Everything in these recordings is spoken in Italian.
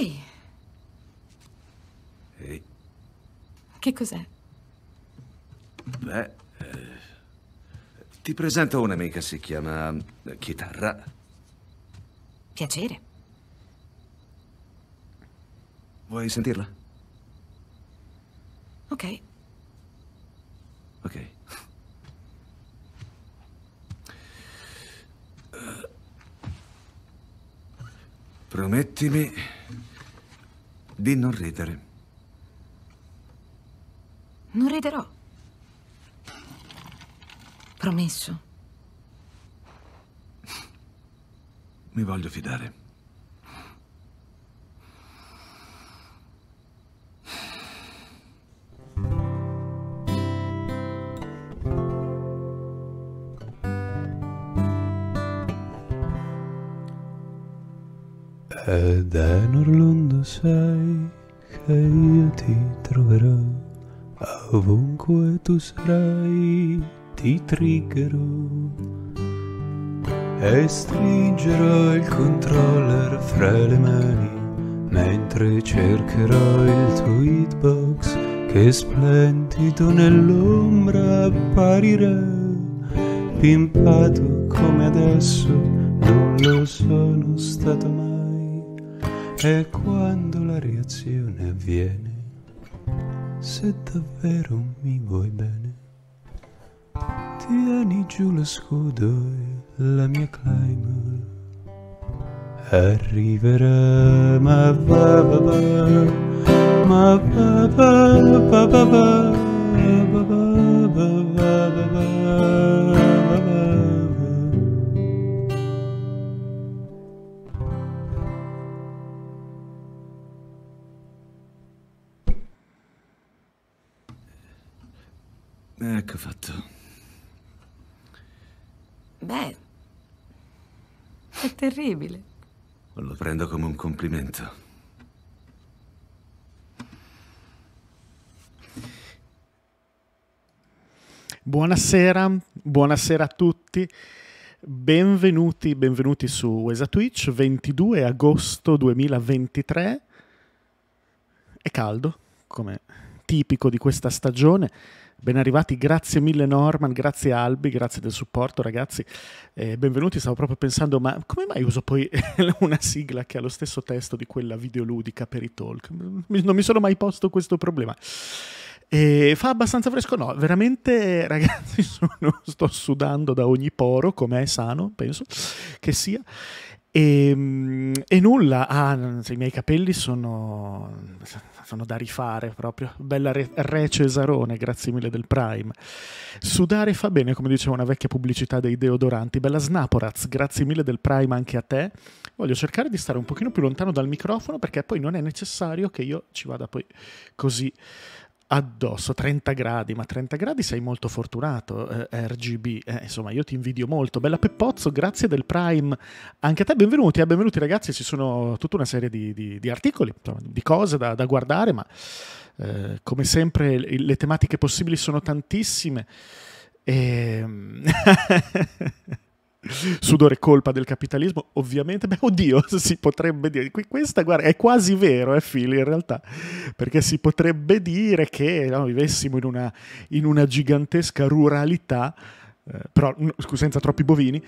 Ehi! Ehi. Che cos'è? Beh, eh, ti presento un'amica, si chiama eh, Chitarra. Piacere. Vuoi sentirla? Ok. Ok. Eh, promettimi di non ridere. Non riderò. Promesso. Mi voglio fidare. Ed è un sai che io ti troverò, ovunque tu sarai ti triggerò e stringerò il controller fra le mani mentre cercherò il tuo hitbox che splendido nell'ombra apparirà pimpato come adesso non lo sono stato mai e quando la reazione avviene, se davvero mi vuoi bene, tieni giù lo scudo e la mia clima arriverà. Ma va va va, ma va va va va va. va. Ecco fatto. Beh, è terribile. Lo prendo come un complimento. Buonasera, buonasera a tutti. Benvenuti, benvenuti su ESA Twitch, 22 agosto 2023. È caldo, come tipico di questa stagione. Ben arrivati, grazie mille Norman, grazie Albi, grazie del supporto ragazzi, eh, benvenuti, stavo proprio pensando ma come mai uso poi una sigla che ha lo stesso testo di quella videoludica per i talk? Non mi sono mai posto questo problema. E eh, fa abbastanza fresco, no, veramente ragazzi sono, sto sudando da ogni poro, come è sano, penso che sia. E, ehm, e nulla, ah, i miei capelli sono sono da rifare proprio. Bella re, re, Cesarone, grazie mille del Prime. Sudare fa bene, come diceva una vecchia pubblicità dei deodoranti. Bella Snaporaz, grazie mille del Prime anche a te. Voglio cercare di stare un pochino più lontano dal microfono perché poi non è necessario che io ci vada poi così addosso 30 gradi, ma 30 gradi sei molto fortunato, eh, RGB, eh, insomma io ti invidio molto. Bella Peppozzo, grazie del Prime, anche a te benvenuti, eh, benvenuti ragazzi, ci sono tutta una serie di, di, di articoli, di cose da, da guardare, ma eh, come sempre le tematiche possibili sono tantissime. E... Ehm, sudore colpa del capitalismo, ovviamente, beh, oddio, si potrebbe dire, questa guarda, è quasi vero, eh, Fili, in realtà, perché si potrebbe dire che no, vivessimo in una, in una, gigantesca ruralità, eh, però, senza troppi bovini,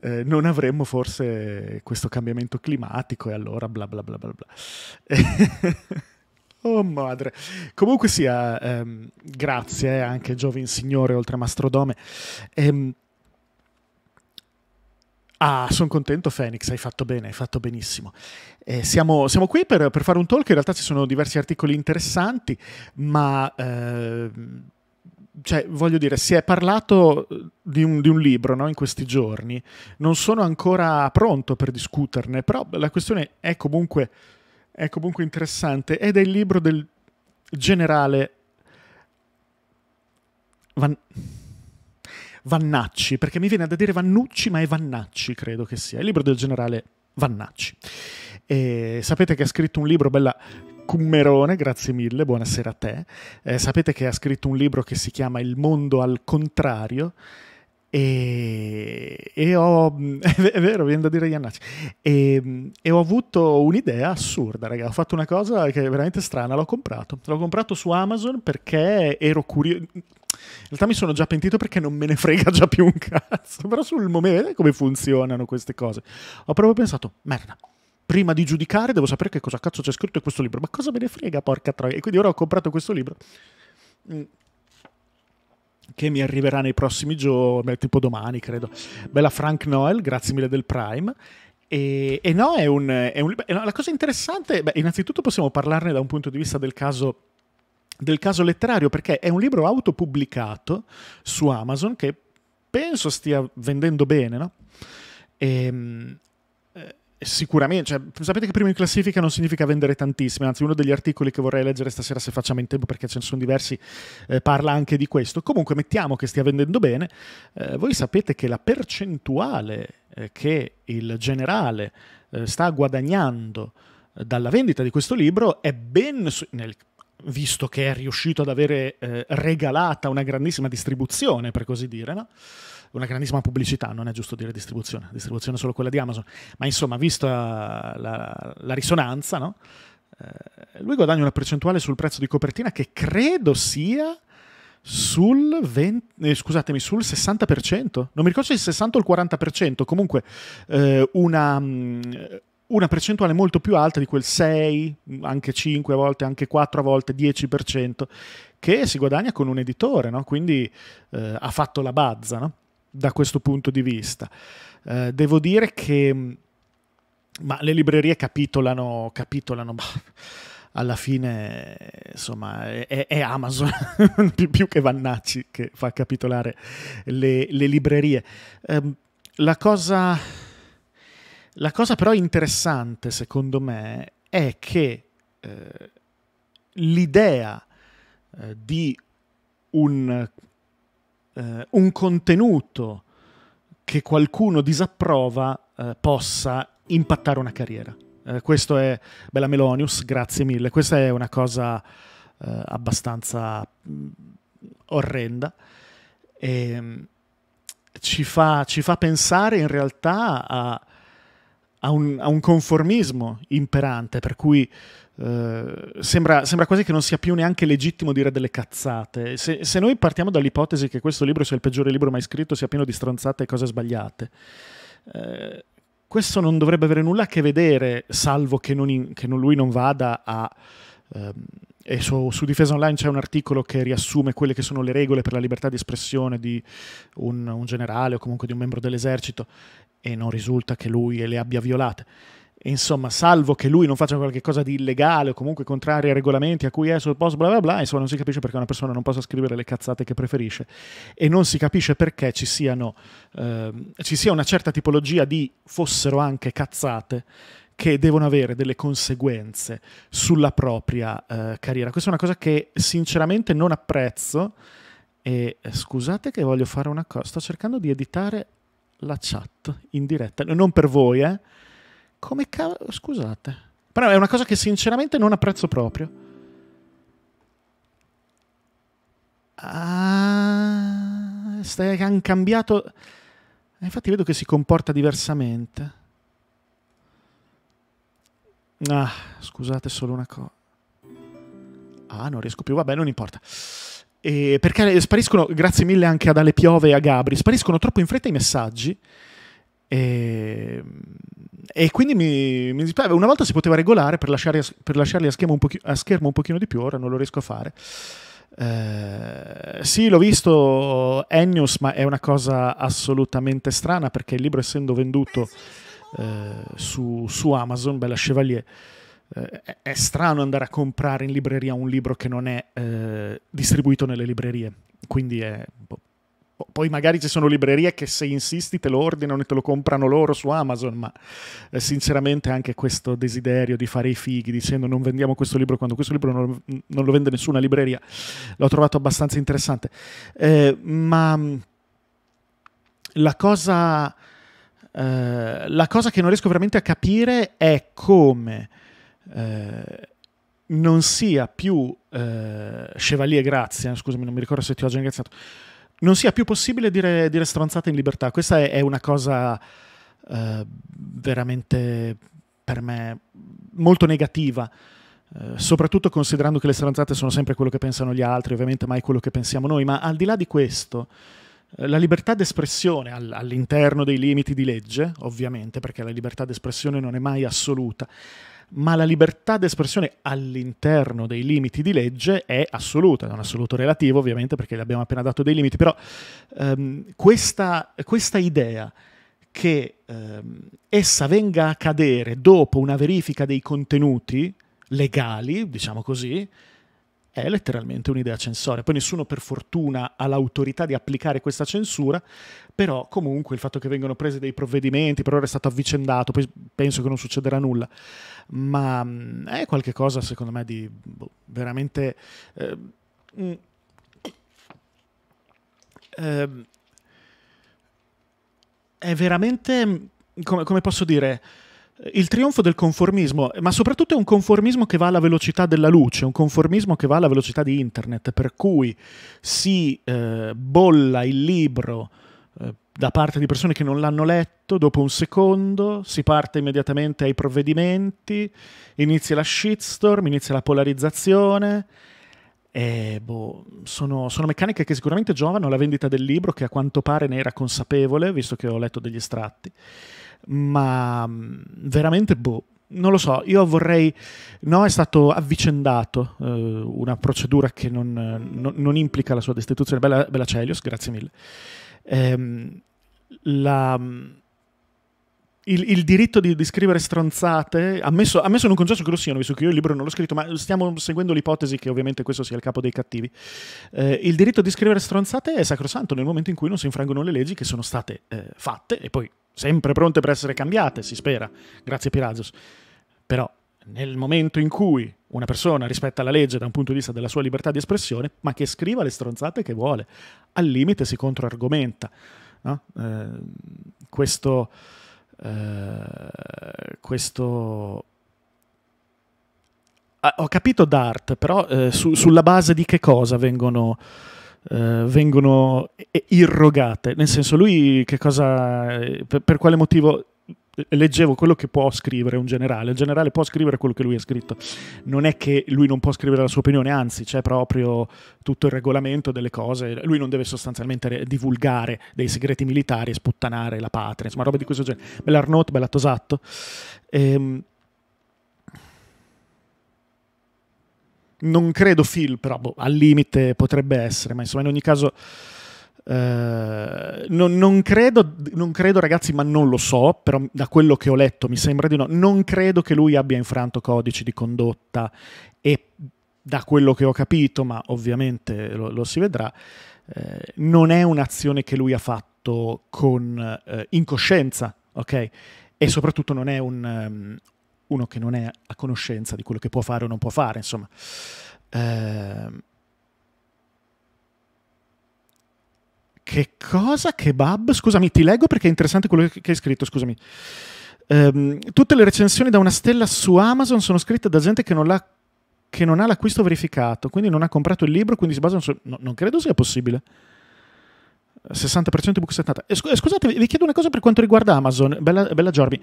eh, non avremmo forse questo cambiamento climatico e allora bla bla bla bla bla. Oh madre. Comunque sia, ehm, grazie eh, anche Giovin Signore oltre a Mastrodome. Ehm, Ah, sono contento Phoenix, hai fatto bene, hai fatto benissimo. Eh, siamo, siamo, qui per, per, fare un talk, in realtà ci sono diversi articoli interessanti, ma eh, cioè, voglio dire, si è parlato eh, di un, di un libro no, in questi giorni, non sono ancora pronto per discuterne, però la questione è comunque, è comunque interessante ed è il libro del generale Van... Vannacci, perché mi viene da dire Vannucci, ma è Vannacci credo che sia, il libro del generale Vannacci. E sapete che ha scritto un libro bella Cummerone, grazie mille, buonasera a te. Eh, sapete che ha scritto un libro che si chiama Il mondo al contrario. E, e ho, è vero, viene da dire Iannacci. E, e, ho avuto un'idea assurda, raga. Ho fatto una cosa che è veramente strana. L'ho comprato. L'ho comprato su Amazon perché ero curioso. In realtà mi sono già pentito perché non me ne frega già più un cazzo. Però sul momento, vedete come funzionano queste cose. Ho proprio pensato, merda, prima di giudicare devo sapere che cosa cazzo c'è scritto in questo libro. Ma cosa me ne frega, porca troia? E quindi ora ho comprato questo libro mm, che mi arriverà nei prossimi giorni, eh, tipo domani credo. Bella Frank Noel, grazie mille del Prime. E, e no, è un, è un, La cosa interessante, beh, innanzitutto possiamo parlarne da un punto di vista del caso del caso letterario perché è un libro autopubblicato su Amazon che penso stia vendendo bene, no? E, ehm, eh, sicuramente, cioè, sapete che primo in classifica non significa vendere tantissime, anzi uno degli articoli che vorrei leggere stasera se facciamo in tempo perché ce ne sono diversi eh, parla anche di questo. Comunque mettiamo che stia vendendo bene, eh, voi sapete che la percentuale eh, che il generale eh, sta guadagnando dalla vendita di questo libro è ben nel visto che è riuscito ad avere eh, regalata una grandissima distribuzione, per così dire, no? una grandissima pubblicità, non è giusto dire distribuzione, distribuzione solo quella di Amazon, ma insomma, vista la, la risonanza, no? eh, lui guadagna una percentuale sul prezzo di copertina che credo sia sul, 20, eh, scusatemi, sul 60%, non mi ricordo se il 60 o il 40%, comunque eh, una, mm, una percentuale molto più alta di quel 6, anche 5 a volte, anche 4 a volte, 10% che si guadagna con un editore, no? quindi eh, ha fatto la bazza no? da questo punto di vista. Eh, devo dire che ma le librerie capitolano, capitolano bah, alla fine insomma è, è Amazon più, più, che Vannacci che fa capitolare le, le librerie. Eh, la cosa la cosa però interessante, secondo me, è che eh, l'idea eh, di un, eh, un, contenuto che qualcuno disapprova eh, possa impattare una carriera. Eh, questo è Bella Melonius, grazie mille. Questa è una cosa eh, abbastanza mm, orrenda. E, ehm, ci, fa, ci fa pensare in realtà a a un, a un conformismo imperante, per cui eh, sembra, sembra, quasi che non sia più neanche legittimo dire delle cazzate. Se, se noi partiamo dall'ipotesi che questo libro sia il peggiore libro mai scritto, sia pieno di stronzate e cose sbagliate, eh, questo non dovrebbe avere nulla a che vedere, salvo che, non in, che non, lui non vada a... Ehm, e su, su, Difesa Online c'è un articolo che riassume quelle che sono le regole per la libertà di espressione di un, un generale o comunque di un membro dell'esercito e non risulta che lui le abbia violate. Insomma, salvo che lui non faccia qualcosa di illegale o comunque contrario ai regolamenti a cui è sul post, bla bla bla, insomma non si capisce perché una persona non possa scrivere le cazzate che preferisce e non si capisce perché ci, siano, eh, ci sia una certa tipologia di fossero anche cazzate che devono avere delle conseguenze sulla propria eh, carriera. Questa è una cosa che sinceramente non apprezzo e eh, scusate che voglio fare una cosa, sto cercando di editare la chat in diretta. Non per voi, eh. Come cavolo... Scusate. Però è una cosa che sinceramente non apprezzo proprio. Ah, stai, hanno cambiato... Eh, infatti vedo che si comporta diversamente. Ah, scusate solo una cosa. Ah, non riesco più. Vabbè, non importa eh, perché spariscono, grazie mille anche ad Ale Piove e a Gabri, spariscono troppo in fretta i messaggi. E, e quindi mi, dispiace. Una volta si poteva regolare per, lasciare, per lasciarli a schermo, pochi, a schermo, un pochino di più, ora non lo riesco a fare. Eh, sì, l'ho visto Ennius, ma è una cosa assolutamente strana perché il libro, essendo venduto eh, su, su, Amazon, Bella Chevalier eh, è strano andare a comprare in libreria un libro che non è eh, distribuito nelle librerie. Quindi è... Boh. Poi magari ci sono librerie che se insisti te lo ordinano e te lo comprano loro su Amazon, ma eh, sinceramente anche questo desiderio di fare i fighi dicendo non vendiamo questo libro quando questo libro non, non lo vende nessuna libreria, l'ho trovato abbastanza interessante. Eh, ma la cosa, eh, la cosa che non riesco veramente a capire è come eh, non sia più eh, Chevalier Grazia, scusami, non mi ricordo se ti ho già ringraziato, non sia più possibile dire, dire stronzate in libertà. Questa è, è una cosa eh, veramente per me molto negativa. Eh, soprattutto considerando che le stronzate sono sempre quello che pensano gli altri, ovviamente mai quello che pensiamo noi, ma al di là di questo, eh, la libertà d'espressione all'interno dei limiti di legge, ovviamente, perché la libertà d'espressione non è mai assoluta, ma la libertà d'espressione all'interno dei limiti di legge è assoluta, è un assoluto relativo ovviamente perché gli abbiamo appena dato dei limiti, però ehm, questa, questa, idea che ehm, essa venga a cadere dopo una verifica dei contenuti legali, diciamo così, è letteralmente un'idea censoria. Poi nessuno per fortuna ha l'autorità di applicare questa censura, però comunque il fatto che vengano presi dei provvedimenti, per ora è stato avvicendato, poi penso che non succederà nulla, ma mm, è qualcosa secondo me di boh, veramente... Eh, eh, è veramente, come, come posso dire, il trionfo del conformismo, ma soprattutto è un conformismo che va alla velocità della luce, un conformismo che va alla velocità di internet, per cui si eh, bolla il libro eh, da parte di persone che non l'hanno letto, dopo un secondo si parte immediatamente ai provvedimenti, inizia la shitstorm, inizia la polarizzazione. Eh, boh, sono, sono, meccaniche che sicuramente giovano alla vendita del libro, che a quanto pare ne era consapevole, visto che ho letto degli estratti ma mm, veramente boh, non lo so, io vorrei, no è stato avvicendato eh, una procedura che non, non, non, implica la sua destituzione, bella, bella Celios, grazie mille. Ehm, la, mm, il, il, diritto di, di, scrivere stronzate, ammesso, ammesso un concesso che lo siano, visto che io il libro non l'ho scritto, ma stiamo seguendo l'ipotesi che ovviamente questo sia il capo dei cattivi, eh, il diritto di scrivere stronzate è sacrosanto nel momento in cui non si infrangono le leggi che sono state eh, fatte e poi sempre pronte per essere cambiate, si spera, grazie Pirazus. Però nel momento in cui una persona rispetta la legge da un punto di vista della sua libertà di espressione, ma che scriva le stronzate che vuole, al limite si controargomenta. No? Eh, questo, eh, questo... Ah, ho capito Dart, però eh, su, sulla base di che cosa vengono eh, vengono irrogate. Nel senso, lui che cosa, eh, per, per quale motivo eh, leggevo quello che può scrivere un generale, il generale può scrivere quello che lui ha scritto, non è che lui non può scrivere la sua opinione, anzi c'è proprio tutto il regolamento delle cose, lui non deve sostanzialmente divulgare dei segreti militari e sputtanare la patria, insomma roba di questo genere, bella Arnaut, bella Tosatto. Ehm, non credo Phil, però boh, al limite potrebbe essere, ma insomma in ogni caso... Uh, non, non, credo, non, credo, ragazzi, ma non lo so, però da quello che ho letto mi sembra di no, non credo che lui abbia infranto codici di condotta e da quello che ho capito, ma ovviamente lo, lo si vedrà, eh, non è un'azione che lui ha fatto con eh, incoscienza, ok? E soprattutto non è un, ehm, uno che non è a conoscenza di quello che può fare o non può fare, insomma. Eh, che cosa? Kebab? Scusami, ti leggo perché è interessante quello che hai scritto, scusami. Eh, tutte le recensioni da una stella su Amazon sono scritte da gente che non l'ha che non ha l'acquisto verificato, quindi non ha comprato il libro, quindi si basano su... No, non credo sia possibile. 60% di book 70. E scusate, vi chiedo una cosa per quanto riguarda Amazon. Bella, bella Giorbi.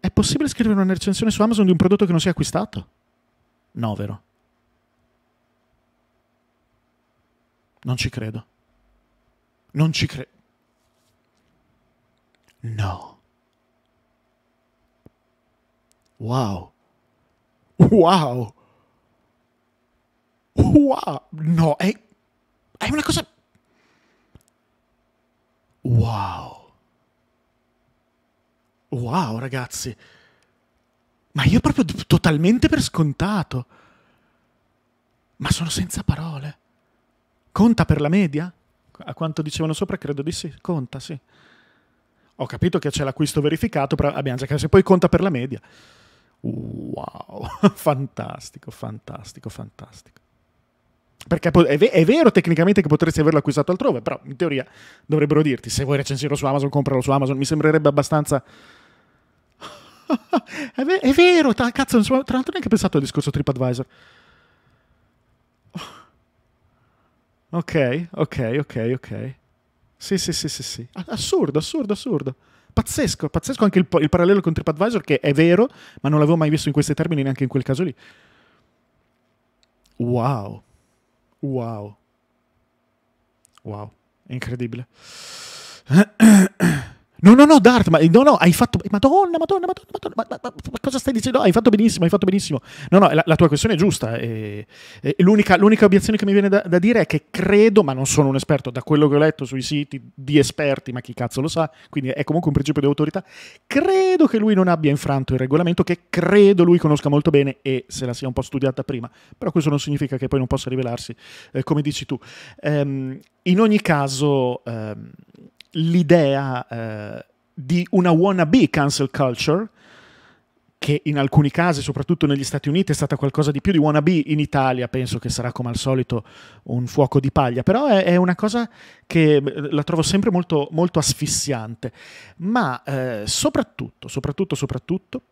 È possibile scrivere una recensione su Amazon di un prodotto che non si è acquistato? No, vero? Non ci credo. Non ci credo. No. Wow. Wow. Wow. No, è, è una cosa... Wow. Wow, ragazzi. Ma io proprio totalmente per scontato. Ma sono senza parole. Conta per la media? A quanto dicevano sopra, credo di sì. Conta, sì. Ho capito che c'è l'acquisto verificato, però abbiamo già capito. Se poi conta per la media. Wow, fantastico, fantastico, fantastico. Perché è, vero tecnicamente che potresti averlo acquistato altrove, però in teoria dovrebbero dirti se vuoi recensirlo su Amazon, compralo su Amazon. Mi sembrerebbe abbastanza è, ver- è, vero, t- cazzo, so, tra l'altro neanche pensato al discorso TripAdvisor. Ok, ok, ok, ok. Sì, sì, sì, sì, sì. Assurdo, assurdo, assurdo. Pazzesco, pazzesco anche il, il parallelo con TripAdvisor che è vero, ma non l'avevo mai visto in questi termini neanche in quel caso lì. Wow. Wow. Wow. Incredibile. No, no, no, Dart, ma no, no, hai fatto. Madonna, madonna, madonna, madonna ma, ma, ma, cosa stai dicendo? No, hai fatto benissimo, hai fatto benissimo. No, no, la, la tua questione è giusta. E, eh, eh, e l'unica, l'unica, obiezione che mi viene da, da, dire è che credo, ma non sono un esperto, da quello che ho letto sui siti di esperti, ma chi cazzo lo sa, quindi è comunque un principio di autorità. Credo che lui non abbia infranto il regolamento, che credo lui conosca molto bene e se la sia un po' studiata prima. Però questo non significa che poi non possa rivelarsi, eh, come dici tu. Um, in ogni caso. Um, l'idea eh, di una wannabe cancel culture che in alcuni casi, soprattutto negli Stati Uniti, è stata qualcosa di più di wannabe, in Italia penso che sarà come al solito un fuoco di paglia, però è, è una cosa che eh, la trovo sempre molto, molto asfissiante, ma eh, soprattutto, soprattutto, soprattutto,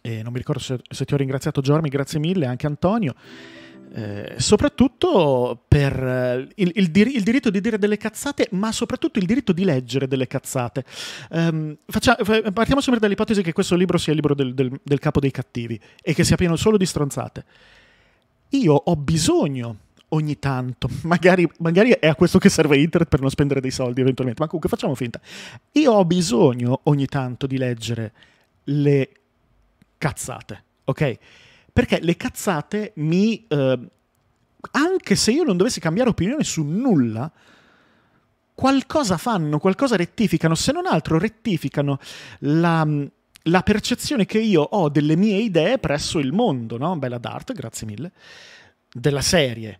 e non mi ricordo se, se ti ho ringraziato Giormi, grazie mille, anche Antonio, eh, soprattutto per eh, il, il, dir il, diritto di dire delle cazzate, ma soprattutto il diritto di leggere delle cazzate. Um, partiamo sempre dall'ipotesi che questo libro sia il libro del, del, del capo dei cattivi e che sia pieno solo di stronzate. Io ho bisogno ogni tanto. Magari, magari, è a questo che serve internet per non spendere dei soldi eventualmente, ma comunque facciamo finta. Io ho bisogno ogni tanto di leggere le cazzate, ok? perché le cazzate mi... Eh, anche se io non dovessi cambiare opinione su nulla, qualcosa fanno, qualcosa rettificano, se non altro rettificano la, la percezione che io ho delle mie idee presso il mondo, no? Bella Dart, grazie mille, della serie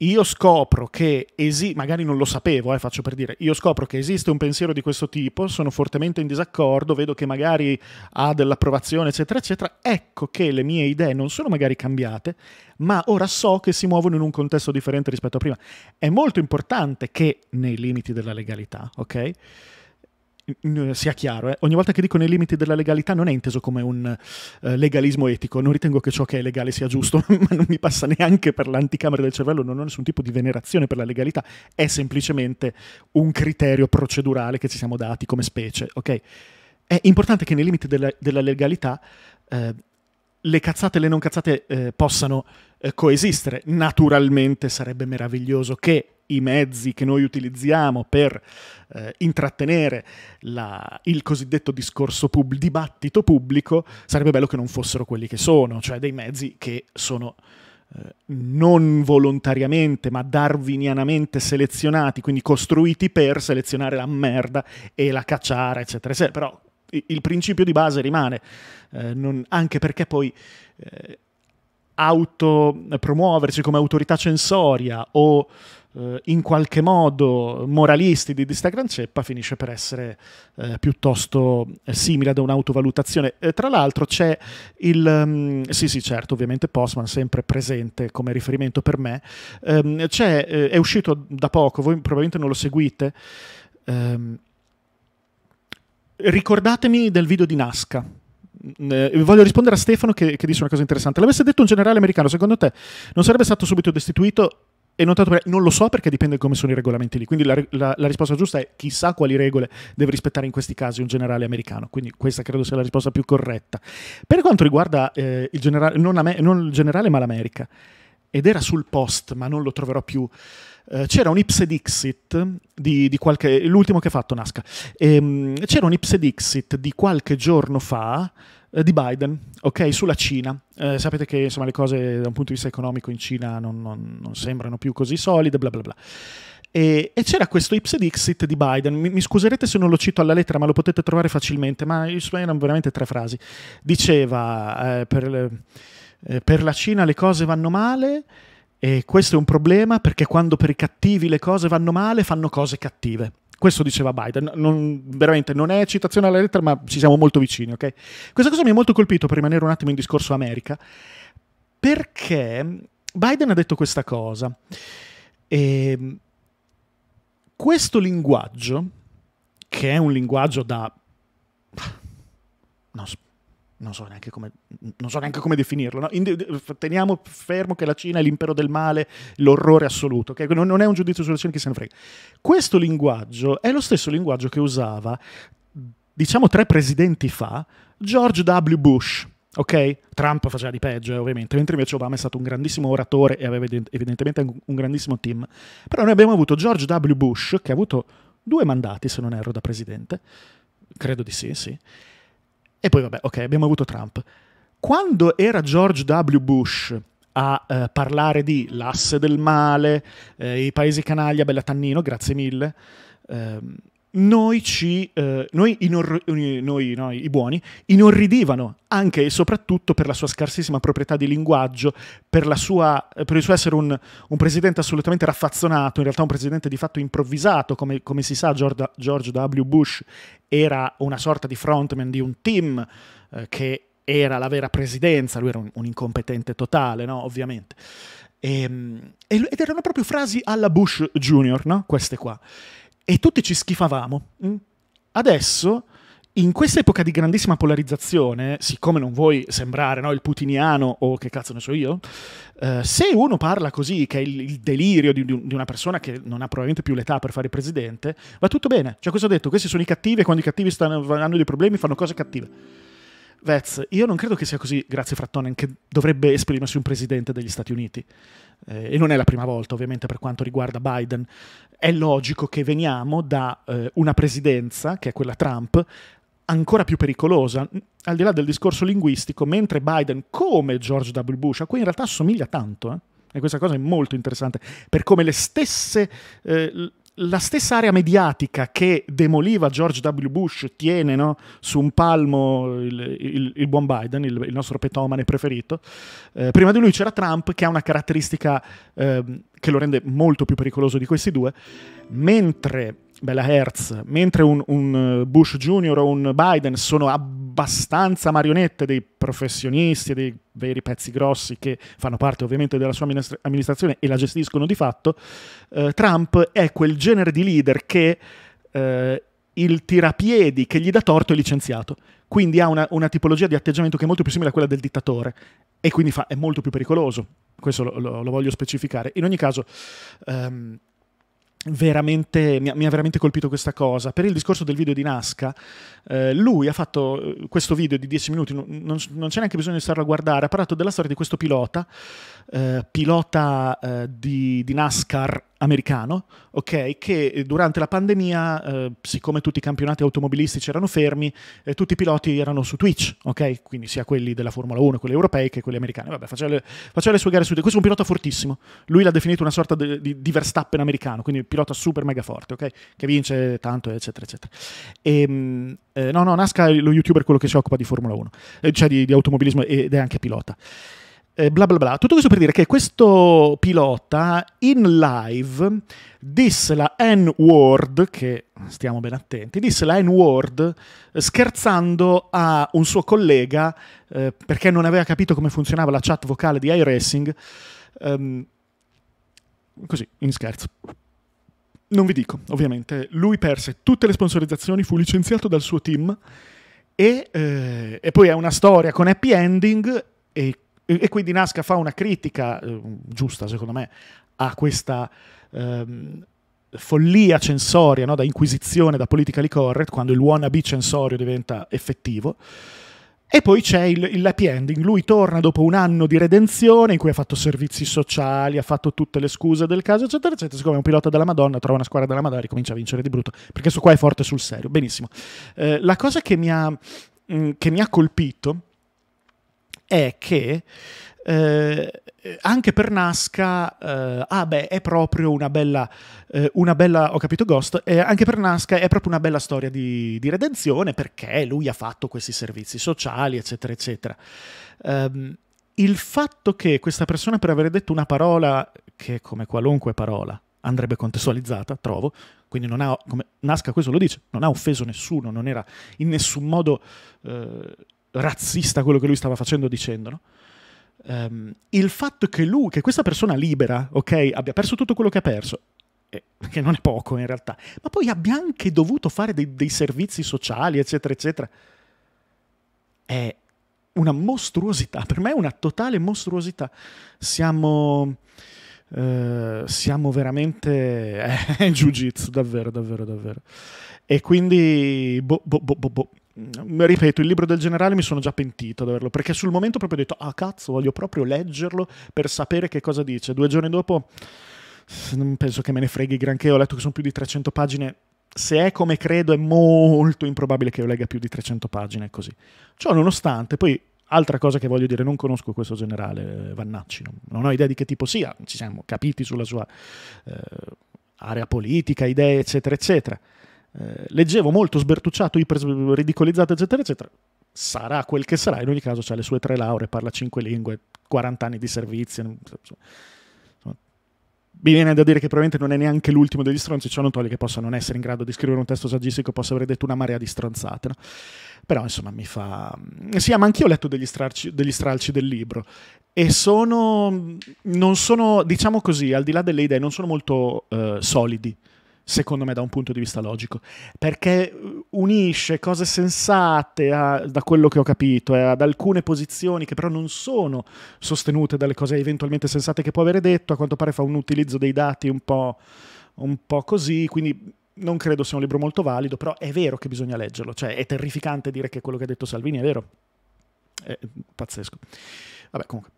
io scopro che esiste, magari non lo sapevo, eh, faccio per dire, io scopro che esiste un pensiero di questo tipo, sono fortemente in disaccordo, vedo che magari ha dell'approvazione, eccetera, eccetera, ecco che le mie idee non sono magari cambiate, ma ora so che si muovono in un contesto differente rispetto a prima. È molto importante che, nei limiti della legalità, ok? sia chiaro, eh, ogni volta che dico nei limiti della legalità non è inteso come un eh, legalismo etico, non ritengo che ciò che è legale sia giusto, ma non mi passa neanche per l'anticamera del cervello, non ho nessun tipo di venerazione per la legalità, è semplicemente un criterio procedurale che ci siamo dati come specie, ok? È importante che nei limiti della, della legalità eh, le cazzate e le non cazzate eh, possano eh, coesistere. Naturalmente sarebbe meraviglioso che i mezzi che noi utilizziamo per eh, intrattenere la, il cosiddetto discorso pub, dibattito pubblico, sarebbe bello che non fossero quelli che sono, cioè dei mezzi che sono eh, non volontariamente ma darwinianamente selezionati, quindi costruiti per selezionare la merda e la cacciare, eccetera, eccetera. Però il principio di base rimane, eh, non, anche perché poi eh, autopromuoversi come autorità censoria o eh, in qualche modo moralisti di Dista Ceppa finisce per essere eh, piuttosto eh, simile ad un'autovalutazione. Eh, tra l'altro c'è il... Um, sì sì certo, ovviamente Postman sempre presente come riferimento per me. Um, è uscito da poco, voi probabilmente non lo seguite. Um, ricordatemi del video di Nasca eh, voglio rispondere a Stefano che, che disse una cosa interessante. L'avesse detto un generale americano, secondo te non sarebbe stato subito destituito? E notato per... Non lo so perché dipende da come sono i regolamenti lì. Quindi la, la, la, risposta giusta è chissà quali regole deve rispettare in questi casi un generale americano. Quindi questa credo sia la risposta più corretta. Per quanto riguarda eh, il generale, non, non il generale ma l'America, ed era sul post, ma non lo troverò più. Eh, c'era un Ipsedixit di, di qualche... l'ultimo che ha fatto Nasca. Ehm, c'era un Ipsedixit di qualche giorno fa eh, di Biden, ok, sulla Cina. Eh, sapete che insomma, le cose da un punto di vista economico in Cina non, non, non sembrano più così solide, bla bla bla. E, e, c'era questo Ipsedixit di Biden. Mi, mi, scuserete se non lo cito alla lettera, ma lo potete trovare facilmente. Ma erano veramente tre frasi. Diceva eh, per, eh, per, la Cina le cose vanno male. E questo è un problema perché quando per i cattivi le cose vanno male, fanno cose cattive. Questo diceva Biden, non, veramente non è citazione alla lettera, ma ci siamo molto vicini, ok? Questa cosa mi ha molto colpito per rimanere un attimo in discorso America, perché Biden ha detto questa cosa. E ehm, questo linguaggio, che è un linguaggio da... non No, non so neanche come, so neanche come definirlo. No? teniamo fermo che la Cina è l'impero del male, l'orrore assoluto, okay? non, è un giudizio sulla Cina che se ne frega. Questo linguaggio è lo stesso linguaggio che usava, diciamo, tre presidenti fa George W. Bush. Ok? Trump faceva di peggio, eh, ovviamente, mentre invece Obama è stato un grandissimo oratore e aveva evidentemente un grandissimo team. Però noi abbiamo avuto George W. Bush, che ha avuto due mandati, se non erro, da presidente, credo di sì, sì e poi vabbè, ok, abbiamo avuto Trump. Quando era George W. Bush a eh, parlare di l'asse del male, eh, i paesi canaglia, bella Tannino, grazie mille, ehm, noi, ci, eh, noi, inor- noi, noi, i buoni inorridivano anche e soprattutto per la sua scarsissima proprietà di linguaggio, per, sua, eh, per il suo essere un, un, presidente assolutamente raffazzonato, in realtà un presidente di fatto improvvisato, come, come si sa George, George, W. Bush era una sorta di frontman di un team eh, che era la vera presidenza, lui era un, un incompetente totale, no? ovviamente. Ehm, e, ed erano proprio frasi alla Bush Junior, no? queste qua e tutti ci schifavamo. Mm. Adesso, in questa epoca di grandissima polarizzazione, siccome non vuoi sembrare no, il putiniano o che cazzo ne so io, eh, se uno parla così, che è il, il delirio di, di, una persona che non ha probabilmente più l'età per fare presidente, va tutto bene. Cioè, questo ho detto? Questi sono i cattivi e quando i cattivi stanno, hanno dei problemi fanno cose cattive. Vez, io non credo che sia così, grazie Frattonen, che dovrebbe esprimersi un presidente degli Stati Uniti. Eh, e non è la prima volta, ovviamente, per quanto riguarda Biden. È logico che veniamo da eh, una presidenza, che è quella Trump, ancora più pericolosa, al di là del discorso linguistico, mentre Biden, come George W. Bush, a cui in realtà assomiglia tanto, eh? e questa cosa è molto interessante, per come le stesse, eh, la stessa area mediatica che demoliva George W. Bush tiene no, su un palmo il, il, il buon Biden, il, il, nostro petomane preferito. Eh, prima di lui c'era Trump che ha una caratteristica eh, che lo rende molto più pericoloso di questi due, mentre Bella Hertz, mentre un, un eh, Bush Junior o un Biden sono abbastanza marionette dei professionisti, dei veri pezzi grossi che fanno parte ovviamente della sua amministrazione e la gestiscono di fatto, eh, Trump è quel genere di leader che eh, il tirapiedi che gli dà torto è licenziato. Quindi ha una, una, tipologia di atteggiamento che è molto più simile a quella del dittatore e quindi fa, è molto più pericoloso. Questo lo, lo, lo voglio specificare. In ogni caso, um, veramente, mi ha, mi, ha, veramente colpito questa cosa. Per il discorso del video di Nasca, eh, lui ha fatto eh, questo video di 10 minuti, non, non c'è neanche bisogno di starlo a guardare, ha parlato della storia di questo pilota eh, pilota eh, di, di, NASCAR americano, okay, che durante la pandemia, eh, siccome tutti i campionati automobilistici erano fermi, eh, tutti i piloti erano su Twitch, okay? quindi sia quelli della Formula 1, quelli europei che quelli americani. Vabbè, faceva le, faceva le sue gare su Twitch. Questo è un pilota fortissimo, lui l'ha definito una sorta di, di, Verstappen americano, quindi un pilota super mega forte, okay? che vince tanto, eccetera, eccetera. E, ehm, no, no, Nasca è lo youtuber quello che si occupa di Formula 1, cioè di, di automobilismo ed è anche pilota. Eh, bla bla bla. Tutto questo per dire che questo pilota in live disse la N-word, che stiamo ben attenti, disse la N-word eh, scherzando a un suo collega eh, perché non aveva capito come funzionava la chat vocale di iRacing. Um, così, in scherzo. Non vi dico, ovviamente, lui perse tutte le sponsorizzazioni, fu licenziato dal suo team e, eh, e poi è una storia con happy ending e e, quindi Nasca fa una critica, eh, giusta secondo me, a questa ehm, follia censoria, no? da inquisizione, da politically correct, quando il wannabe censorio diventa effettivo. E poi c'è il, il happy ending, lui torna dopo un anno di redenzione in cui ha fatto servizi sociali, ha fatto tutte le scuse del caso, eccetera, eccetera. Siccome è un pilota della Madonna, trova una squadra della Madonna e ricomincia a vincere di brutto, perché questo qua è forte sul serio. Benissimo. Eh, la cosa che mi ha, mh, mm, che mi ha colpito è che eh, anche per Nasca, eh, ah beh, è proprio una bella, eh, una bella ho capito Ghost, anche per Nasca è proprio una bella storia di, di, redenzione perché lui ha fatto questi servizi sociali, eccetera, eccetera. Um, il fatto che questa persona per aver detto una parola che come qualunque parola andrebbe contestualizzata, trovo, quindi non ha, come Nasca questo lo dice, non ha offeso nessuno, non era in nessun modo eh, razzista quello che lui stava facendo dicendo, no? um, il fatto che lui, che questa persona libera, ok, abbia perso tutto quello che ha perso, eh, che non è poco in realtà, ma poi abbia anche dovuto fare dei, dei servizi sociali, eccetera, eccetera, è una mostruosità, per me è una totale mostruosità. Siamo... Uh, siamo veramente eh, jiu-jitsu, davvero, davvero, davvero. E quindi, boh, boh, boh, boh, boh. Mm, ripeto, il libro del generale mi sono già pentito di averlo, perché sul momento proprio ho detto, ah cazzo, voglio proprio leggerlo per sapere che cosa dice. Due giorni dopo, non penso che me ne freghi granché, ho letto che sono più di 300 pagine. Se è come credo, è molto improbabile che io legga più di 300 pagine così. Ciò nonostante, poi Altra cosa che voglio dire, non conosco questo generale eh, Vannacci, non, ho idea di che tipo sia, ci siamo capiti sulla sua eh, area politica, idee, eccetera, eccetera. Eh, leggevo molto sbertucciato, iper ridicolizzato, eccetera, eccetera. Sarà quel che sarà, in ogni caso ha le sue tre lauree, parla cinque lingue, 40 anni di servizio. Insomma, mi viene da dire che probabilmente non è neanche l'ultimo degli stronzi, ciò non toglie che possa non essere in grado di scrivere un testo saggistico, possa aver detto una marea di stronzate. No? Però insomma mi fa... Mm, sì, ma anch'io ho letto degli stralci, degli stralci del libro e sono... non sono, diciamo così, al di là delle idee, non sono molto eh, solidi secondo me da un punto di vista logico, perché eh, unisce cose sensate a, da quello che ho capito eh, ad alcune posizioni che però non sono sostenute dalle cose eventualmente sensate che può avere detto, a quanto pare fa un utilizzo dei dati un po', un po così, quindi non credo sia un libro molto valido, però è vero che bisogna leggerlo, cioè è terrificante dire che quello che ha detto Salvini è vero, è pazzesco. Vabbè comunque.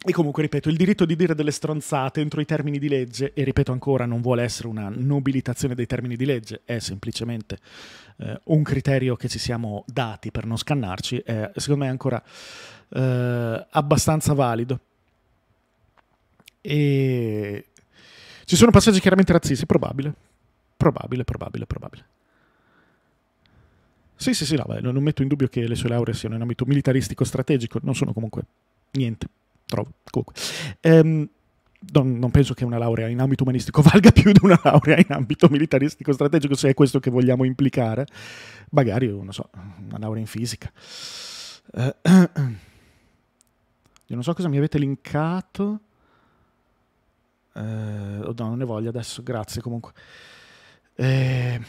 E comunque, ripeto, il diritto di dire delle stronzate entro i termini di legge, e ripeto ancora, non vuole essere una nobilitazione dei termini di legge, è semplicemente eh, un criterio che ci siamo dati per non scannarci, è secondo me è ancora eh, abbastanza valido. E ci sono passaggi chiaramente razzisti, probabile, probabile, probabile, probabile. Sì, sì, sì, no, beh, non metto in dubbio che le sue lauree siano in ambito militaristico strategico, non sono comunque niente trovo. Comunque. Ehm, non, non, penso che una laurea in ambito umanistico valga più di una laurea in ambito militaristico strategico, se è questo che vogliamo implicare. Magari, non so, una laurea in fisica. Eh, io non so cosa mi avete linkato. Eh, no, non ne voglio adesso, grazie comunque. Eh,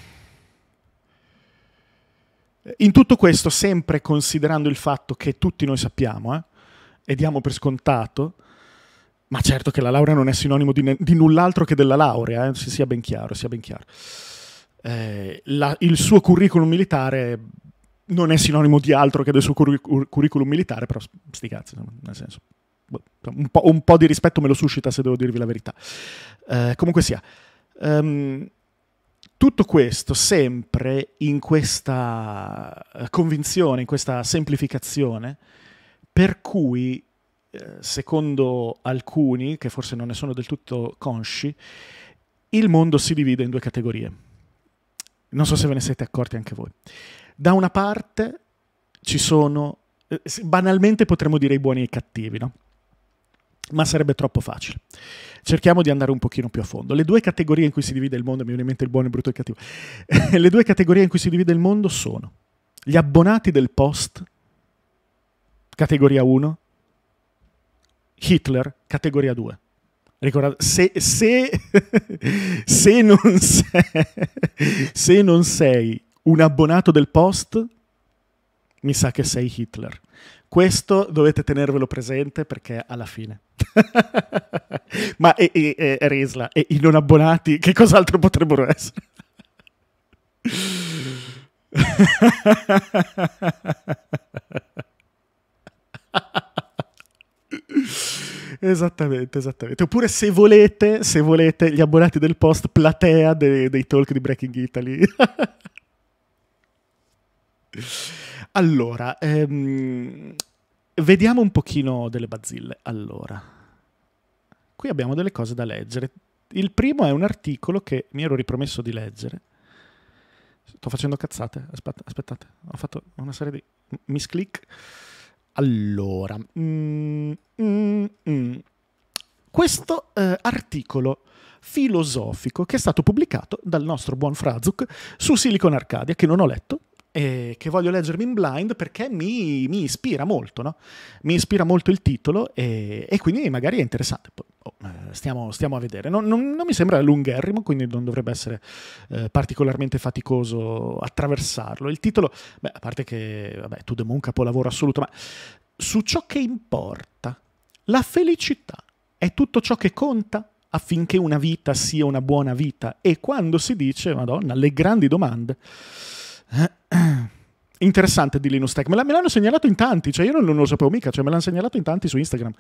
in tutto questo, sempre considerando il fatto che tutti noi sappiamo, eh, e diamo per scontato, ma certo che la laurea non è sinonimo di, di null'altro che della laurea, eh, sia ben chiaro, sia ben chiaro. Eh, la, il suo curriculum militare non è sinonimo di altro che del suo curriculum, curriculum militare, però sti cazzi, nel senso. Boh, un po', un po', di rispetto me lo suscita se devo dirvi la verità. Eh, comunque sia, um, tutto questo sempre in questa convinzione, in questa semplificazione, per cui, eh, secondo alcuni, che forse non ne sono del tutto consci, il mondo si divide in due categorie. Non so se ve ne siete accorti anche voi. Da una parte ci sono, eh, banalmente potremmo dire i buoni e i cattivi, no? ma sarebbe troppo facile. Cerchiamo di andare un pochino più a fondo. Le due categorie in cui si divide il mondo, mi viene in mente il buono, il brutto e il cattivo, le due categorie in cui si divide il mondo sono gli abbonati del post categoria 1, Hitler, categoria 2. Ricordate, se, se, se, non sei, se non sei un abbonato del post, mi sa che sei Hitler. Questo dovete tenervelo presente perché alla fine. Ma e, e, e, Resla e i non abbonati, che cos'altro potrebbero essere? esattamente, esattamente. Oppure se volete, se volete, gli abbonati del post platea dei, dei talk di Breaking Italy. allora, ehm, vediamo un pochino delle bazille. Allora, qui abbiamo delle cose da leggere. Il primo è un articolo che mi ero ripromesso di leggere. Sto facendo cazzate, aspetta, aspettate, ho fatto una serie di misclick. Allora, mm, mm, mm. questo eh, articolo filosofico che è stato pubblicato dal nostro buon Frazuk su Silicon Arcadia, che non ho letto, eh, che voglio leggermi in blind perché mi, mi ispira molto, no? mi ispira molto il titolo e, e quindi magari è interessante. Oh, eh, stiamo, stiamo, a vedere. Non, non, non, mi sembra lungherrimo, quindi non dovrebbe essere eh, particolarmente faticoso attraversarlo. Il titolo, beh, a parte che vabbè, To The Moon, capolavoro assoluto, ma su ciò che importa, la felicità è tutto ciò che conta affinché una vita sia una buona vita. E quando si dice, madonna, le grandi domande interessante di Linus Tech. Me, l'hanno segnalato in tanti, cioè io non, lo sapevo mica, cioè me l'hanno segnalato in tanti su Instagram.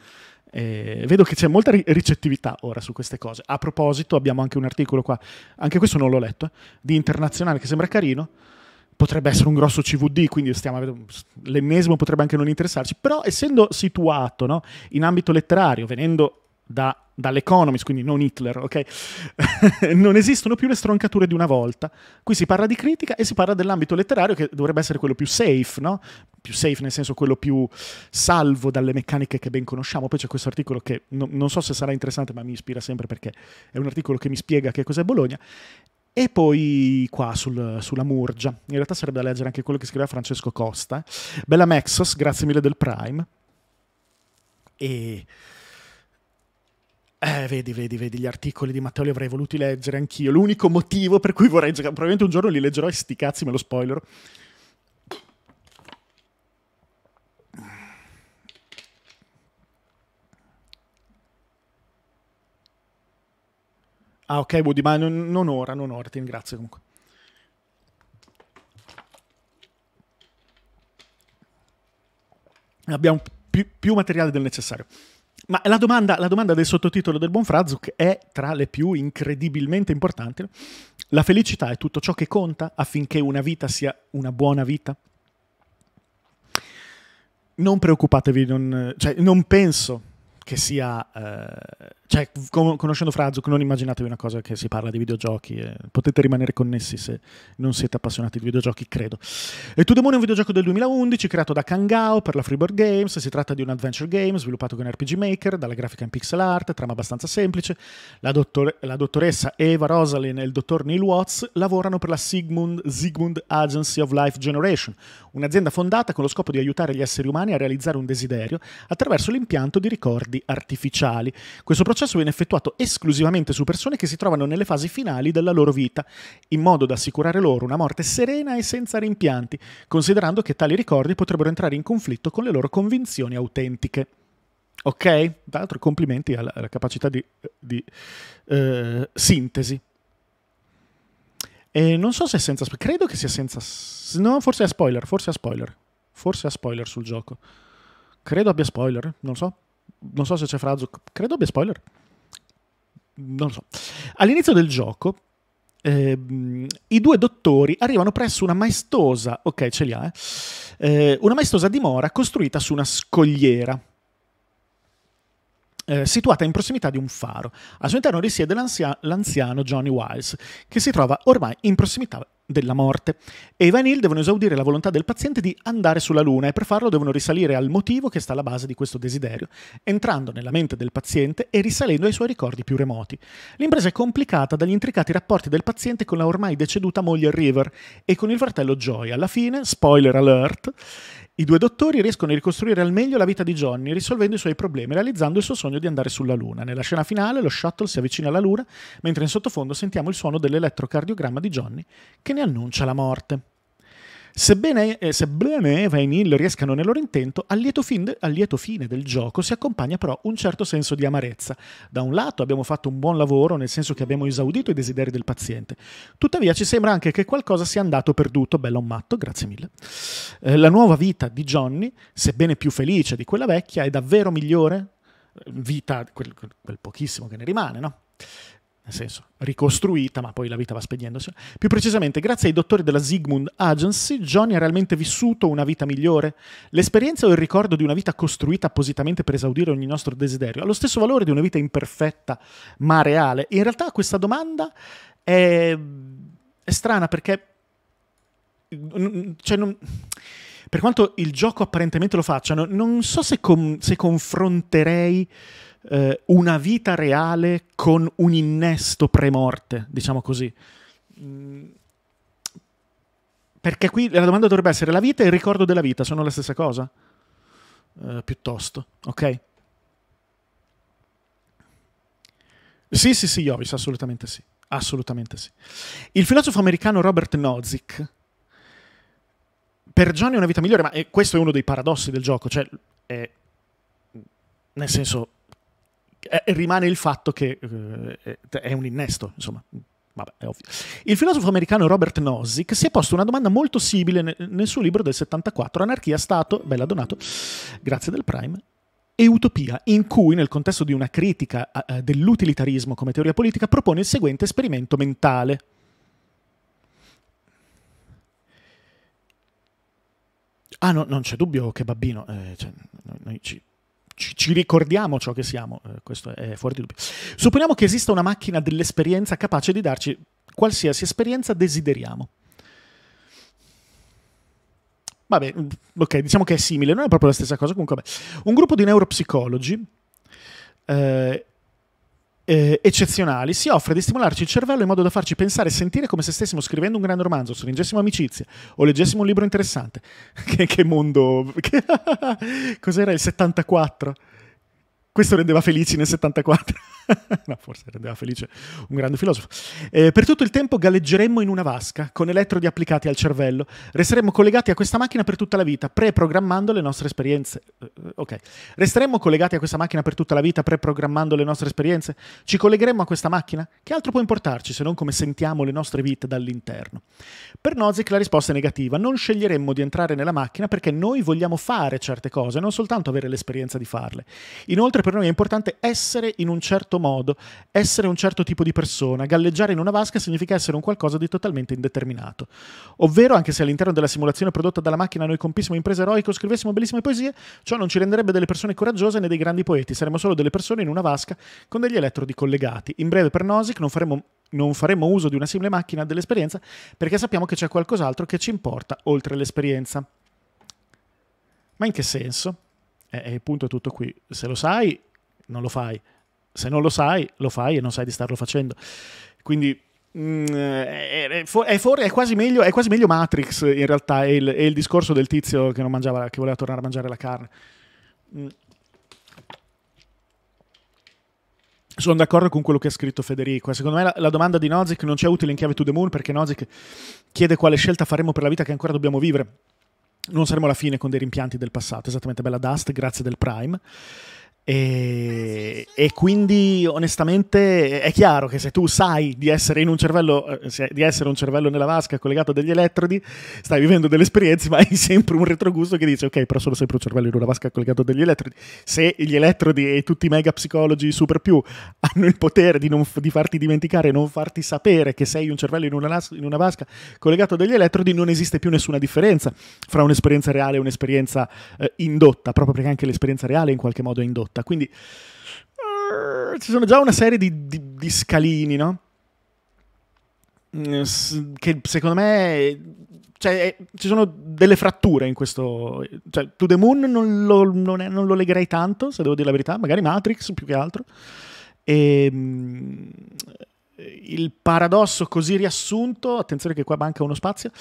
Eh, vedo che c'è molta ricettività ora su queste cose. A proposito, abbiamo anche un articolo qua, anche questo non l'ho letto, eh, di Internazionale che sembra carino. Potrebbe essere un grosso CVD, quindi stiamo a vedere, l'ennesimo potrebbe anche non interessarci, però essendo situato no, in ambito letterario, venendo da, dall'Economist, quindi non Hitler, ok? non esistono più le stroncature di una volta. Qui si parla di critica e si parla dell'ambito letterario che dovrebbe essere quello più safe, no? Più safe nel senso quello più salvo dalle meccaniche che ben conosciamo. Poi c'è questo articolo che no, non so se sarà interessante, ma mi ispira sempre perché è un articolo che mi spiega che cos'è Bologna. E poi qua sul, sulla Murgia, in realtà sarebbe da leggere anche quello che scriveva Francesco Costa. Eh. Bella Mexos, grazie mille del Prime. E eh, vedi, vedi, vedi, gli articoli di Matteo li avrei voluti leggere anch'io. L'unico motivo per cui vorrei giocare, probabilmente un giorno li leggerò e sti cazzi me lo spoiler. Ah, ok, Woody, ma non, non ora, non ora, ti ringrazio comunque. Abbiamo più, più materiale del necessario. Ma la domanda, la domanda del sottotitolo del buon Frazuk è tra le più incredibilmente importanti. La felicità è tutto ciò che conta affinché una vita sia una buona vita? Non preoccupatevi, non, cioè, non penso che sia eh, cioè, conoscendo Frazuk, non immaginatevi una cosa che si parla di videogiochi. Eh. potete rimanere connessi se non siete appassionati di videogiochi, credo. E Tu Demone è un videogioco del 2011 creato da Kangao per la Freeboard Games. Si tratta di un adventure game sviluppato con RPG Maker, dalla grafica in pixel art, trama abbastanza semplice. La, dottore, la dottoressa Eva Rosalyn e il dottor Neil Watts lavorano per la Sigmund, Sigmund Agency of Life Generation, un'azienda fondata con lo scopo di aiutare gli esseri umani a realizzare un desiderio attraverso l'impianto di ricordi artificiali. Questo processo processo viene effettuato esclusivamente su persone che si trovano nelle fasi finali della loro vita, in modo da assicurare loro una morte serena e senza rimpianti, considerando che tali ricordi potrebbero entrare in conflitto con le loro convinzioni autentiche. Ok? D'altro, complimenti alla, alla capacità di, di eh, sintesi. E non so se è senza... Credo che sia senza... No, forse è spoiler, forse è spoiler. Forse è spoiler sul gioco. Credo abbia spoiler, non so non so se c'è Frazzo, credo abbia spoiler. Non lo so. All'inizio del gioco eh, i due dottori arrivano presso una maestosa, ok ce li ha, eh? Eh, una maestosa dimora costruita su una scogliera. Eh, situata in prossimità di un faro. Al suo interno risiede l'anzia- l'anziano Johnny Wiles, che si trova ormai in prossimità della morte. E i Vanil devono esaudire la volontà del paziente di andare sulla Luna e per farlo devono risalire al motivo che sta alla base di questo desiderio, entrando nella mente del paziente e risalendo ai suoi ricordi più remoti. L'impresa è complicata dagli intricati rapporti del paziente con la ormai deceduta moglie River e con il fratello Joy. Alla fine, spoiler alert, i due dottori riescono a ricostruire al meglio la vita di Johnny, risolvendo i suoi problemi, realizzando il suo sogno di andare sulla Luna. Nella scena finale lo shuttle si avvicina alla Luna, mentre in sottofondo sentiamo il suono dell'elettrocardiogramma di Johnny che ne annuncia la morte. Sebbene, eh, sebbene Eva e Neil riescano nel loro intento, al lieto, de- al lieto fine del gioco si accompagna però un certo senso di amarezza. Da un lato abbiamo fatto un buon lavoro, nel senso che abbiamo esaudito i desideri del paziente. Tuttavia ci sembra anche che qualcosa sia andato perduto, bello un matto, grazie mille. Eh, la nuova vita di Johnny, sebbene più felice di quella vecchia, è davvero migliore? Vita, quel, quel pochissimo che ne rimane, no? nel senso ricostruita, ma poi la vita va spegnendosi. Più precisamente, grazie ai dottori della Sigmund Agency, Johnny ha realmente vissuto una vita migliore. L'esperienza o il ricordo di una vita costruita appositamente per esaudire ogni nostro desiderio ha lo stesso valore di una vita imperfetta, ma reale. in realtà questa domanda è, è strana perché... Cioè non per quanto il gioco apparentemente lo faccia, non so se, com- se confronterei eh, una vita reale con un innesto premorte, diciamo così. Mm. Perché qui la domanda dovrebbe essere la vita e il ricordo della vita sono la stessa cosa? Uh, piuttosto, ok? Sì, sì, sì, Jovis, assolutamente sì. Assolutamente sì. Il filosofo americano Robert Nozick, per Johnny è una vita migliore, ma eh, questo è uno dei paradossi del gioco, cioè, è, nel senso, eh, eh, rimane il fatto che eh, è un innesto, insomma. Vabbè, è ovvio. Il filosofo americano Robert Nozick si è posto una domanda molto simile nel, suo libro del 74, Anarchia, Stato, bella donato, grazie del Prime, e Utopia, in cui, nel contesto di una critica dell'utilitarismo come teoria politica, propone il seguente esperimento mentale. Ah, no, non c'è dubbio che Babbino, eh, cioè, noi ci ci, ci ricordiamo ciò che siamo, eh, questo è fuori di dubbio. Supponiamo che esista una macchina dell'esperienza capace di darci qualsiasi esperienza desideriamo. Vabbè, mm, ok, diciamo che è simile, non è proprio la stessa cosa, comunque vabbè. Un gruppo di neuropsicologi eh, eh, eccezionali, si offre di stimolarci il cervello in modo da farci pensare e sentire come se stessimo scrivendo un grande romanzo, stringessimo amicizie o leggessimo un libro interessante. che, che mondo... Cos'era il 74? Questo rendeva felici nel 74. no, forse rendeva felice un grande filosofo. Eh, per tutto il tempo galleggeremmo in una vasca con elettrodi applicati al cervello. Resteremmo collegati a questa macchina per tutta la vita, preprogrammando le nostre esperienze. Uh, ok. Resteremmo collegati a questa macchina per tutta la vita, preprogrammando le nostre esperienze? Ci collegheremmo a questa macchina? Che altro può importarci se non come sentiamo le nostre vite dall'interno? Per Nozick la risposta è negativa. Non sceglieremmo di entrare nella macchina perché noi vogliamo fare certe cose, non soltanto avere l'esperienza di farle. Inoltre per noi è importante essere in un certo modo, essere un certo tipo di persona. Galleggiare in una vasca significa essere un qualcosa di totalmente indeterminato. Ovvero, anche se all'interno della simulazione prodotta dalla macchina noi compissimo imprese eroiche o scrivessimo bellissime poesie, ciò non ci renderebbe delle persone coraggiose né dei grandi poeti, saremmo solo delle persone in una vasca con degli elettrodi collegati. In breve, per Nozick non faremo non faremo uso di una simile macchina dell'esperienza perché sappiamo che c'è qualcos'altro che ci importa oltre l'esperienza. Ma in che senso? Eh, eh il punto è tutto qui. Se lo sai, non lo fai se non lo sai, lo fai e non sai di starlo facendo. Quindi Mm, eh, è, è, for- è, quasi meglio, è, quasi meglio, Matrix in realtà è il, il discorso del tizio che, mangiava, che voleva tornare a mangiare la carne mm. sono d'accordo con quello che ha scritto Federico secondo me la, la domanda di Nozick non c'è utile in chiave to the moon perché Nozick chiede quale scelta faremo per la vita che ancora dobbiamo vivere non saremo alla fine con dei rimpianti del passato esattamente bella Dust, grazie del Prime e, e, quindi onestamente è chiaro che se tu sai di essere, cervello, eh, di essere un cervello nella vasca collegato a degli elettrodi, stai vivendo delle esperienze, ma hai sempre un retrogusto che dice ok, però sono sempre un cervello in una vasca collegato a degli elettrodi. Se gli elettrodi e tutti i mega psicologi super più hanno il potere di, non, di farti dimenticare, non farti sapere che sei un cervello in una, in una vasca collegato a degli elettrodi, non esiste più nessuna differenza fra un'esperienza reale e un'esperienza eh, indotta, proprio perché anche l'esperienza reale in qualche modo è indotta fatta. Quindi uh, ci sono già una serie di, di, di scalini, no? Mm, che secondo me cioè, eh, ci sono delle fratture in questo. Cioè, to the Moon non lo, non, è, non lo, legherei tanto, se devo dire la verità, magari Matrix più che altro. E, ehm, il paradosso così riassunto, attenzione che qua manca uno spazio,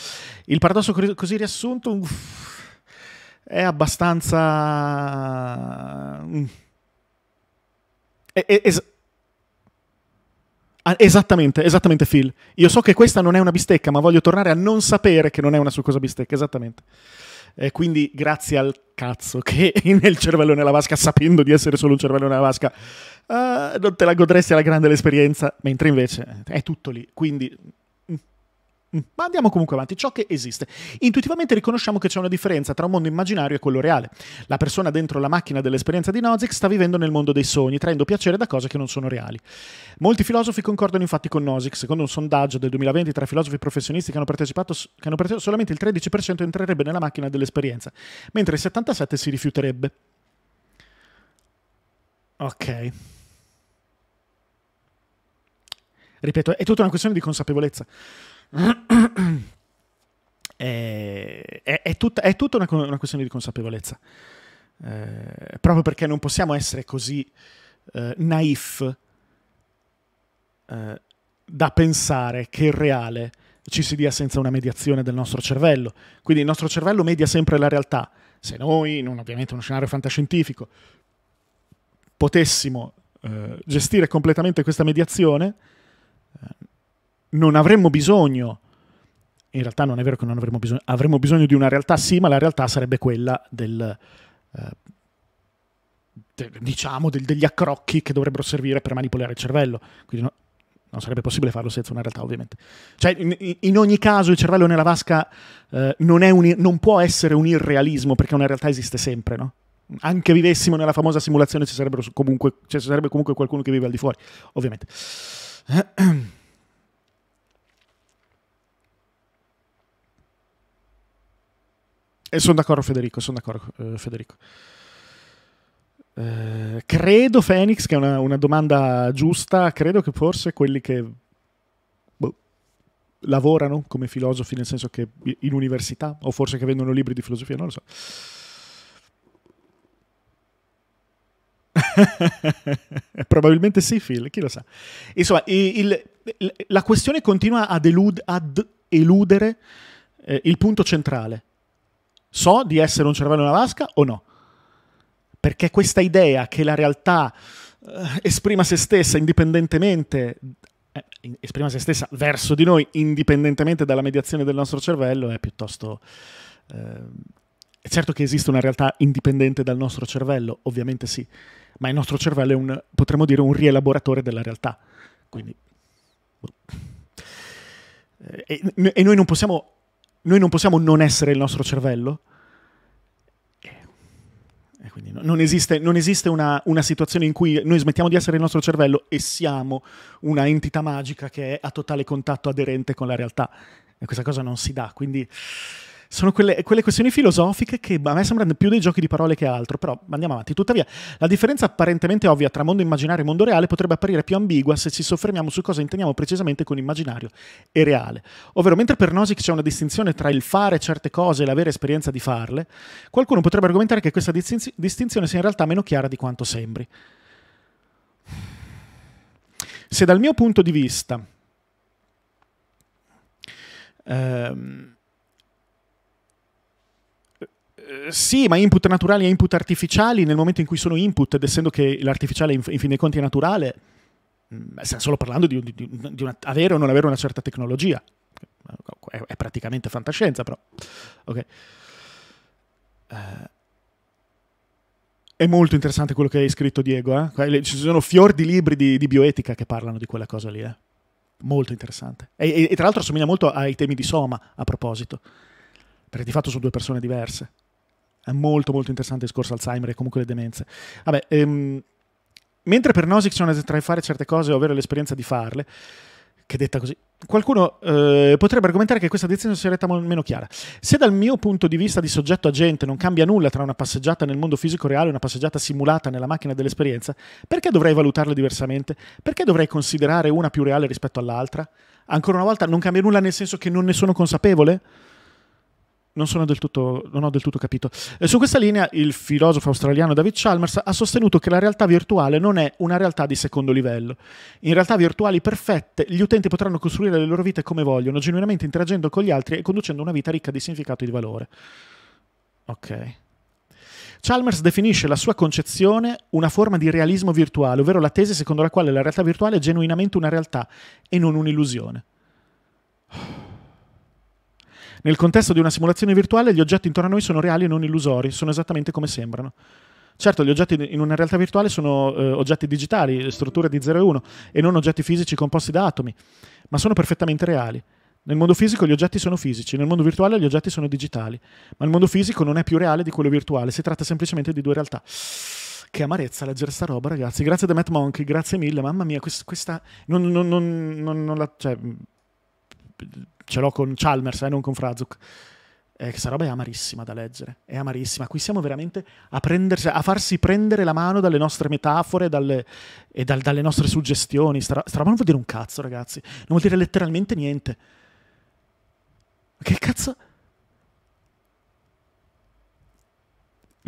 il paradosso così riassunto uff, è abbastanza... Mm, Es- ah, esattamente, esattamente Phil. Io so che questa non è una bistecca, ma voglio tornare a non sapere che non è una succosa bistecca, esattamente. Eh, quindi grazie al cazzo che nel cervello nella vasca, sapendo di essere solo un cervello nella vasca, uh, non te la godresti alla grande l'esperienza, mentre invece è tutto lì. Quindi Mm, ma andiamo comunque avanti, ciò che esiste. Intuitivamente riconosciamo che c'è una differenza tra un mondo immaginario e quello reale. La persona dentro la macchina dell'esperienza di Nozick sta vivendo nel mondo dei sogni, traendo piacere da cose che non sono reali. Molti filosofi concordano infatti con Nozick. Secondo un sondaggio del 2020 tra filosofi professionisti che hanno partecipato, che hanno partecipato solamente il 13% entrerebbe nella macchina dell'esperienza, mentre il 77% si rifiuterebbe. Ok. Ripeto, è tutta una questione di consapevolezza. è, è, è, tutta, è, tutta, una, una questione di consapevolezza. Eh, proprio perché non possiamo essere così eh, naif eh, da pensare che il reale ci si dia senza una mediazione del nostro cervello. Quindi il nostro cervello media sempre la realtà. Se noi, in un, ovviamente uno scenario fantascientifico, potessimo eh, gestire completamente questa mediazione, eh, non avremmo bisogno, in realtà non è vero che non avremmo bisogno, avremmo bisogno di una realtà sì, ma la realtà sarebbe quella del, eh, de, diciamo, del, degli accrocchi che dovrebbero servire per manipolare il cervello. Quindi no, non sarebbe possibile farlo senza una realtà, ovviamente. Cioè, in, in ogni caso, il cervello nella vasca eh, non, un, non può essere un irrealismo, perché una realtà esiste sempre, no? anche vivessimo nella famosa simulazione ci, comunque, cioè ci sarebbe comunque qualcuno che vive al di fuori, ovviamente. E sono d'accordo Federico, sono d'accordo eh, Federico. Eh, credo Phoenix, che è una, una, domanda giusta, credo che forse quelli che boh, lavorano come filosofi, nel senso che in università, o forse che vendono libri di filosofia, non lo so. Probabilmente sì, Phil, chi lo sa. Insomma, il, il, la questione continua ad, elud, ad eludere eh, il punto centrale so di essere un cervello in una vasca o no? Perché questa idea che la realtà eh, esprima se stessa indipendentemente, eh, esprima se stessa verso di noi indipendentemente dalla mediazione del nostro cervello è piuttosto... Eh, è certo che esiste una realtà indipendente dal nostro cervello, ovviamente sì, ma il nostro cervello è un, potremmo dire, un rielaboratore della realtà. Quindi... Boh. Eh, e, e noi non possiamo noi non possiamo non essere il nostro cervello. Eh. E quindi no, non esiste, non esiste una, una, situazione in cui noi smettiamo di essere il nostro cervello e siamo una entità magica che è a totale contatto aderente con la realtà. E questa cosa non si dà, quindi sono quelle, quelle, questioni filosofiche che a me sembrano più dei giochi di parole che altro, però andiamo avanti. Tuttavia, la differenza apparentemente ovvia tra mondo immaginario e mondo reale potrebbe apparire più ambigua se ci soffermiamo su cosa intendiamo precisamente con immaginario e reale. Ovvero, mentre per Nozick c'è una distinzione tra il fare certe cose e l'avere esperienza di farle, qualcuno potrebbe argomentare che questa distinzione sia in realtà meno chiara di quanto sembri. Se dal mio punto di vista... Ehm, eh, sì, ma input naturali e input artificiali, nel momento in cui sono input, ed essendo che l'artificiale in, in fin dei conti è naturale, mm, stiamo solo parlando di, di, di una, avere o non avere una certa tecnologia. È, è praticamente fantascienza, però. Ok. Uh, è molto interessante quello che hai scritto, Diego. Eh? Ci sono fior di libri di, di, bioetica che parlano di quella cosa lì. Eh? Molto interessante. E, e, e tra l'altro assomiglia molto ai temi di Soma, a proposito. Perché di fatto sono due persone diverse. È molto molto interessante il discorso Alzheimer e comunque le demenze. Vabbè, ehm, mentre per Nozick sono tra fare certe cose, ovvero l'esperienza di farle, che detta così, qualcuno eh, potrebbe argomentare che questa dizione sia retta meno chiara. Se dal mio punto di vista di soggetto agente non cambia nulla tra una passeggiata nel mondo fisico reale e una passeggiata simulata nella macchina dell'esperienza, perché dovrei valutarle diversamente? Perché dovrei considerare una più reale rispetto all'altra? Ancora una volta, non cambia nulla nel senso che non ne sono consapevole? non, tutto, non ho del tutto capito. Eh, su questa linea il filosofo australiano David Chalmers ha sostenuto che la realtà virtuale non è una realtà di secondo livello. In realtà virtuali perfette, gli utenti potranno costruire le loro vite come vogliono, genuinamente interagendo con gli altri e conducendo una vita ricca di significato e di valore. Ok. Chalmers definisce la sua concezione una forma di realismo virtuale, ovvero la tesi secondo la quale la realtà virtuale è genuinamente una realtà e non un'illusione. Nel contesto di una simulazione virtuale gli oggetti intorno a noi sono reali e non illusori, sono esattamente come sembrano. Certo, gli oggetti in una realtà virtuale sono eh, oggetti digitali, strutture di 0 e 1, e non oggetti fisici composti da atomi, ma sono perfettamente reali. Nel mondo fisico gli oggetti sono fisici, nel mondo virtuale gli oggetti sono digitali, ma il mondo fisico non è più reale di quello virtuale, si tratta semplicemente di due realtà. Che amarezza leggere sta roba, ragazzi. Grazie da Matt Monkey, grazie mille, mamma mia, questa... non, non, non, non la... Cioè, ce l'ho con Chalmers e eh, non con Frazuk. Eh, questa roba è amarissima da leggere, è amarissima. Qui siamo veramente a, a farsi prendere la mano dalle nostre metafore dalle, e dal, dalle nostre suggestioni. Sta, sta roba non vuol dire un cazzo, ragazzi. Non vuol dire letteralmente niente. Che cazzo...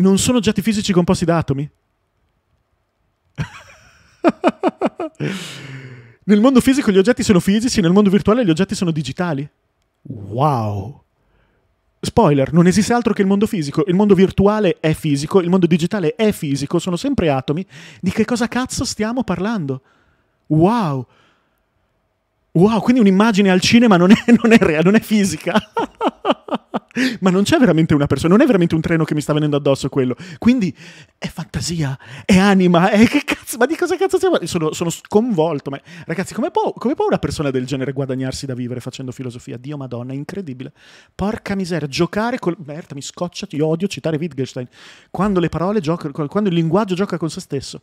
Non sono oggetti fisici composti da atomi? Nel mondo fisico gli oggetti sono fisici, nel mondo virtuale gli oggetti sono digitali. Wow. Spoiler, non esiste altro che il mondo fisico, il mondo virtuale è fisico, il mondo digitale è fisico, sono sempre atomi. Di che cosa cazzo stiamo parlando? Wow. Wow, quindi un'immagine al cinema non è, non è reale, non è fisica. Ma non c'è veramente una persona, non è veramente un treno che mi sta venendo addosso quello. Quindi è fantasia, è anima, è che cazzo, ma di cosa cazzo stiamo sono, sono, sconvolto. Ma... Ragazzi, come può, come può, una persona del genere guadagnarsi da vivere facendo filosofia? Dio madonna, è incredibile. Porca miseria, giocare con... Merda, mi scoccia, io odio citare Wittgenstein. Quando le parole giocano, quando il linguaggio gioca con se stesso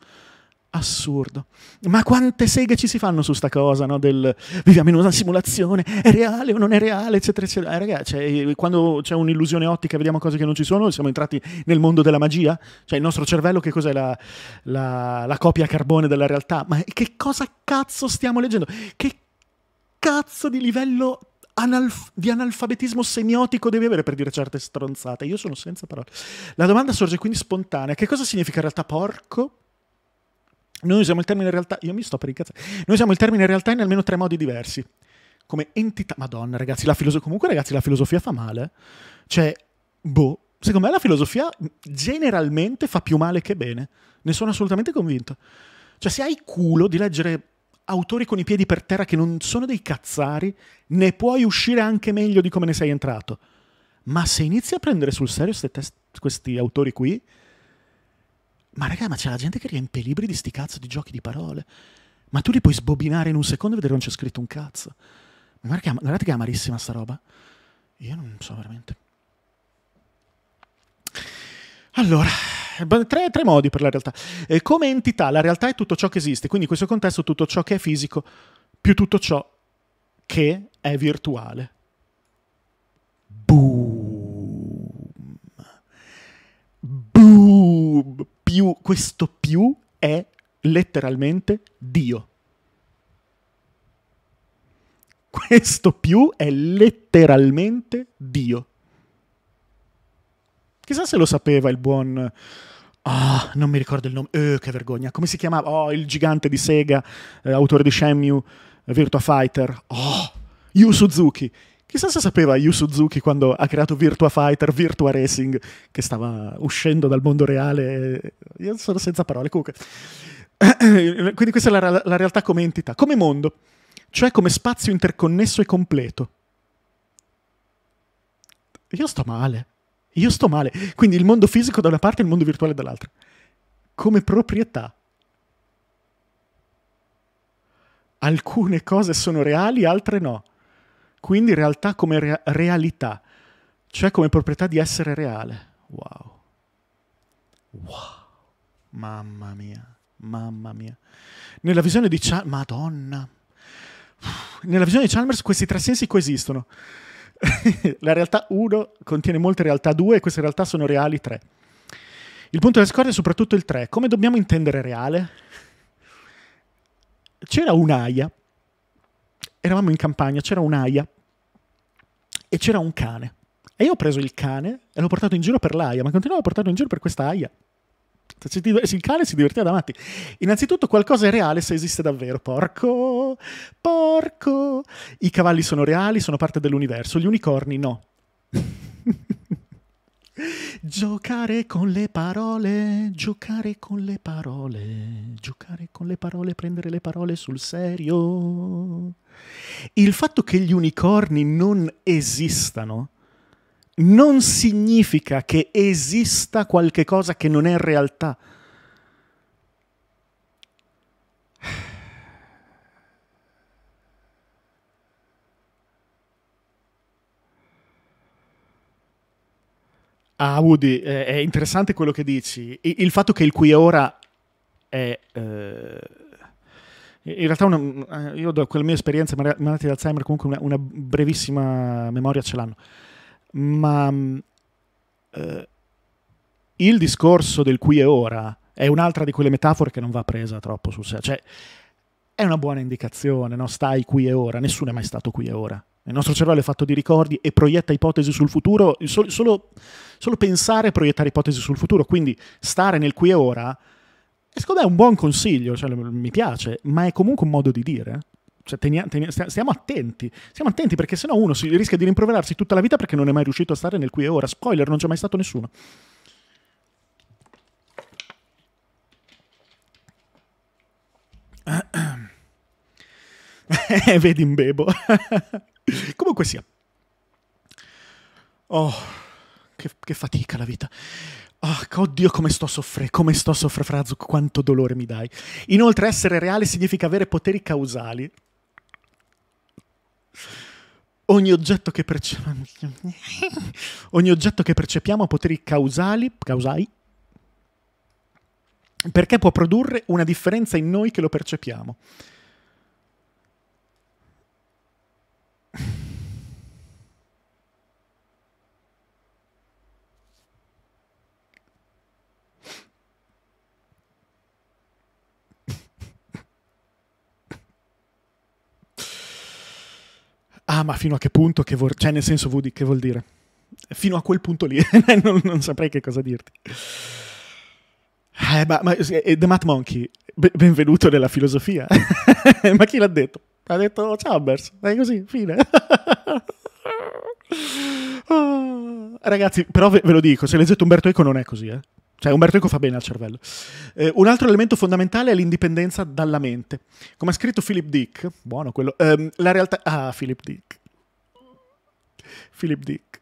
assurdo. Ma quante seghe ci si fanno su sta cosa, no? Del viviamo in una simulazione, è reale o non è reale, eccetera, eccetera. Eh, ragazzi, cioè, eh, quando c'è un'illusione ottica, vediamo cose che non ci sono, siamo entrati nel mondo della magia. Cioè, il nostro cervello che cos'è la, la, la copia a carbone della realtà? Ma che cosa cazzo stiamo leggendo? Che cazzo di livello Analf di analfabetismo semiotico devi avere per dire certe stronzate. Io sono senza parole. La domanda sorge quindi spontanea. Che cosa significa in realtà porco? Noi usiamo il termine realtà, io mi sto per incazzare, noi usiamo il termine realtà in almeno tre modi diversi, come entità, madonna ragazzi, la filosofia, comunque ragazzi la filosofia fa male, cioè, boh, secondo me la filosofia generalmente fa più male che bene, ne sono assolutamente convinto, cioè se hai culo di leggere autori con i piedi per terra che non sono dei cazzari, ne puoi uscire anche meglio di come ne sei entrato, ma se inizi a prendere sul serio questi autori qui, ma raga, ma c'è la gente che riempie i libri di sti cazzo di giochi di parole. Ma tu li puoi sbobinare in un secondo e vedere non c'è scritto un cazzo. Ma guarda, guardate che è amarissima sta roba. Io non so veramente. Allora, tre, tre modi per la realtà. Eh, come entità, la realtà è tutto ciò che esiste, quindi in questo contesto tutto ciò che è fisico più tutto ciò che è virtuale. Boom. Boom più, questo più è letteralmente Dio. Questo più è letteralmente Dio. Chissà se lo sapeva il buon... oh, non mi ricordo il nome. Eh, che vergogna. Come si chiamava? Oh, il gigante di Sega, eh, autore di Shenmue, Virtua Fighter. Oh, Yu Suzuki. Chissà se sapeva Yu Suzuki quando ha creato Virtua Fighter, Virtua Racing, che stava uscendo dal mondo reale. Eh, io sono senza parole. Comunque. Quindi questa è la, la realtà come entità, come mondo, cioè come spazio interconnesso e completo. Io sto male. Io sto male. Quindi il mondo fisico da una parte e il mondo virtuale dall'altra. Come proprietà. Alcune cose sono reali, altre no. Quindi realtà come re- realtà, cioè come proprietà di essere reale. Wow. Wow. Mamma mia, mamma mia. Nella visione di Chalmers, madonna. Nella visione di Chalmers questi tre sensi coesistono. La realtà 1 contiene molte realtà 2 e queste realtà sono reali 3. Il punto della scordia è soprattutto il 3. Come dobbiamo intendere reale? C'era un'aia eravamo in campagna, c'era un'aia e c'era un cane. E io ho preso il cane e l'ho portato in giro per l'aia, ma continuavo a portarlo in giro per questa aia. Il cane si divertiva davanti. Innanzitutto qualcosa è reale se esiste davvero. Porco, porco. I cavalli sono reali, sono parte dell'universo, gli unicorni no. Giocare con le parole, giocare con le parole, giocare con le parole, prendere le parole sul serio. Il fatto che gli unicorni non esistano non significa che esista qualche cosa che non è realtà. Ah, Woody, è interessante quello che dici. Il, il fatto che il qui e ora è... Eh, in realtà una, eh, io da quella mia esperienza, malati di Alzheimer, comunque una, una, brevissima memoria ce l'hanno. Ma mm, eh, il discorso del qui e ora è un'altra di quelle metafore che non va presa troppo sul serio. Cioè, è una buona indicazione, no? stai qui e ora, nessuno è mai stato qui e ora. Il nostro cervello è fatto di ricordi e proietta ipotesi sul futuro, solo, solo, solo pensare e proiettare ipotesi sul futuro, quindi stare nel qui e ora e secondo me è un buon consiglio, cioè, mi piace, ma è comunque un modo di dire. Cioè, tenia, tenia, stiamo attenti, stiamo attenti perché sennò uno si rischia di rimproverarsi tutta la vita perché non è mai riuscito a stare nel qui e ora. Spoiler, non c'è mai stato nessuno. Eh, vedi in bebo. Comunque sia. Oh, che, che fatica la vita. Oh, oddio, come sto a soffrire, come sto a soffrire, Frazuk, quanto dolore mi dai. Inoltre, essere reale significa avere poteri causali. Ogni oggetto che, perce... Ogni oggetto che percepiamo ha poteri causali, causai, perché può produrre una differenza in noi che lo percepiamo. ah ma fino a che punto, che vor- cioè nel senso Woody, che vuol dire? Fino a quel punto lì, non, non, saprei che cosa dirti. Eh, ma, ma, The Matt Monkey, benvenuto nella filosofia. ma chi l'ha detto? Ha detto Chambers, è così, fine. oh, ragazzi, però ve, ve, lo dico, se leggete Umberto Eco non è così, eh. Cioè, Umberto Eco fa bene al cervello. Eh, un altro elemento fondamentale è l'indipendenza dalla mente. Come ha scritto Philip Dick, buono quello, ehm, la realtà... Ah, Philip Dick. Philip Dick.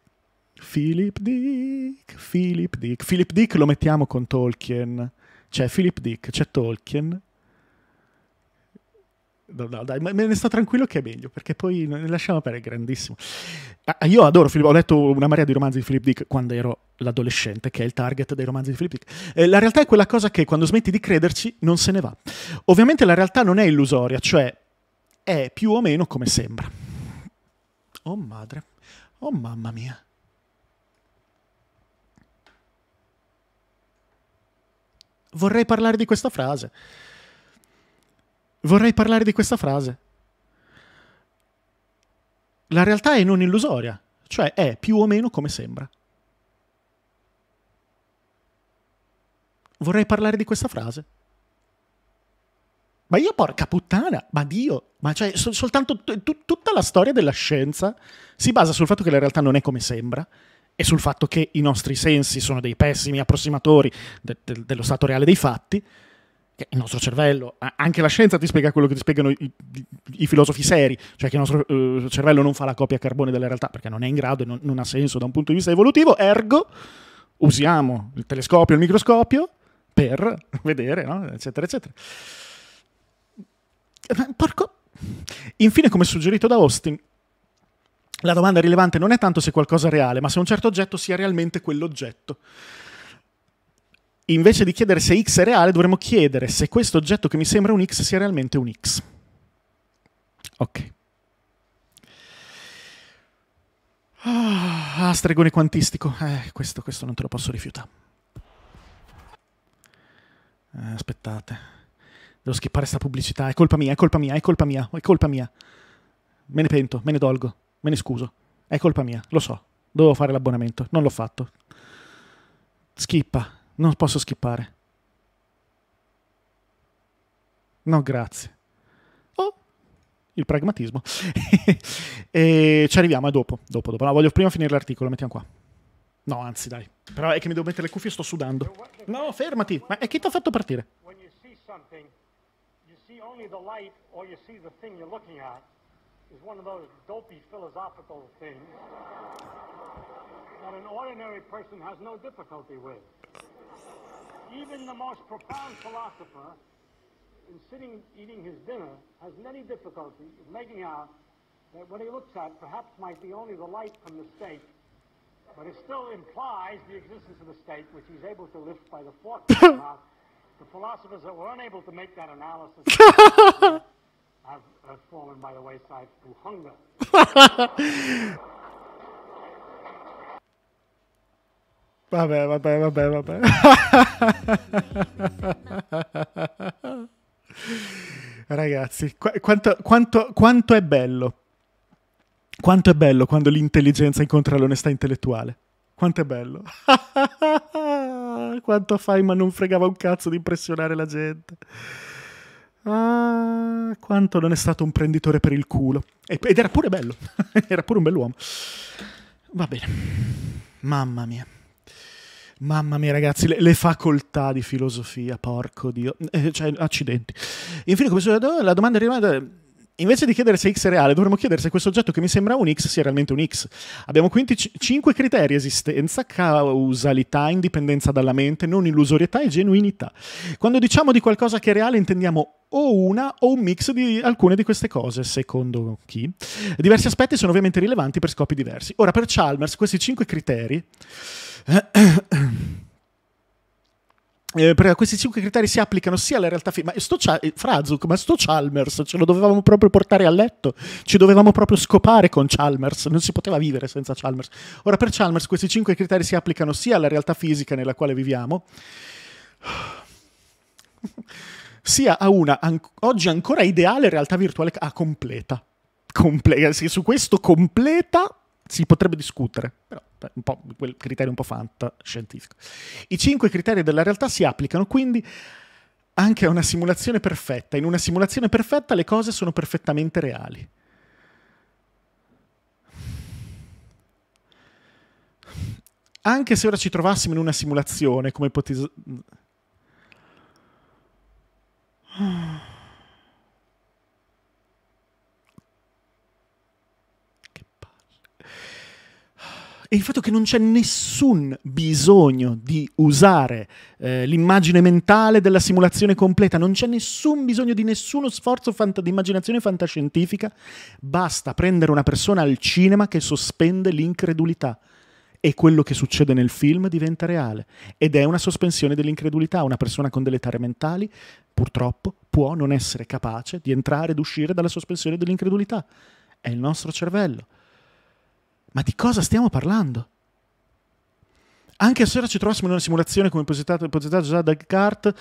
Philip Dick, Philip Dick. Philip Dick lo mettiamo con Tolkien. C'è cioè, Philip Dick, c'è Tolkien, No, no, dai, ma me ne sto tranquillo che è meglio, perché poi ne lasciamo perdere, è grandissimo. Ah, ah, io adoro Philip, ho letto una marea di romanzi di Philip Dick quando ero l'adolescente, che è il target dei romanzi di Philip Dick. Eh, la realtà è quella cosa che quando smetti di crederci non se ne va. Ovviamente la realtà non è illusoria, cioè è più o meno come sembra. Oh madre, oh mamma mia. Vorrei parlare di questa frase vorrei parlare di questa frase. La realtà è non illusoria, cioè è più o meno come sembra. Vorrei parlare di questa frase. Ma io porca puttana, ma Dio, ma cioè sol- soltanto t- t- tutta la storia della scienza si basa sul fatto che la realtà non è come sembra e sul fatto che i nostri sensi sono dei pessimi approssimatori de- de- dello stato reale dei fatti che il nostro cervello, anche la scienza ti spiega quello che ti spiegano i, i, i filosofi seri, cioè che il nostro eh, cervello non fa la copia a carbone della realtà perché non è in grado e non, non ha senso da un punto di vista evolutivo, ergo usiamo il telescopio, il microscopio per vedere, no? eccetera, eccetera. Porco. Infine, come suggerito da Austin, la domanda rilevante non è tanto se qualcosa è reale, ma se un certo oggetto sia realmente quell'oggetto invece di chiedere se x è reale, dovremmo chiedere se questo oggetto che mi sembra un x sia realmente un x. Ok. Ah, stregone quantistico. Eh, questo, questo non te lo posso rifiutare. Eh, aspettate. Devo schippare sta pubblicità. È colpa mia, è colpa mia, è colpa mia, è colpa mia. Me ne pento, me ne dolgo, me ne scuso. È colpa mia, lo so. Dovevo fare l'abbonamento, non l'ho fatto. Schippa, non posso skippare. No, grazie. Oh, il pragmatismo. e ci arriviamo, è eh, dopo. Dopo, dopo. No, voglio prima finire l'articolo, mettiamo qua. No, anzi, dai. Però è che mi devo mettere le cuffie e sto sudando. No, fermati. Ma è chi ti ha fatto partire? Quando you see something, you see only the light or you see the thing you're looking at. is one of those dopey philosophical things that an ordinary person has no difficulty with. Even the most profound philosopher, in sitting eating his dinner, has many difficulty in making out that what he looks at perhaps might be only the light from the steak, but it still implies the existence of the steak, which he's able to lift by the fork. the philosophers that were unable to make that analysis. have, fallen by the wayside through hunger. Vabbè, vabbè, vabbè, vabbè. Ragazzi, qu- quanto, quanto, quanto è bello. Quanto è bello quando l'intelligenza incontra l'onestà intellettuale. Quanto è bello. quanto fai, ma non fregava un cazzo di impressionare la gente. Ah, quanto non è stato un prenditore per il culo. Ed era pure bello, era pure un bell'uomo. Va bene, mamma mia. Mamma mia, ragazzi, le, le, facoltà di filosofia, porco Dio. Eh, cioè, accidenti. Infine, come la domanda è rimasta Invece di chiedere se x è reale, dovremmo chiedere se questo oggetto che mi sembra un x sia realmente un x. Abbiamo quindi cinque criteri: esistenza, causalità, indipendenza dalla mente, non illusorietà e genuinità. Quando diciamo di qualcosa che è reale, intendiamo o una o un mix di alcune di queste cose, secondo chi. Diversi aspetti sono ovviamente rilevanti per scopi diversi. Ora, per Chalmers, questi cinque criteri. Eh, questi cinque criteri si applicano sia alla realtà ma sto eh, Frazuk, ma sto Chalmers ce lo dovevamo proprio portare a letto ci dovevamo proprio scopare con Chalmers non si poteva vivere senza Chalmers ora per Chalmers questi cinque criteri si applicano sia alla realtà fisica nella quale viviamo sia a una an oggi ancora ideale realtà virtuale ah, completa Comple- eh, su questo completa si potrebbe discutere, però è un po' quel criterio un po' fantascientifico. I cinque criteri della realtà si applicano quindi anche a una simulazione perfetta. In una simulazione perfetta le cose sono perfettamente reali. Anche se ora ci trovassimo in una simulazione, come ipotizz... e il fatto che non c'è nessun bisogno di usare eh, l'immagine mentale della simulazione completa, non c'è nessun bisogno di nessuno sforzo fant- di immaginazione fantascientifica, basta prendere una persona al cinema che sospende l'incredulità e quello che succede nel film diventa reale ed è una sospensione dell'incredulità, una persona con delle tare mentali purtroppo può non essere capace di entrare ed uscire dalla sospensione dell'incredulità. È il nostro cervello ma di cosa stiamo parlando? Anche se ora ci trovassimo in una simulazione come progettata già da Descartes,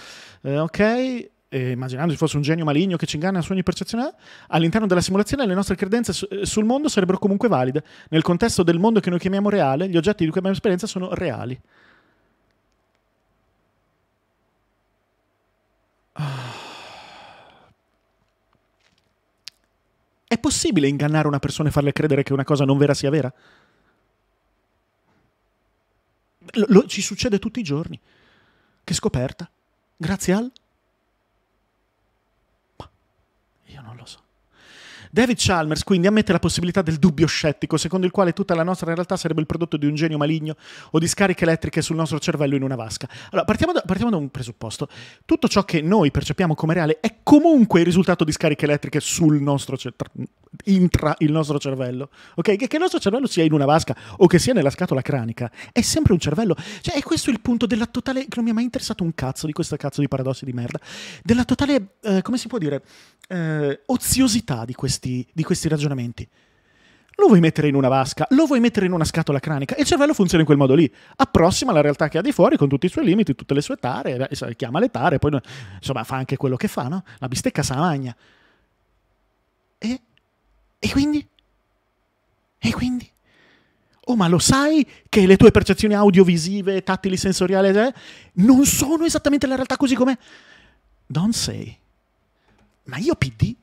eh, ok, eh, immaginando ci fosse un genio maligno che ci inganna su ogni percezione, all'interno della simulazione le nostre credenze su, eh, sul mondo sarebbero comunque valide. Nel contesto del mondo che noi chiamiamo reale, gli oggetti di cui abbiamo esperienza sono reali. Ah. È possibile ingannare una persona e farle credere che una cosa non vera sia vera? Lo, lo, ci succede tutti i giorni. Che scoperta? Grazie al... Ma io non lo so. David Chalmers quindi ammette la possibilità del dubbio scettico, secondo il quale tutta la nostra realtà sarebbe il prodotto di un genio maligno o di scariche elettriche sul nostro cervello in una vasca. Allora, partiamo da, partiamo da un presupposto. Tutto ciò che noi percepiamo come reale è comunque il risultato di scariche elettriche sul nostro cervello intra il nostro cervello. Ok? Che, che, il nostro cervello sia in una vasca o che sia nella scatola cranica, è sempre un cervello. Cioè, è questo il punto della totale. che non mi ha mai interessato un cazzo di questa cazzo di paradossi di merda. Della totale, eh, come si può dire, eh, oziosità di questi questi, di questi ragionamenti. Lo vuoi mettere in una vasca, lo vuoi mettere in una scatola cranica e il cervello funziona in quel modo lì. Approssima la realtà che ha di fuori con tutti i suoi limiti, tutte le sue tare, eh, chiama le tare, poi insomma fa anche quello che fa, no? La bistecca sa magna. E, e quindi? E quindi? Oh, ma lo sai che le tue percezioni audiovisive, tattili, sensoriali eh, non sono esattamente la realtà così com'è? Don't say. Ma io PD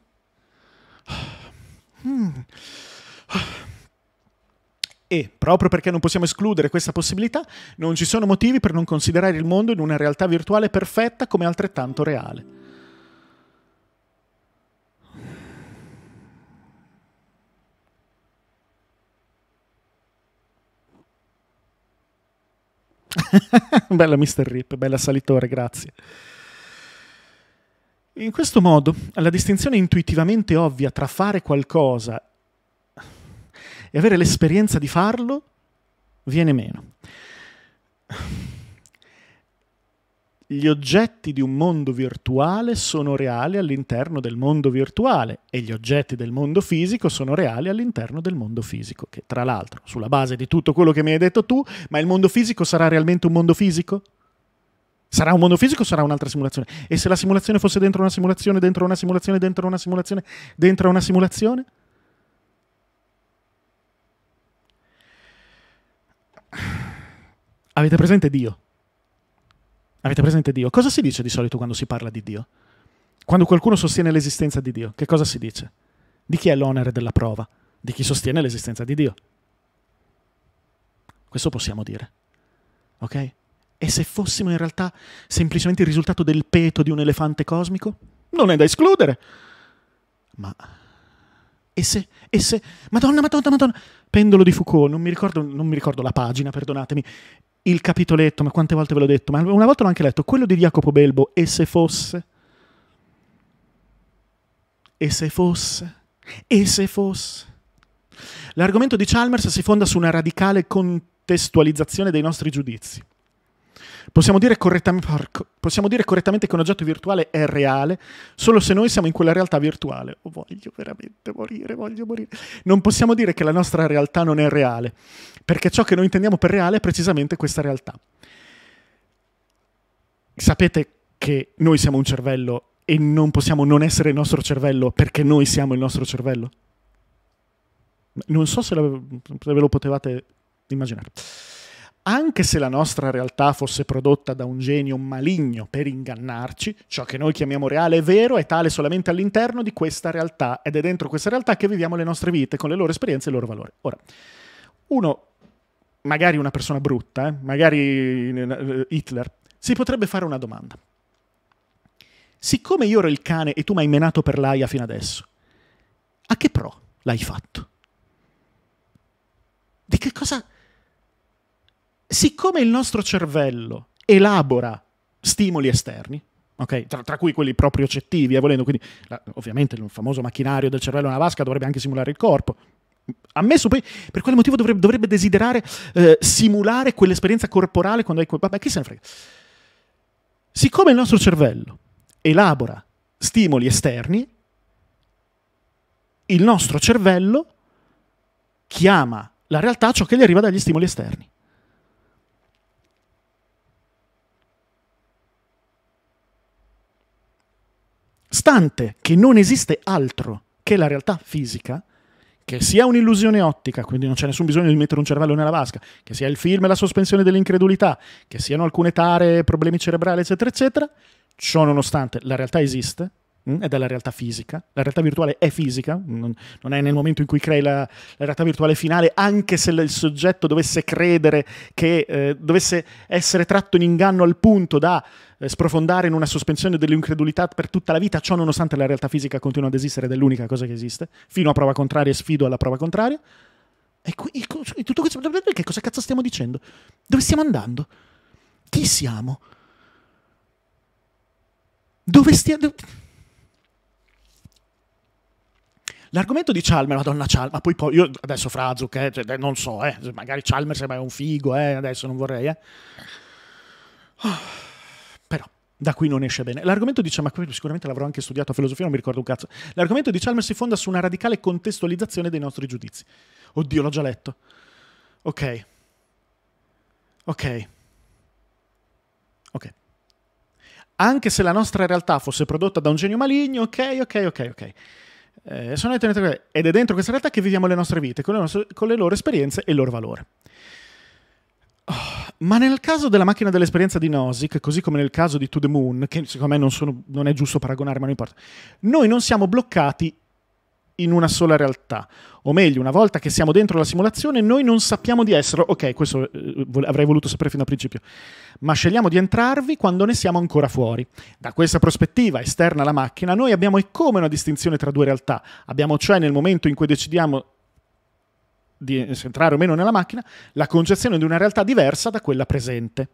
e, proprio perché non possiamo escludere questa possibilità, non ci sono motivi per non considerare il mondo in una realtà virtuale perfetta come altrettanto reale. bella Mr. Rip, bella salitore, grazie. In questo modo, la distinzione intuitivamente ovvia tra fare qualcosa e avere l'esperienza di farlo viene meno. Gli oggetti di un mondo virtuale sono reali all'interno del mondo virtuale e gli oggetti del mondo fisico sono reali all'interno del mondo fisico, che tra l'altro, sulla base di tutto quello che mi hai detto tu, ma il mondo fisico sarà realmente un mondo fisico? Sarà un mondo fisico o sarà un'altra simulazione? E se la simulazione fosse dentro una simulazione, dentro una simulazione, dentro una simulazione, dentro una simulazione? Avete presente Dio? Avete presente Dio? Cosa si dice di solito quando si parla di Dio? Quando qualcuno sostiene l'esistenza di Dio, che cosa si dice? Di chi è l'onere della prova? Di chi sostiene l'esistenza di Dio. Questo possiamo dire. Ok? E se fossimo in realtà semplicemente il risultato del peto di un elefante cosmico? Non è da escludere. Ma... E se... E se... Madonna, madonna, madonna... Pendolo di Foucault, non mi ricordo, non mi ricordo la pagina, perdonatemi. Il capitoletto, ma quante volte ve l'ho detto? Ma una volta l'ho anche letto. Quello di Jacopo Belbo, e se fosse... E se fosse... E se fosse... L'argomento di Chalmers si fonda su una radicale contestualizzazione dei nostri giudizi. Possiamo dire, possiamo dire, correttamente che un oggetto virtuale è reale solo se noi siamo in quella realtà virtuale. Oh, voglio veramente morire, voglio morire. Non possiamo dire che la nostra realtà non è reale, perché ciò che noi intendiamo per reale è precisamente questa realtà. Sapete che noi siamo un cervello e non possiamo non essere il nostro cervello perché noi siamo il nostro cervello? Non so se, se ve lo potevate immaginare anche se la nostra realtà fosse prodotta da un genio maligno per ingannarci, ciò che noi chiamiamo reale e vero è tale solamente all'interno di questa realtà ed è dentro questa realtà che viviamo le nostre vite con le loro esperienze e i loro valori. Ora, uno, magari una persona brutta, eh, magari eh, Hitler, si potrebbe fare una domanda. Siccome io ero il cane e tu mi hai menato per l'aia fino adesso, a che pro l'hai fatto? Di che cosa siccome il nostro cervello elabora stimoli esterni, okay, tra, tra, cui quelli proprio accettivi, eh, volendo, quindi la, ovviamente il famoso macchinario del cervello nella vasca dovrebbe anche simulare il corpo. Ammesso poi, per quale motivo dovrebbe, dovrebbe desiderare eh, simulare quell'esperienza corporale quando hai... Vabbè, chi se ne frega. Siccome il nostro cervello elabora stimoli esterni, il nostro cervello chiama la realtà ciò che gli arriva dagli stimoli esterni. stante che non esiste altro che la realtà fisica, che sia un'illusione ottica, quindi non c'è nessun bisogno di mettere un cervello nella vasca, che sia il film e la sospensione dell'incredulità, che siano alcune tare, problemi cerebrali, eccetera, eccetera, ciò nonostante la realtà esiste, Mm? è della realtà fisica. La realtà virtuale è fisica, non, è nel momento in cui crei la, la, realtà virtuale finale, anche se il soggetto dovesse credere che eh, dovesse essere tratto in inganno al punto da eh, sprofondare in una sospensione dell'incredulità per tutta la vita, ciò nonostante la realtà fisica continua ad esistere ed è l'unica cosa che esiste, fino a prova contraria, e sfido alla prova contraria. E, qui, e tutto questo, che cosa cazzo stiamo dicendo? Dove stiamo andando? Chi siamo? Dove stiamo... L'argomento di Chalmers, madonna Chalmers, ma poi, poi io adesso Frazuk, eh, cioè, non so, eh, magari Chalmers è un figo, eh, adesso non vorrei, eh. Oh, però da qui non esce bene. L'argomento di Chalmers, ma sicuramente l'avrò anche studiato a filosofia, non mi ricordo un cazzo. L'argomento di Chalmers si fonda su una radicale contestualizzazione dei nostri giudizi. Oddio, l'ho già letto. Ok. Ok. Ok. Anche se la nostra realtà fosse prodotta da un genio maligno, ok, ok, ok, ok. Eh, sono le 33 ed è dentro questa realtà che viviamo le nostre vite, con le, nostre, con le loro esperienze e il loro valore. Oh, ma nel caso della macchina dell'esperienza di Nozick, così come nel caso di To The Moon, che secondo me non, sono, non è giusto paragonare, ma non importa, noi non siamo bloccati in una sola realtà. O meglio, una volta che siamo dentro la simulazione, noi non sappiamo di esserlo. Ok, questo eh, avrei voluto sapere fino al principio. Ma scegliamo di entrarvi quando ne siamo ancora fuori. Da questa prospettiva esterna alla macchina, noi abbiamo e come una distinzione tra due realtà. Abbiamo cioè nel momento in cui decidiamo di eh, entrare o meno nella macchina, la concezione di una realtà diversa da quella presente.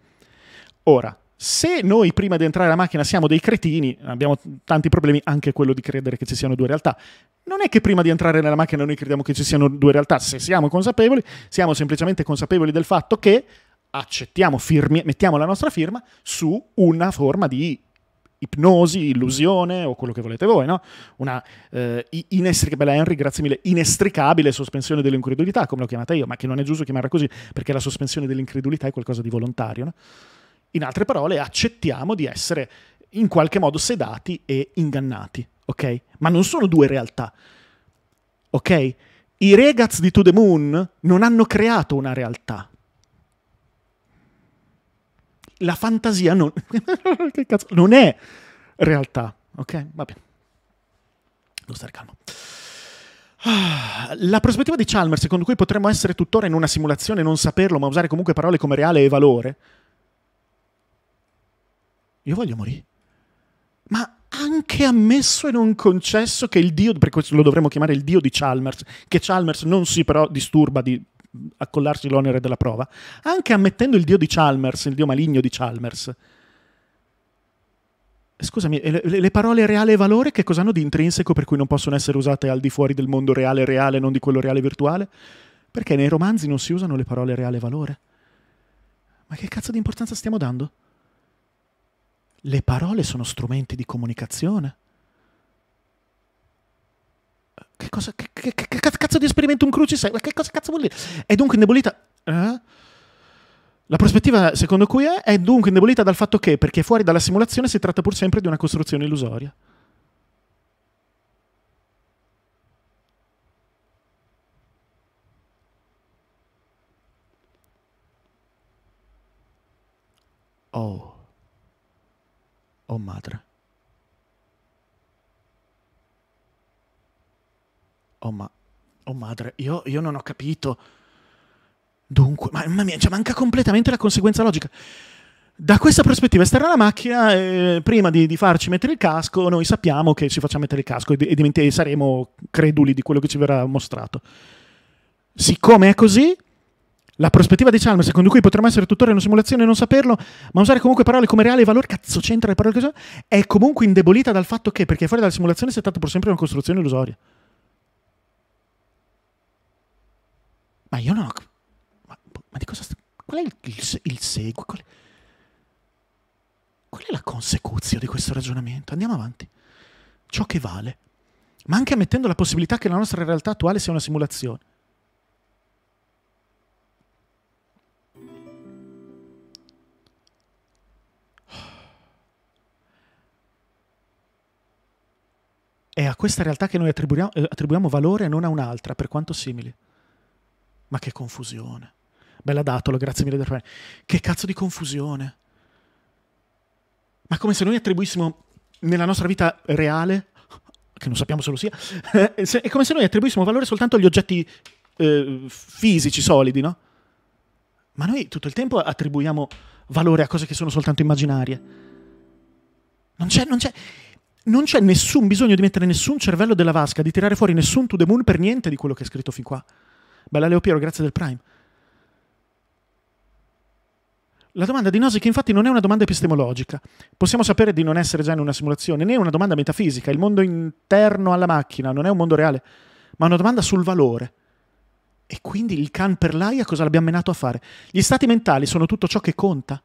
Ora, se noi prima di entrare alla macchina siamo dei cretini, abbiamo tanti problemi, anche quello di credere che ci siano due realtà. Non è che prima di entrare nella macchina noi crediamo che ci siano due realtà, se siamo consapevoli, siamo semplicemente consapevoli del fatto che accettiamo, firmi, mettiamo la nostra firma su una forma di ipnosi, illusione o quello che volete voi, no? Una eh, inestricabile, Henry, grazie mille, inestricabile sospensione dell'incredulità, come l'ho chiamata io, ma che non è giusto chiamarla così, perché la sospensione dell'incredulità è qualcosa di volontario, no? In altre parole, accettiamo di essere in qualche modo sedati e ingannati, ok? Ma non sono due realtà, ok? I Regaz di To The Moon non hanno creato una realtà. La fantasia non, non è realtà, ok? Va bene. Devo stare calmo. Ah, la prospettiva di Chalmers, secondo cui potremmo essere tuttora in una simulazione e non saperlo, ma usare comunque parole come reale e valore, io voglio morire. Ma anche ammesso e non concesso che il dio, per questo lo dovremmo chiamare il dio di Chalmers, che Chalmers non si però disturba di accollarsi l'onere della prova, anche ammettendo il dio di Chalmers, il dio maligno di Chalmers. Scusami, le, le parole reale e valore che cosa hanno di intrinseco per cui non possono essere usate al di fuori del mondo reale reale, non di quello reale virtuale? Perché nei romanzi non si usano le parole reale e valore. Ma che cazzo di importanza stiamo dando? Le parole sono strumenti di comunicazione. Che cosa, che, che, che cazzo di esperimentum crucis è? Che cosa cazzo vuol dire? È dunque indebolita... Eh? La prospettiva secondo cui è, è dunque indebolita dal fatto che, perché fuori dalla simulazione, si tratta pur sempre di una costruzione illusoria. Oh o madre. Oh, ma... oh madre, io, io non ho capito. Dunque, mamma mia, cioè manca completamente la conseguenza logica. Da questa prospettiva esterna alla macchina, eh, prima di, di, farci mettere il casco, noi sappiamo che ci facciamo mettere il casco e, e saremo creduli di quello che ci verrà mostrato. Siccome è così, la prospettiva di Chalmers, secondo cui potremmo essere tuttora in una simulazione e non saperlo, ma usare comunque parole come reale e valore, cazzo c'entra le parole che sono, è comunque indebolita dal fatto che, perché fuori dalla simulazione, si è trattato pur sempre una costruzione illusoria. Ma io non ho... Ma, ma di cosa... Sta... Qual è il, il, il seguito? Qual, qual è la consecuzione di questo ragionamento? Andiamo avanti. Ciò che vale. Ma anche ammettendo la possibilità che la nostra realtà attuale sia una simulazione È a questa realtà che noi attribuiamo, eh, attribuiamo valore e non a un'altra, per quanto simili. Ma che confusione. Bella datolo, grazie mille per del Che cazzo di confusione. Ma come se noi attribuissimo nella nostra vita reale, che non sappiamo se lo sia, è come se noi attribuissimo valore soltanto agli oggetti eh, fisici, solidi, no? Ma noi tutto il tempo attribuiamo valore a cose che sono soltanto immaginarie. Non c'è, non c'è non c'è nessun bisogno di mettere nessun cervello della vasca, di tirare fuori nessun to the moon per niente di quello che è scritto fin qua. Bella Leo Piero, grazie del Prime. La domanda di Nozick infatti non è una domanda epistemologica. Possiamo sapere di non essere già in una simulazione, né una domanda metafisica, il mondo interno alla macchina non è un mondo reale, ma una domanda sul valore. E quindi il can per l'aia cosa l'abbiamo menato a fare? Gli stati mentali sono tutto ciò che conta?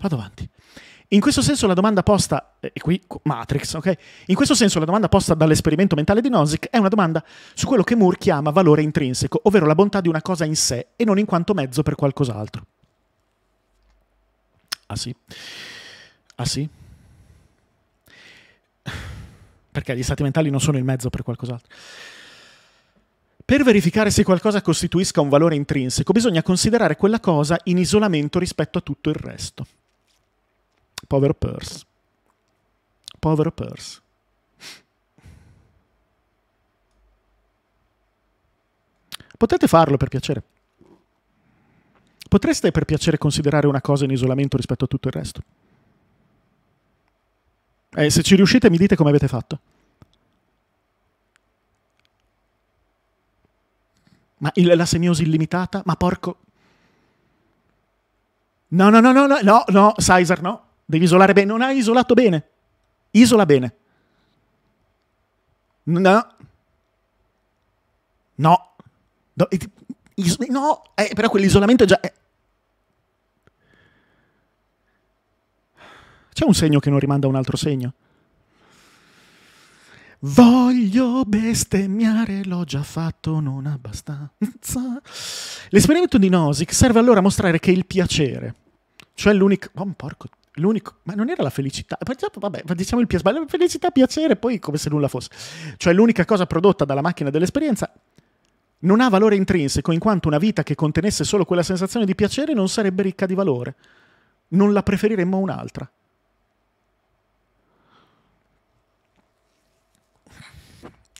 Vado avanti. In questo senso la domanda posta, e eh, qui Matrix, ok? In questo senso la domanda posta dall'esperimento mentale di Nozick è una domanda su quello che Moore chiama valore intrinseco, ovvero la bontà di una cosa in sé e non in quanto mezzo per qualcos'altro. Ah sì? Ah sì? Perché gli stati mentali non sono il mezzo per qualcos'altro. Per verificare se qualcosa costituisca un valore intrinseco bisogna considerare quella cosa in isolamento rispetto a tutto il resto. Power Purse. Power Purse. Potete farlo per piacere. Potreste per piacere considerare una cosa in isolamento rispetto a tutto il resto? Eh, se ci riuscite mi dite come avete fatto. Ma il, la semiosi illimitata? Ma porco... No, no, no, no, no, no, no, Caesar no. Devi isolare bene. Non hai isolato bene. Isola bene. No. No. No, no. Eh, però quell'isolamento è già... Eh. C'è un segno che non rimanda a un altro segno? Voglio bestemmiare, l'ho già fatto, non abbastanza. L'esperimento di Nozick serve allora a mostrare che il piacere, cioè l'unico... Oh, porco L'unico, ma non era la felicità, vabbè, diciamo il piacere, la felicità, piacere, poi come se nulla fosse. Cioè l'unica cosa prodotta dalla macchina dell'esperienza non ha valore intrinseco, in quanto una vita che contenesse solo quella sensazione di piacere non sarebbe ricca di valore. Non la preferiremmo a un'altra.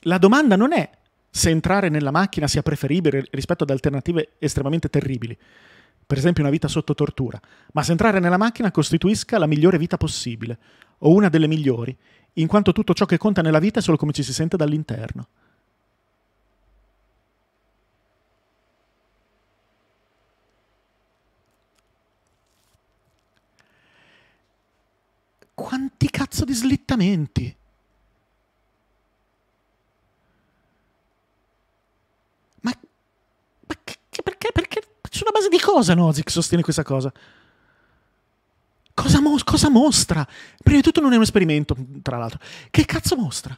La domanda non è se entrare nella macchina sia preferibile rispetto ad alternative estremamente terribili per esempio una vita sotto tortura, ma se entrare nella macchina costituisca la migliore vita possibile, o una delle migliori, in quanto tutto ciò che conta nella vita è solo come ci si sente dall'interno. Quanti cazzo di slittamenti? Sulla base di cosa Nozick sostiene questa cosa? Cosa, mo- cosa mostra? Prima di tutto non è un esperimento, tra l'altro. Che cazzo mostra?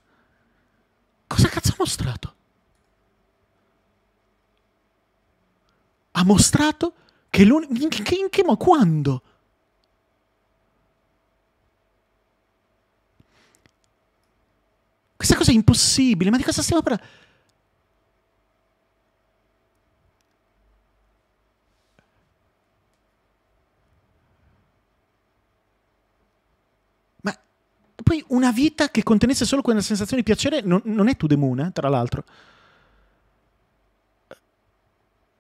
Cosa cazzo ha mostrato? Ha mostrato che l'unico... In, che, in che modo? Quando? Questa cosa è impossibile, ma di cosa stiamo parlando? Poi una vita che contenesse solo quella sensazione di piacere non, non è To The Moon, eh, tra l'altro.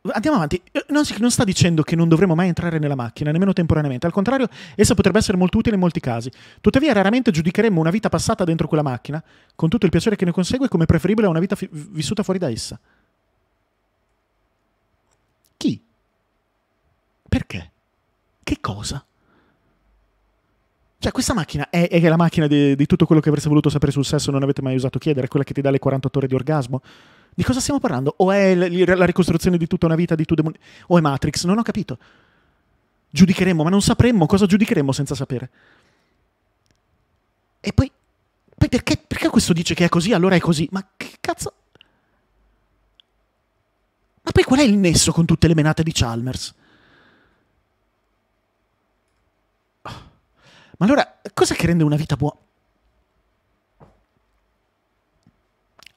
Andiamo avanti. Eh, non, si, non, sta dicendo che non dovremmo mai entrare nella macchina, nemmeno temporaneamente. Al contrario, essa potrebbe essere molto utile in molti casi. Tuttavia, raramente giudicheremmo una vita passata dentro quella macchina, con tutto il piacere che ne consegue, come preferibile a una vita vissuta fuori da essa. Chi? Perché? Che cosa? Cioè, questa macchina è, è la macchina di, di, tutto quello che avreste voluto sapere sul sesso e non avete mai usato chiedere, quella che ti dà le 48 ore di orgasmo. Di cosa stiamo parlando? O è la, la ricostruzione di tutta una vita di Tudemon? O è Matrix? Non ho capito. Giudicheremmo, ma non sapremmo cosa giudicheremmo senza sapere. E poi, poi perché, perché questo dice che è così, allora è così? Ma che cazzo? Ma poi qual è il nesso con tutte le menate di Chalmers? Ma allora, cosa che rende una vita buona?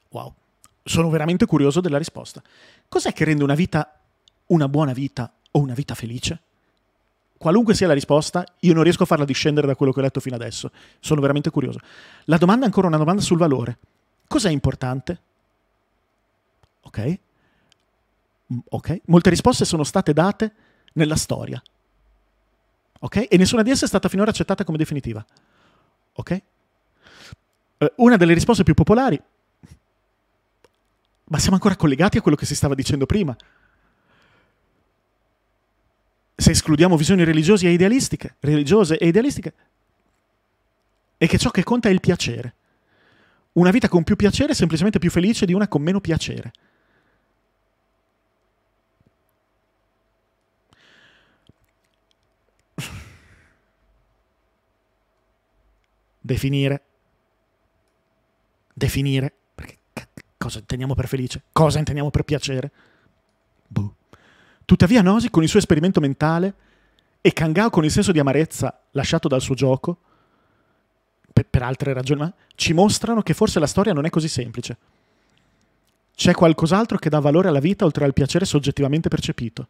Wow, sono veramente curioso della risposta. Cos'è che rende una vita una buona vita o una vita felice? Qualunque sia la risposta, io non riesco a farla discendere da quello che ho letto fino adesso. Sono veramente curioso. La domanda è ancora una domanda sul valore. Cos'è importante? Ok. Mm, ok. Molte risposte sono state date nella storia, Okay? E nessuna di esse è stata finora accettata come definitiva. Okay? Eh, una delle risposte più popolari, ma siamo ancora collegati a quello che si stava dicendo prima. Se escludiamo visioni religiose e idealistiche, religiose e idealistiche, è che ciò che conta è il piacere. Una vita con più piacere è semplicemente più felice di una con meno piacere. Definire. Definire. Perché cosa intendiamo per felice? Cosa intendiamo per piacere? Boh. Tuttavia Nosi, con il suo esperimento mentale, e Kangao con il senso di amarezza lasciato dal suo gioco, per, per altre ragioni, ma ci mostrano che forse la storia non è così semplice. C'è qualcos'altro che dà valore alla vita oltre al piacere soggettivamente percepito.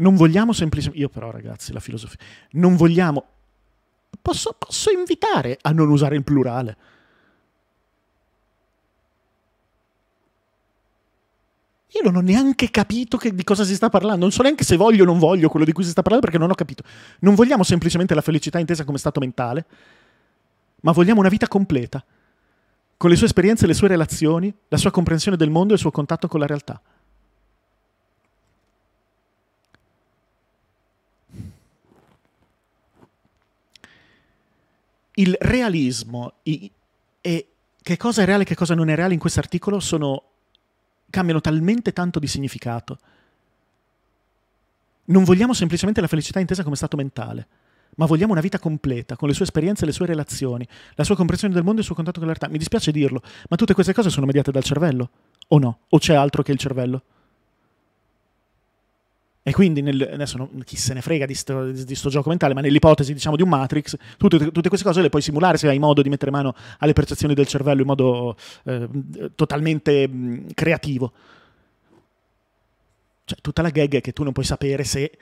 Non vogliamo semplicemente... Io però ragazzi, la filosofia... Non vogliamo... Posso, posso invitare a non usare il plurale. Io non ho neanche capito che, di cosa si sta parlando, non so neanche se voglio o non voglio quello di cui si sta parlando perché non ho capito. Non vogliamo semplicemente la felicità intesa come stato mentale, ma vogliamo una vita completa, con le sue esperienze, le sue relazioni, la sua comprensione del mondo e il suo contatto con la realtà. il realismo i, e che cosa è reale e che cosa non è reale in questo articolo sono, cambiano talmente tanto di significato. Non vogliamo semplicemente la felicità intesa come stato mentale, ma vogliamo una vita completa, con le sue esperienze, le sue relazioni, la sua comprensione del mondo e il suo contatto con la realtà. Mi dispiace dirlo, ma tutte queste cose sono mediate dal cervello? O no? O c'è altro che il cervello? E quindi, nel, adesso non, chi se ne frega di questo gioco mentale, ma nell'ipotesi diciamo di un Matrix, tutte, tutte, queste cose le puoi simulare se hai modo di mettere mano alle percezioni del cervello in modo eh, totalmente mh, creativo. Cioè, tutta la gag è che tu non puoi sapere se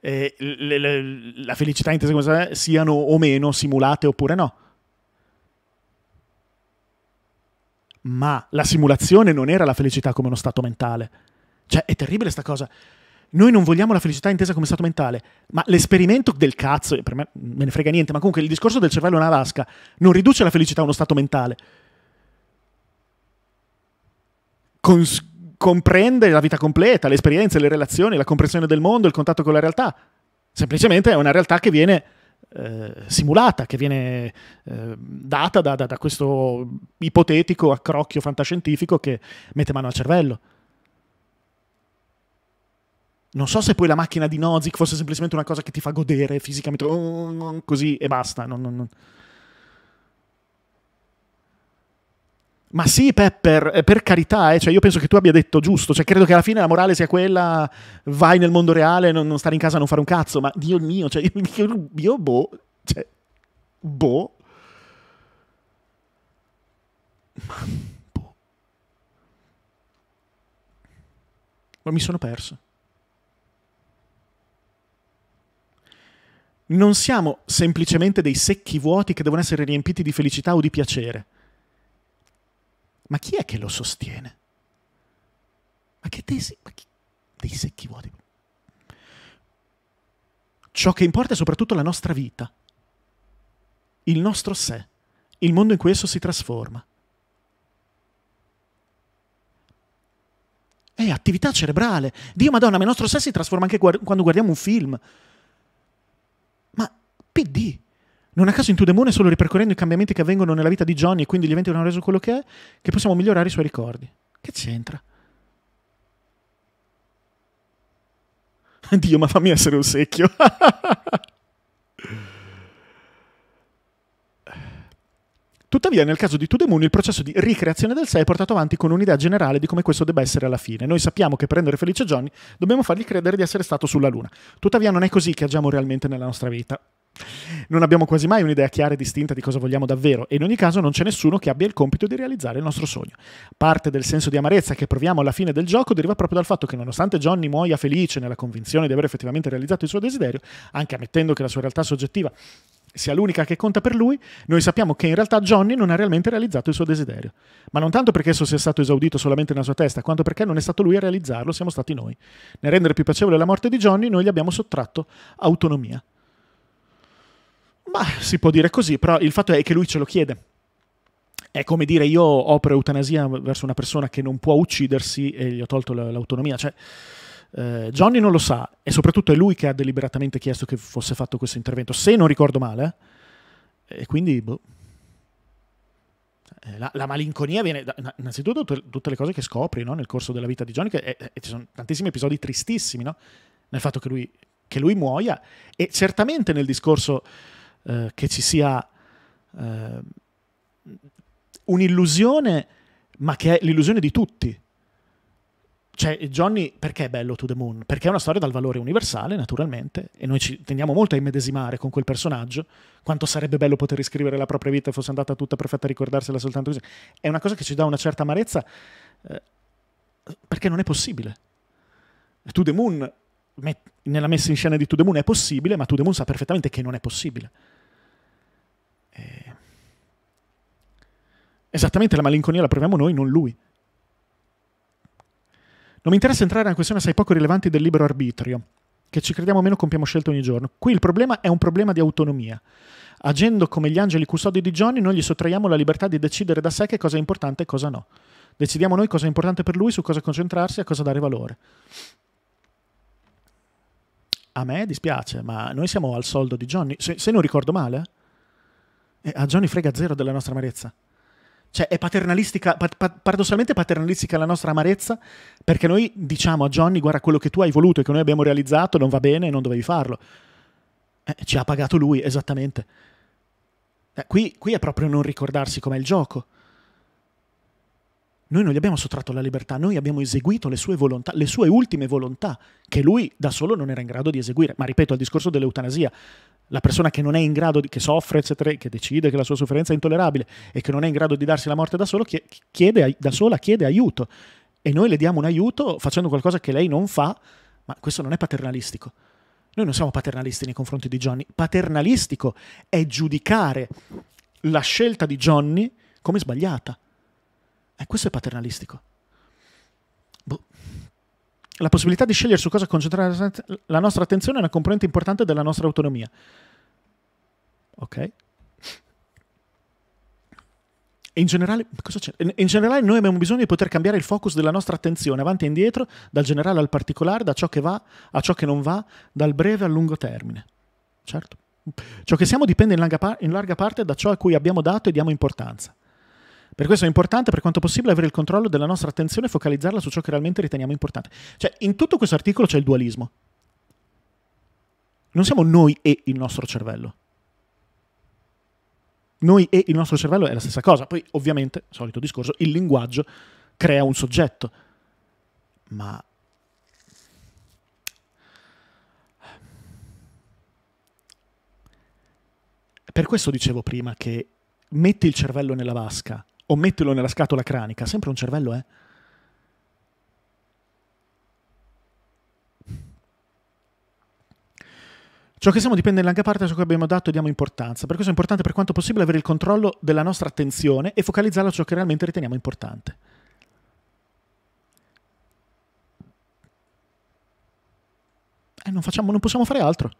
eh, le, le, la felicità intesa come siano o meno simulate oppure no. Ma la simulazione non era la felicità come uno stato mentale. Cioè, è terribile sta cosa noi non vogliamo la felicità intesa come stato mentale, ma l'esperimento del cazzo, per me me ne frega niente, ma comunque il discorso del cervello in Alaska non riduce la felicità a uno stato mentale. Cons- comprende la vita completa, le esperienze, le relazioni, la comprensione del mondo, il contatto con la realtà. Semplicemente è una realtà che viene eh, simulata, che viene eh, data da, da, da questo ipotetico accrocchio fantascientifico che mette mano al cervello. Non so se poi la macchina di Nozick fosse semplicemente una cosa che ti fa godere fisicamente, oh, oh, oh, così e basta. Non, non, non. Ma sì, Pepper, eh, per carità, eh, cioè io penso che tu abbia detto giusto, cioè credo che alla fine la morale sia quella, vai nel mondo reale, non, non stare in casa, non fare un cazzo, ma Dio mio, cioè, io, io boh, cioè, boh. Ma, boh. Ma mi sono perso. non siamo semplicemente dei secchi vuoti che devono essere riempiti di felicità o di piacere. Ma chi è che lo sostiene? Ma che tesi? Ma chi? Dei secchi vuoti. Ciò che importa è soprattutto la nostra vita, il nostro sé, il mondo in cui esso si trasforma. È attività cerebrale. Dio Madonna, ma il nostro sé si trasforma anche quando guardiamo un film. PD. Non a caso in Tudemone, solo ripercorrendo i cambiamenti che avvengono nella vita di Johnny e quindi gli eventi hanno reso quello che è, che possiamo migliorare i suoi ricordi. Che c'entra? Dio, ma fammi essere un secchio. Tuttavia, nel caso di To The Moon, il processo di ricreazione del 6 è portato avanti con un'idea generale di come questo debba essere alla fine. Noi sappiamo che per rendere felice Johnny dobbiamo fargli credere di essere stato sulla Luna. Tuttavia, non è così che agiamo realmente nella nostra vita. Non abbiamo quasi mai un'idea chiara e distinta di cosa vogliamo davvero e in ogni caso non c'è nessuno che abbia il compito di realizzare il nostro sogno. Parte del senso di amarezza che proviamo alla fine del gioco deriva proprio dal fatto che nonostante Johnny muoia felice nella convinzione di aver effettivamente realizzato il suo desiderio, anche ammettendo che la sua realtà soggettiva sia l'unica che conta per lui, noi sappiamo che in realtà Johnny non ha realmente realizzato il suo desiderio. Ma non tanto perché esso sia stato esaudito solamente nella sua testa, quanto perché non è stato lui a realizzarlo, siamo stati noi. Nel rendere più piacevole la morte di Johnny, noi gli abbiamo sottratto autonomia. Ma si può dire così, però il fatto è che lui ce lo chiede. È come dire io opero eutanasia verso una persona che non può uccidersi e gli ho tolto l'autonomia. Cioè, eh, Johnny non lo sa e soprattutto è lui che ha deliberatamente chiesto che fosse fatto questo intervento, se non ricordo male. Eh, e quindi... Boh. Eh, la, la, malinconia viene da, innanzitutto tutte le cose che scopri no? nel corso della vita di Johnny, che, e, eh, e, ci sono tantissimi episodi tristissimi no? nel fatto che lui, che lui muoia e certamente nel discorso eh, che ci sia eh, un'illusione, ma che è l'illusione di tutti. Cioè, Johnny, perché è bello To The Moon? Perché è una storia dal valore universale, naturalmente, e noi ci tendiamo molto a immedesimare con quel personaggio. Quanto sarebbe bello poter riscrivere la propria vita e fosse andata tutta perfetta a ricordarsela soltanto così. È una cosa che ci dà una certa amarezza, eh, perché non è possibile. To The Moon, nella messa in scena di To The Moon è possibile, ma To The Moon sa perfettamente che non è possibile. Eh, esattamente la malinconia la proviamo noi, non lui. Non mi interessa entrare in questione assai poco rilevante del libero arbitrio, che ci crediamo o meno compiamo scelte ogni giorno. Qui il problema è un problema di autonomia. Agendo come gli angeli custodi di Johnny, noi gli sottraiamo la libertà di decidere da sé che cosa è importante e cosa no. Decidiamo noi cosa è importante per lui, su cosa concentrarsi e a cosa dare valore. A me dispiace, ma noi siamo al soldo di Johnny. Se, se non ricordo male, eh, a Johnny frega zero della nostra amarezza. Cioè, è paternalistica, pa- pa- paradossalmente paternalistica la nostra amarezza, perché noi diciamo a Johnny, guarda, quello che tu hai voluto e che noi abbiamo realizzato non va bene, non dovevi farlo. Eh, ci ha pagato lui, esattamente. Eh, qui, qui è proprio non ricordarsi com'è il gioco. Noi non gli abbiamo sottratto la libertà, noi abbiamo eseguito le sue volontà, le sue ultime volontà, che lui da solo non era in grado di eseguire. Ma ripeto, al discorso dell'eutanasia, la persona che non è in grado, di, che soffre, eccetera, che decide che la sua sofferenza è intollerabile e che non è in grado di darsi la morte da, solo, chiede, da sola, chiede aiuto. E noi le diamo un aiuto facendo qualcosa che lei non fa, ma questo non è paternalistico. Noi non siamo paternalisti nei confronti di Johnny. Paternalistico è giudicare la scelta di Johnny come sbagliata. E eh, questo è paternalistico. La possibilità di scegliere su cosa concentrare la nostra attenzione è una componente importante della nostra autonomia. Ok? In generale, in generale, noi abbiamo bisogno di poter cambiare il focus della nostra attenzione avanti e indietro, dal generale al particolare, da ciò che va a ciò che non va, dal breve al lungo termine. Certo. Ciò che siamo dipende in larga, par- in larga parte da ciò a cui abbiamo dato e diamo importanza. Per questo è importante, per quanto possibile, avere il controllo della nostra attenzione e focalizzarla su ciò che realmente riteniamo importante. Cioè, in tutto questo articolo c'è il dualismo. Non siamo noi e il nostro cervello. Noi e il nostro cervello è la stessa cosa. Poi, ovviamente, solito discorso, il linguaggio crea un soggetto. Ma per questo dicevo prima che metti il cervello nella vasca o mettilo nella scatola cranica, sempre un cervello, eh? Ciò che siamo dipende in larga parte da ciò che abbiamo dato e diamo importanza. Per questo è importante per quanto possibile avere il controllo della nostra attenzione e focalizzarla su ciò che realmente riteniamo importante. E eh, non, facciamo, non possiamo fare altro.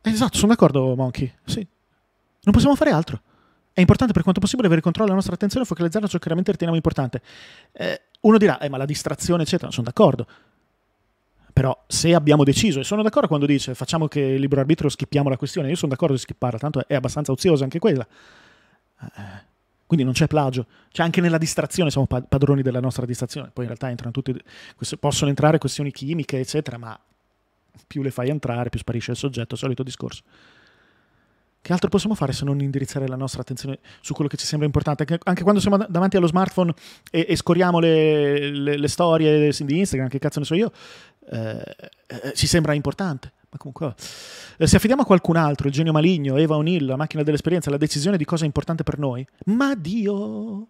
Eh, esatto, sono d'accordo, Monkey. Sì. Non possiamo fare altro. È importante per quanto possibile avere controllo della nostra attenzione e focalizzarla su ciò che veramente riteniamo importante. Eh, uno dirà, eh, ma la distrazione, eccetera, sono d'accordo. Però se abbiamo deciso, e sono d'accordo quando dice facciamo che il libero arbitro schippiamo la questione, io sono d'accordo di skipparla, tanto è abbastanza oziosa anche quella. Eh, quindi non c'è plagio, cioè anche nella distrazione siamo padroni della nostra distrazione, poi in realtà entrano tutti, possono entrare questioni chimiche, eccetera, ma più le fai entrare, più sparisce il soggetto, solito discorso. Che altro possiamo fare se non indirizzare la nostra attenzione su quello che ci sembra importante? Anche quando siamo davanti allo smartphone e, e scoriamo le, le, le, storie di Instagram, che cazzo ne so io, eh, eh, ci sembra importante. Ma comunque, eh, se affidiamo a qualcun altro, il genio maligno, Eva O'Neill, la macchina dell'esperienza, la decisione di cosa è importante per noi, ma Dio,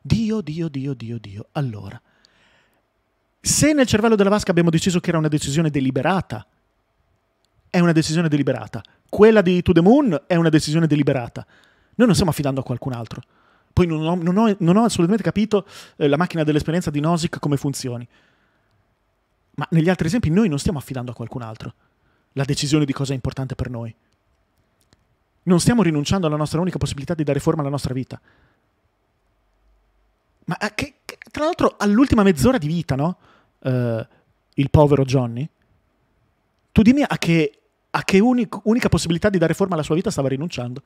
Dio, Dio, Dio, Dio, Dio. Allora, se nel cervello della vasca abbiamo deciso che era una decisione deliberata, è una decisione deliberata. Quella di To The Moon è una decisione deliberata. Noi non stiamo affidando a qualcun altro. Poi non ho, non ho, non ho assolutamente capito eh, la macchina dell'esperienza di Nozick come funzioni. Ma negli altri esempi noi non stiamo affidando a qualcun altro la decisione di cosa è importante per noi. Non stiamo rinunciando alla nostra unica possibilità di dare forma alla nostra vita. Ma eh, che, che, tra l'altro all'ultima mezz'ora di vita, no? Uh, il povero Johnny tu dimmi a che, a che unico, unica possibilità di dare forma alla sua vita stava rinunciando.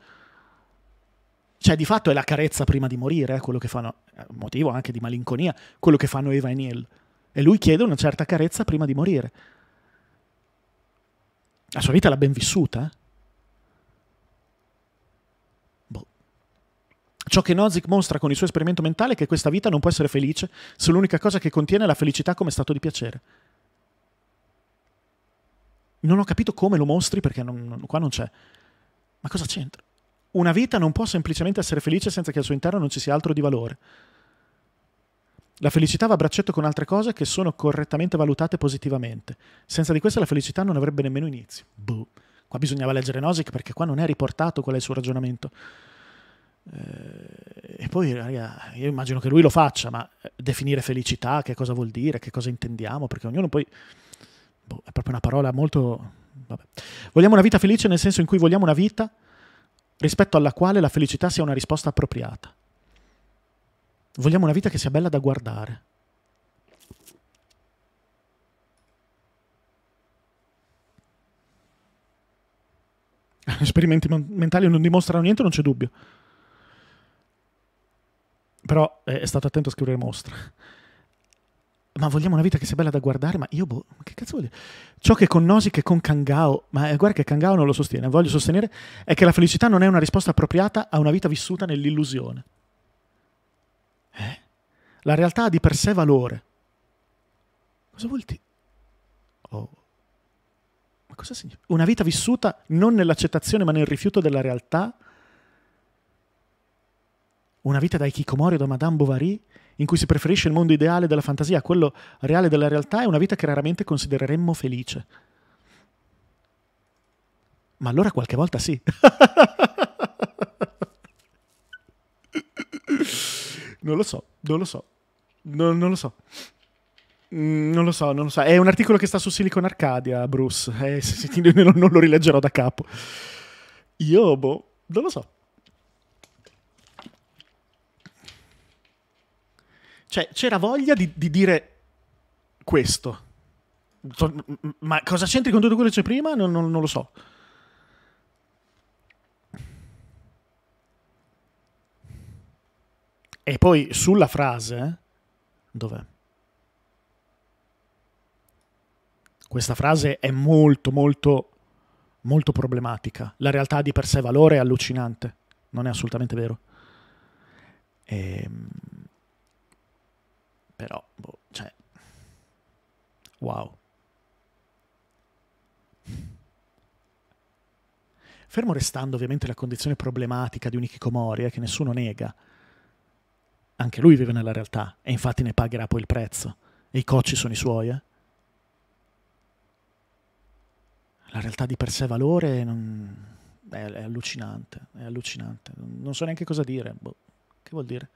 Cioè, di fatto è la carezza prima di morire, eh, quello che fanno, eh, motivo anche di malinconia, quello che fanno Eva e Neil. E lui chiede una certa carezza prima di morire. La sua vita l'ha ben vissuta. Eh? Boh. Ciò che Nozick mostra con il suo esperimento mentale è che questa vita non può essere felice se l'unica cosa che contiene è la felicità come stato di piacere. Non ho capito come lo mostri perché non, qua non c'è. Ma cosa c'entra? Una vita non può semplicemente essere felice senza che al suo interno non ci sia altro di valore. La felicità va a braccetto con altre cose che sono correttamente valutate positivamente. Senza di queste la felicità non avrebbe nemmeno inizio. Boh. Qua bisognava leggere Nozick perché qua non è riportato qual è il suo ragionamento. Eh, e poi, raga, io immagino che lui lo faccia, ma eh, definire felicità, che cosa vuol dire, che cosa intendiamo, perché ognuno poi... Boh, è proprio una parola molto... Vabbè. Vogliamo una vita felice nel senso in cui vogliamo una vita rispetto alla quale la felicità sia una risposta appropriata. Vogliamo una vita che sia bella da guardare. Gli Esperimenti mentali non dimostrano niente, non c'è dubbio. Però è stato attento a scrivere mostra ma vogliamo una vita che sia bella da guardare, ma io boh, che cazzo vuol dire? Ciò che con Nosi, che con Kangao, ma eh, guarda che Kangao non lo sostiene, voglio sostenere, è che la felicità non è una risposta appropriata a una vita vissuta nell'illusione. Eh? La realtà ha di per sé valore. Cosa vuol dire? Oh. Ma cosa significa? Una vita vissuta non nell'accettazione ma nel rifiuto della realtà? Una vita da Ikikomori o da Madame Bovary in cui si preferisce il mondo ideale della fantasia a quello reale della realtà è una vita che raramente considereremmo felice. Ma allora qualche volta sì. non lo so, non lo so, non, non lo so. Mm, non lo so, non lo so. È un articolo che sta su Silicon Arcadia, Bruce. Eh, non lo rileggerò da capo. Io, boh, non lo so. Cioè, c'era voglia di, di dire questo. Ma cosa c'entri con tutto quello che c'è prima? Non, non, non lo so. E poi sulla frase, dov'è? Questa frase è molto, molto, molto problematica. La realtà di per sé valore è allucinante. Non è assolutamente vero. Ehm. Però, boh, cioè... Wow. Fermo restando ovviamente la condizione problematica di un Ikikomori, eh, che nessuno nega. Anche lui vive nella realtà e infatti ne pagherà poi il prezzo. E i cocci sono i suoi, eh? La realtà di per sé valore non... è, è, allucinante, è allucinante. Non so neanche cosa dire. Boh. Che vuol dire?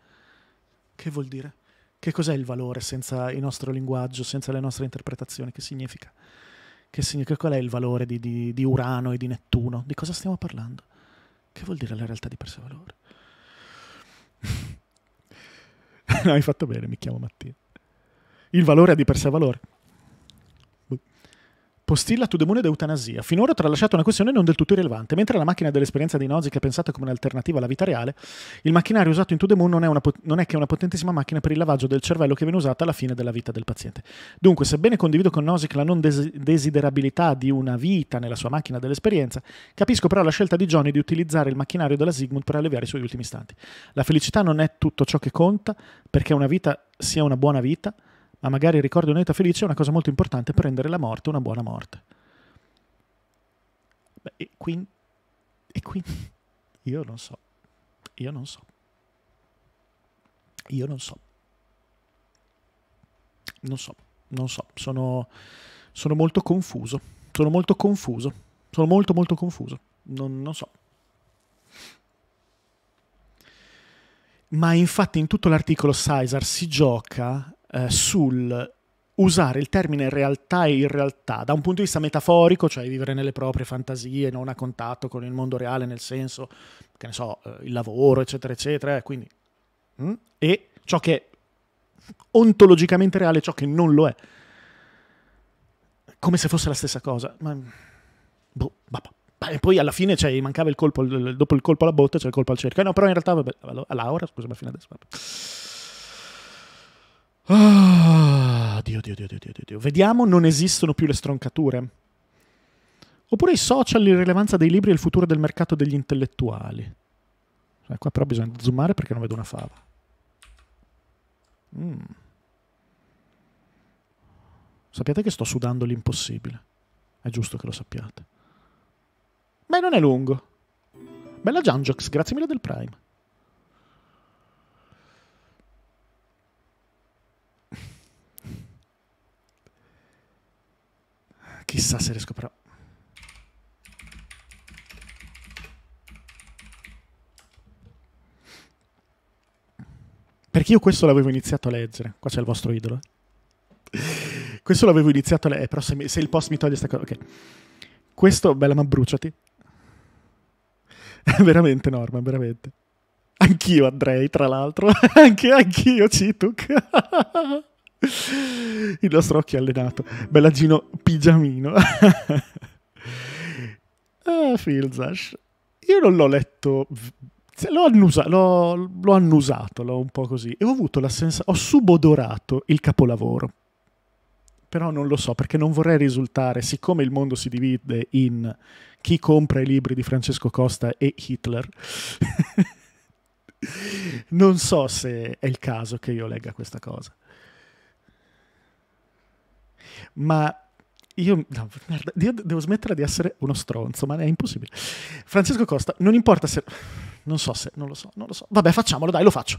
Che vuol dire? Che cos'è il valore senza il nostro linguaggio, senza le nostre interpretazioni? Che significa? Che significa qual è il valore di, di, di Urano e di Nettuno? Di cosa stiamo parlando? Che vuol dire la realtà di per sé valore? no, hai fatto bene, mi chiamo Mattia. Il valore è di per sé valore. Postilla to the moon ed eutanasia. Finora ho tralasciato una questione non del tutto irrilevante. Mentre la macchina dell'esperienza di Nozick è pensata come un'alternativa alla vita reale, il macchinario usato in to the moon non è, non è, che una potentissima macchina per il lavaggio del cervello che viene usata alla fine della vita del paziente. Dunque, sebbene condivido con Nozick la non des- desiderabilità di una vita nella sua macchina dell'esperienza, capisco però la scelta di Johnny di utilizzare il macchinario della Sigmund per alleviare i suoi ultimi istanti. La felicità non è tutto ciò che conta perché una vita sia una buona vita, ma magari il ricordo di un'età felice è una cosa molto importante per rendere la morte una buona morte. Beh, e qui, E qui, Io non so. Io non so. Io non so. Non so, non so. Sono, sono molto confuso. Sono molto confuso. Sono molto molto confuso. Non, non so. Ma infatti in tutto l'articolo Caesar si gioca eh, sul usare il termine realtà e irrealtà da un punto di vista metaforico, cioè vivere nelle proprie fantasie, non a contatto con il mondo reale, nel senso, che ne so, eh, il lavoro, eccetera, eccetera, eh, quindi, mm, e ciò che è ontologicamente reale, ciò che non lo è. Come se fosse la stessa cosa. Ma, boh, e poi alla fine cioè, mancava il colpo, dopo il colpo alla botta c'è cioè il colpo al cerchio. Eh, no, però in realtà, vabbè, allora, scusa, ma fino adesso... Vabbè. Ah, Dio, Dio, Dio, Dio, Dio, Dio. Vediamo, non esistono più le stroncature. Oppure i social, l'irrilevanza dei libri e il futuro del mercato degli intellettuali. Eh, qua però bisogna zoomare perché non vedo una fava. Mm. Sappiate che sto sudando l'impossibile. È giusto che lo sappiate. Beh, non è lungo. Bella Janjox, grazie mille del Prime. Chissà se riesco però. Perché io questo l'avevo iniziato a leggere. Qua c'è il vostro idolo. Questo l'avevo iniziato a leggere. Eh, però se, mi, se, il post mi toglie questa cosa. Ok. Questo, bella, ma bruciati. È veramente, enorme, veramente. Anch'io andrei, tra l'altro. Anche anch'io, Cituk. Il nostro occhio allenato. Bella Gino pigiamino. ah, Filzash. Io non l'ho letto... L'ho, annusa- l'ho, l'ho, annusato, l'ho un po' così. E ho avuto la sensazione... Ho subodorato il capolavoro. Però non lo so, perché non vorrei risultare, siccome il mondo si divide in chi compra i libri di Francesco Costa e Hitler... non so se è il caso che io legga questa cosa ma io, no, merda, io devo smettere di essere uno stronzo, ma è impossibile. Francesco Costa, non importa se... Non so se, non lo so, non lo so. Vabbè, facciamolo, dai, lo faccio.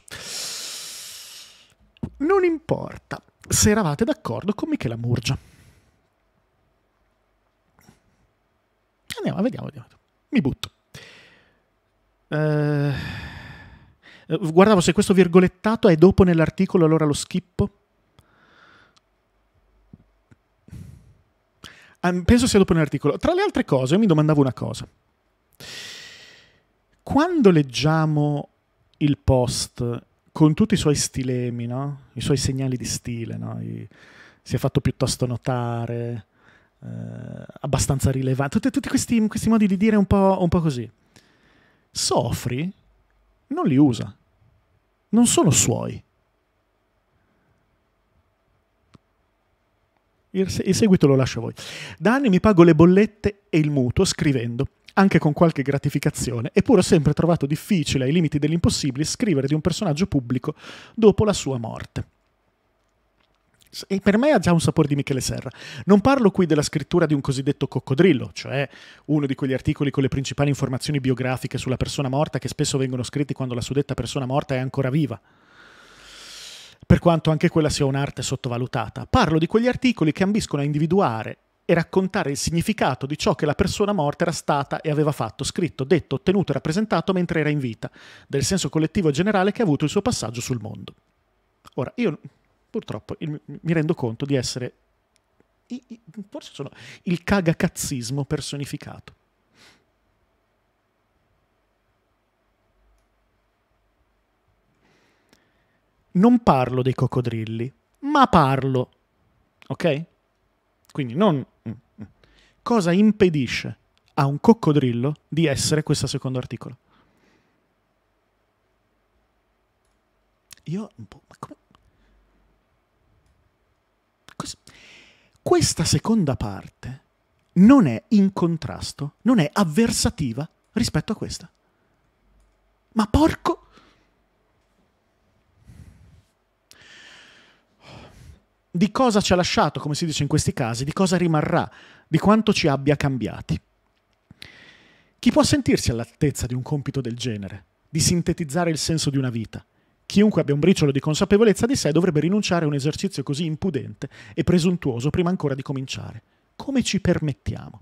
Non importa se eravate d'accordo con Michela Murgia. Andiamo, vediamo, vediamo. Mi butto. Uh, guardavo se questo virgolettato è dopo nell'articolo, allora lo schippo. Ah, penso sia dopo nell'articolo. Tra le altre cose, io mi domandavo una cosa. Quando leggiamo il post con tutti i suoi stilemi, no? i suoi segnali di stile, no? I, si è fatto piuttosto notare, eh, abbastanza rilevante, tutti, tutti questi, questi, modi di dire un po', un po' così. Sofri non li usa, non sono suoi. Il seguito lo lascio a voi. Da anni mi pago le bollette e il mutuo scrivendo, anche con qualche gratificazione, eppure ho sempre trovato difficile, ai limiti dell'impossibile, scrivere di un personaggio pubblico dopo la sua morte. E per me ha già un sapore di Michele Serra. Non parlo qui della scrittura di un cosiddetto coccodrillo, cioè uno di quegli articoli con le principali informazioni biografiche sulla persona morta che spesso vengono scritti quando la suddetta persona morta è ancora viva per quanto anche quella sia un'arte sottovalutata. Parlo di quegli articoli che ambiscono a individuare e raccontare il significato di ciò che la persona morta era stata e aveva fatto, scritto, detto, ottenuto e rappresentato mentre era in vita, del senso collettivo generale che ha avuto il suo passaggio sul mondo. Ora, io purtroppo il, mi rendo conto di essere, i, i, forse sono il cagacazzismo personificato. non parlo dei coccodrilli, ma parlo. Ok? Quindi non... Mm, mm. Cosa impedisce a un coccodrillo di essere questo secondo articolo? Io... Ma come... Questa seconda parte non è in contrasto, non è avversativa rispetto a questa. Ma porco di cosa ci ha lasciato, come si dice in questi casi, di cosa rimarrà, di quanto ci abbia cambiati. Chi può sentirsi all'altezza di un compito del genere, di sintetizzare il senso di una vita? Chiunque abbia un briciolo di consapevolezza di sé dovrebbe rinunciare a un esercizio così impudente e presuntuoso prima ancora di cominciare. Come ci permettiamo?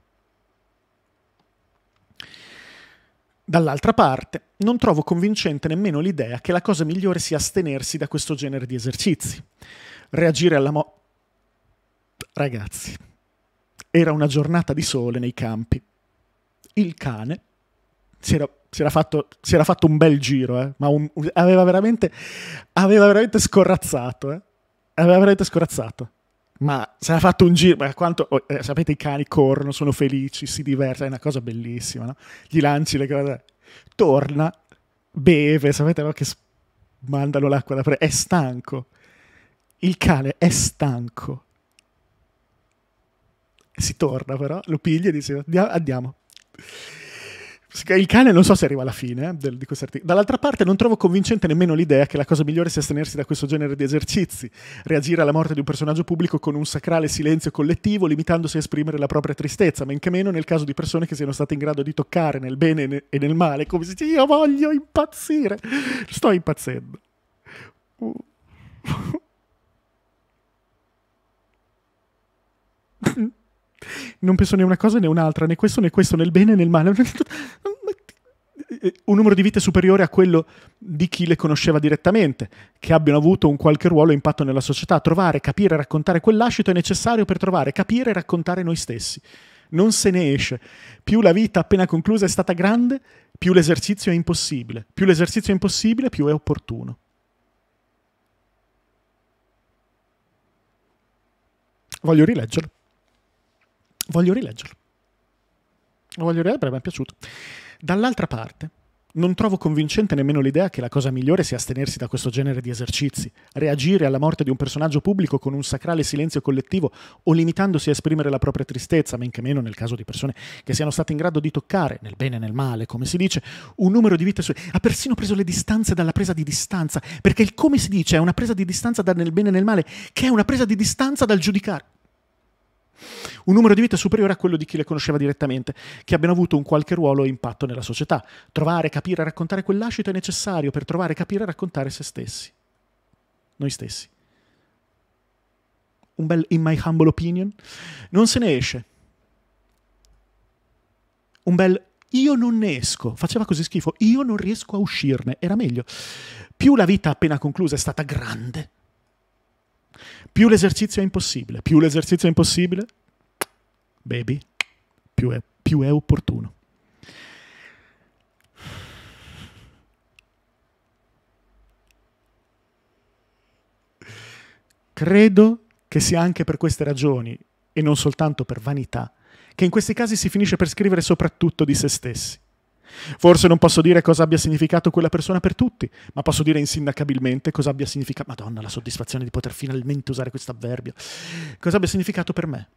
Dall'altra parte, non trovo convincente nemmeno l'idea che la cosa migliore sia astenersi da questo genere di esercizi reagire alla mo... Ragazzi, era una giornata di sole nei campi. Il cane si era, si era, fatto, si era fatto, un bel giro, eh? ma un, aveva, veramente, aveva veramente scorrazzato. Eh? Aveva veramente scorrazzato. Ma si era fatto un giro, ma quanto, oh, eh, sapete i cani corrono, sono felici, si divertono, è una cosa bellissima, no? Gli lanci le cose, torna, beve, sapete no? che mandano l'acqua da prendere, è stanco, il cane è stanco. Si torna però, lo piglia e dice andiamo. Il cane non so se arriva alla fine eh, di questo articolo. Dall'altra parte non trovo convincente nemmeno l'idea che la cosa migliore sia astenersi da questo genere di esercizi, reagire alla morte di un personaggio pubblico con un sacrale silenzio collettivo, limitandosi a esprimere la propria tristezza, men che meno nel caso di persone che siano state in grado di toccare nel bene e nel male, come se dice io voglio impazzire. Sto impazzendo. Uh. non penso né una cosa né un'altra, né questo né questo, nel bene né nel male. un numero di vite superiore a quello di chi le conosceva direttamente, che abbiano avuto un qualche ruolo e impatto nella società. Trovare, capire, raccontare quell'ascito è necessario per trovare, capire e raccontare noi stessi. Non se ne esce. Più la vita appena conclusa è stata grande, più l'esercizio è impossibile. Più l'esercizio è impossibile, più è opportuno. Voglio rileggerlo. Voglio rileggerlo. Lo voglio rileggere, mi è piaciuto. Dall'altra parte, non trovo convincente nemmeno l'idea che la cosa migliore sia astenersi da questo genere di esercizi, reagire alla morte di un personaggio pubblico con un sacrale silenzio collettivo o limitandosi a esprimere la propria tristezza, men che meno nel caso di persone che siano state in grado di toccare, nel bene e nel male, come si dice, un numero di vite sue. Ha persino preso le distanze dalla presa di distanza, perché il come si dice è una presa di distanza dal nel bene e nel male, che è una presa di distanza dal giudicare un numero di vite superiore a quello di chi le conosceva direttamente, che abbiano avuto un qualche ruolo e impatto nella società. Trovare, capire, raccontare quell'ascito è necessario per trovare, capire e raccontare se stessi. Noi stessi. Un bel in my humble opinion. Non se ne esce. Un bel io non ne esco, faceva così schifo, io non riesco a uscirne, era meglio. Più la vita appena conclusa è stata grande, più l'esercizio è impossibile, più l'esercizio è impossibile, baby, più è, più è opportuno. Credo che sia anche per queste ragioni, e non soltanto per vanità, che in questi casi si finisce per scrivere soprattutto di se stessi. Forse non posso dire cosa abbia significato quella persona per tutti, ma posso dire insindacabilmente cosa abbia significato. Madonna, la soddisfazione di poter finalmente usare questo avverbio. Cosa abbia significato per me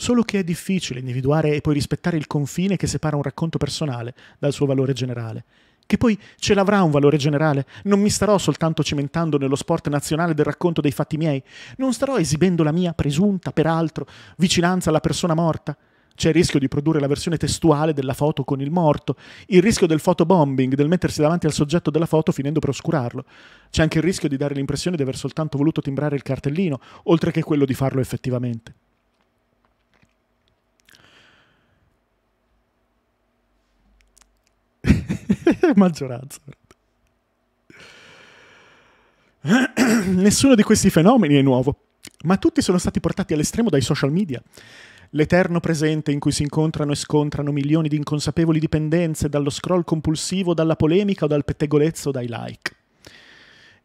solo che è difficile individuare e poi rispettare il confine che separa un racconto personale dal suo valore generale. Che poi ce l'avrà un valore generale, non mi starò soltanto cimentando nello sport nazionale del racconto dei fatti miei, non starò esibendo la mia presunta, peraltro, vicinanza alla persona morta. C'è il rischio di produrre la versione testuale della foto con il morto, il rischio del photobombing, del mettersi davanti al soggetto della foto finendo per oscurarlo. C'è anche il rischio di dare l'impressione di aver soltanto voluto timbrare il cartellino, oltre che quello di farlo effettivamente. maggioranza. Nessuno di questi fenomeni è nuovo, ma tutti sono stati portati all'estremo dai social media. L'eterno presente in cui si incontrano e scontrano milioni di inconsapevoli dipendenze dallo scroll compulsivo, dalla polemica o dal pettegolezzo dai like.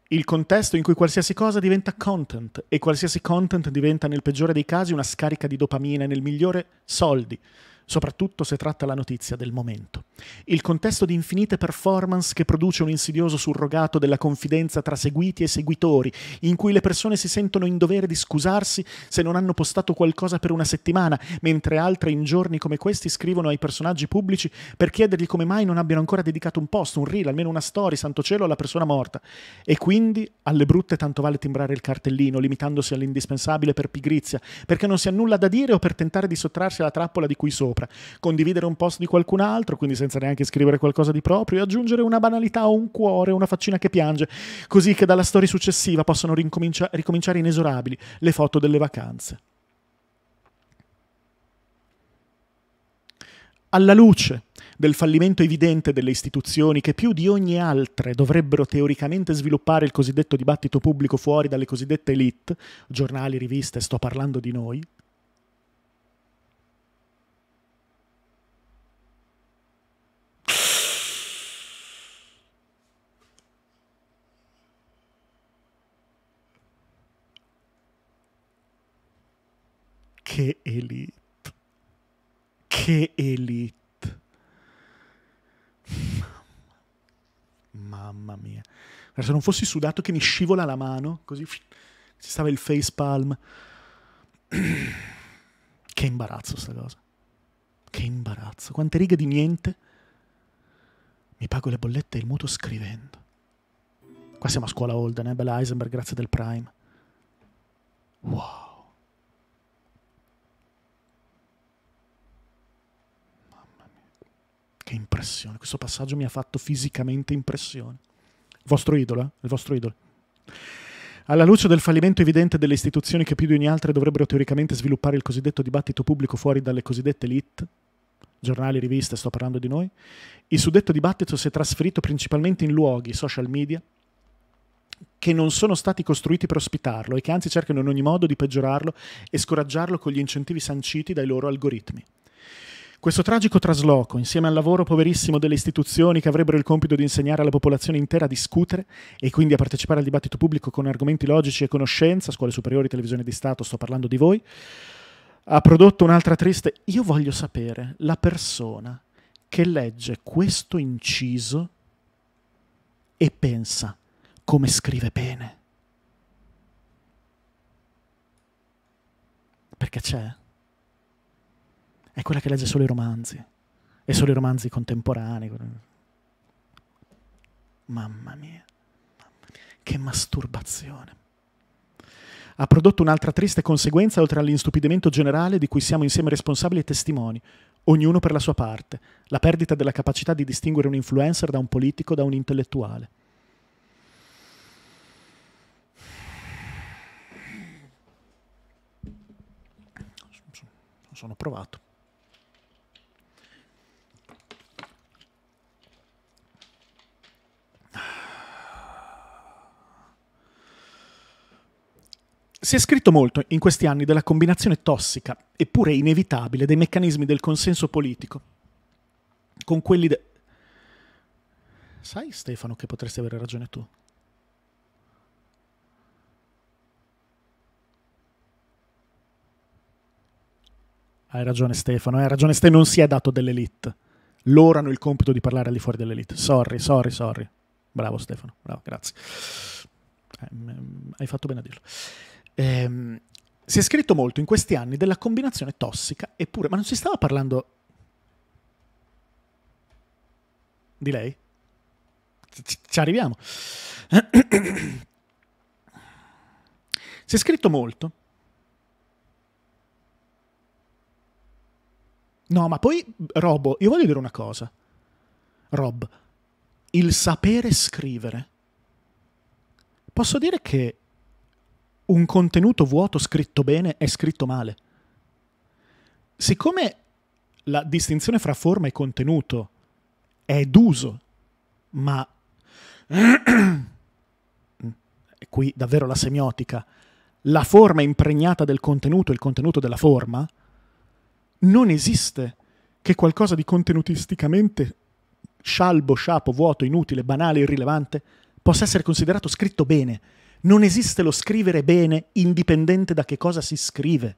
Il contesto in cui qualsiasi cosa diventa content e qualsiasi content diventa nel peggiore dei casi una scarica di dopamina e nel migliore soldi soprattutto se tratta la notizia del momento. Il contesto di infinite performance che produce un insidioso surrogato della confidenza tra seguiti e seguitori, in cui le persone si sentono in dovere di scusarsi se non hanno postato qualcosa per una settimana, mentre altre in giorni come questi scrivono ai personaggi pubblici per chiedergli come mai non abbiano ancora dedicato un post, un reel, almeno una story, santo cielo, alla persona morta. E quindi alle brutte tanto vale timbrare il cartellino, limitandosi all'indispensabile per pigrizia, perché non si ha nulla da dire o per tentare di sottrarsi alla trappola di cui sono sopra, condividere un post di qualcun altro, quindi senza neanche scrivere qualcosa di proprio, e aggiungere una banalità o un cuore, una faccina che piange, così che dalla storia successiva possano ricominciare inesorabili le foto delle vacanze. alla luce del fallimento evidente delle istituzioni che più di ogni altre dovrebbero teoricamente sviluppare il cosiddetto dibattito pubblico fuori dalle cosiddette elite, giornali, riviste, sto parlando di noi, Che elite. Che elite. Mamma mia. Guarda, se non fossi sudato che mi scivola la mano, così si stava il face palm. che imbarazzo sta cosa. Che imbarazzo. Quante righe di niente. Mi pago le bollette e il mutuo scrivendo. Qua siamo a scuola Holden, eh? Bella Heisenberg, grazie del Prime. Wow. Che impressione, questo passaggio mi ha fatto fisicamente impressione. Il vostro idolo, eh? Il vostro idolo. Alla luce del fallimento evidente delle istituzioni che più di ogni altra dovrebbero teoricamente sviluppare il cosiddetto dibattito pubblico fuori dalle cosiddette elite, giornali, riviste, sto parlando di noi, il suddetto dibattito si è trasferito principalmente in luoghi, social media, che non sono stati costruiti per ospitarlo e che anzi cercano in ogni modo di peggiorarlo e scoraggiarlo con gli incentivi sanciti dai loro algoritmi. Questo tragico trasloco, insieme al lavoro poverissimo delle istituzioni che avrebbero il compito di insegnare alla popolazione intera a discutere e quindi a partecipare al dibattito pubblico con argomenti logici e conoscenza, scuole superiori, televisione di Stato, sto parlando di voi, ha prodotto un'altra triste... Io voglio sapere la persona che legge questo inciso e pensa come scrive bene. Perché c'è? è quella che legge solo i romanzi, e solo i romanzi contemporanei. Mamma mia, che masturbazione. Ha prodotto un'altra triste conseguenza oltre all'instupidimento generale di cui siamo insieme responsabili e testimoni, ognuno per la sua parte, la perdita della capacità di distinguere un influencer da un politico, da un intellettuale. Sono provato. Si è scritto molto in questi anni della combinazione tossica, eppure inevitabile, dei meccanismi del consenso politico con quelli de... Sai Stefano che potresti avere ragione tu? Hai ragione Stefano, hai ragione Stefano, non si è dato dell'elite. Loro hanno il compito di parlare al di fuori dell'elite. Sorry, sorry, sorry. Bravo Stefano, bravo, grazie. Eh, mm, hai fatto bene a dirlo. Ehm, si è scritto molto in questi anni della combinazione tossica eppure, ma non si stava parlando di lei? Ci, ci arriviamo. si è scritto molto. No, ma poi Robo, io voglio dire una cosa. Rob, il sapere scrivere. Posso dire che un contenuto vuoto scritto bene è scritto male. Siccome la distinzione fra forma e contenuto è d'uso, ma qui davvero la semiotica, la forma è impregnata del contenuto e il contenuto della forma, non esiste che qualcosa di contenutisticamente scialbo, sciapo, vuoto, inutile, banale, irrilevante possa essere considerato scritto bene non esiste lo scrivere bene indipendente da che cosa si scrive.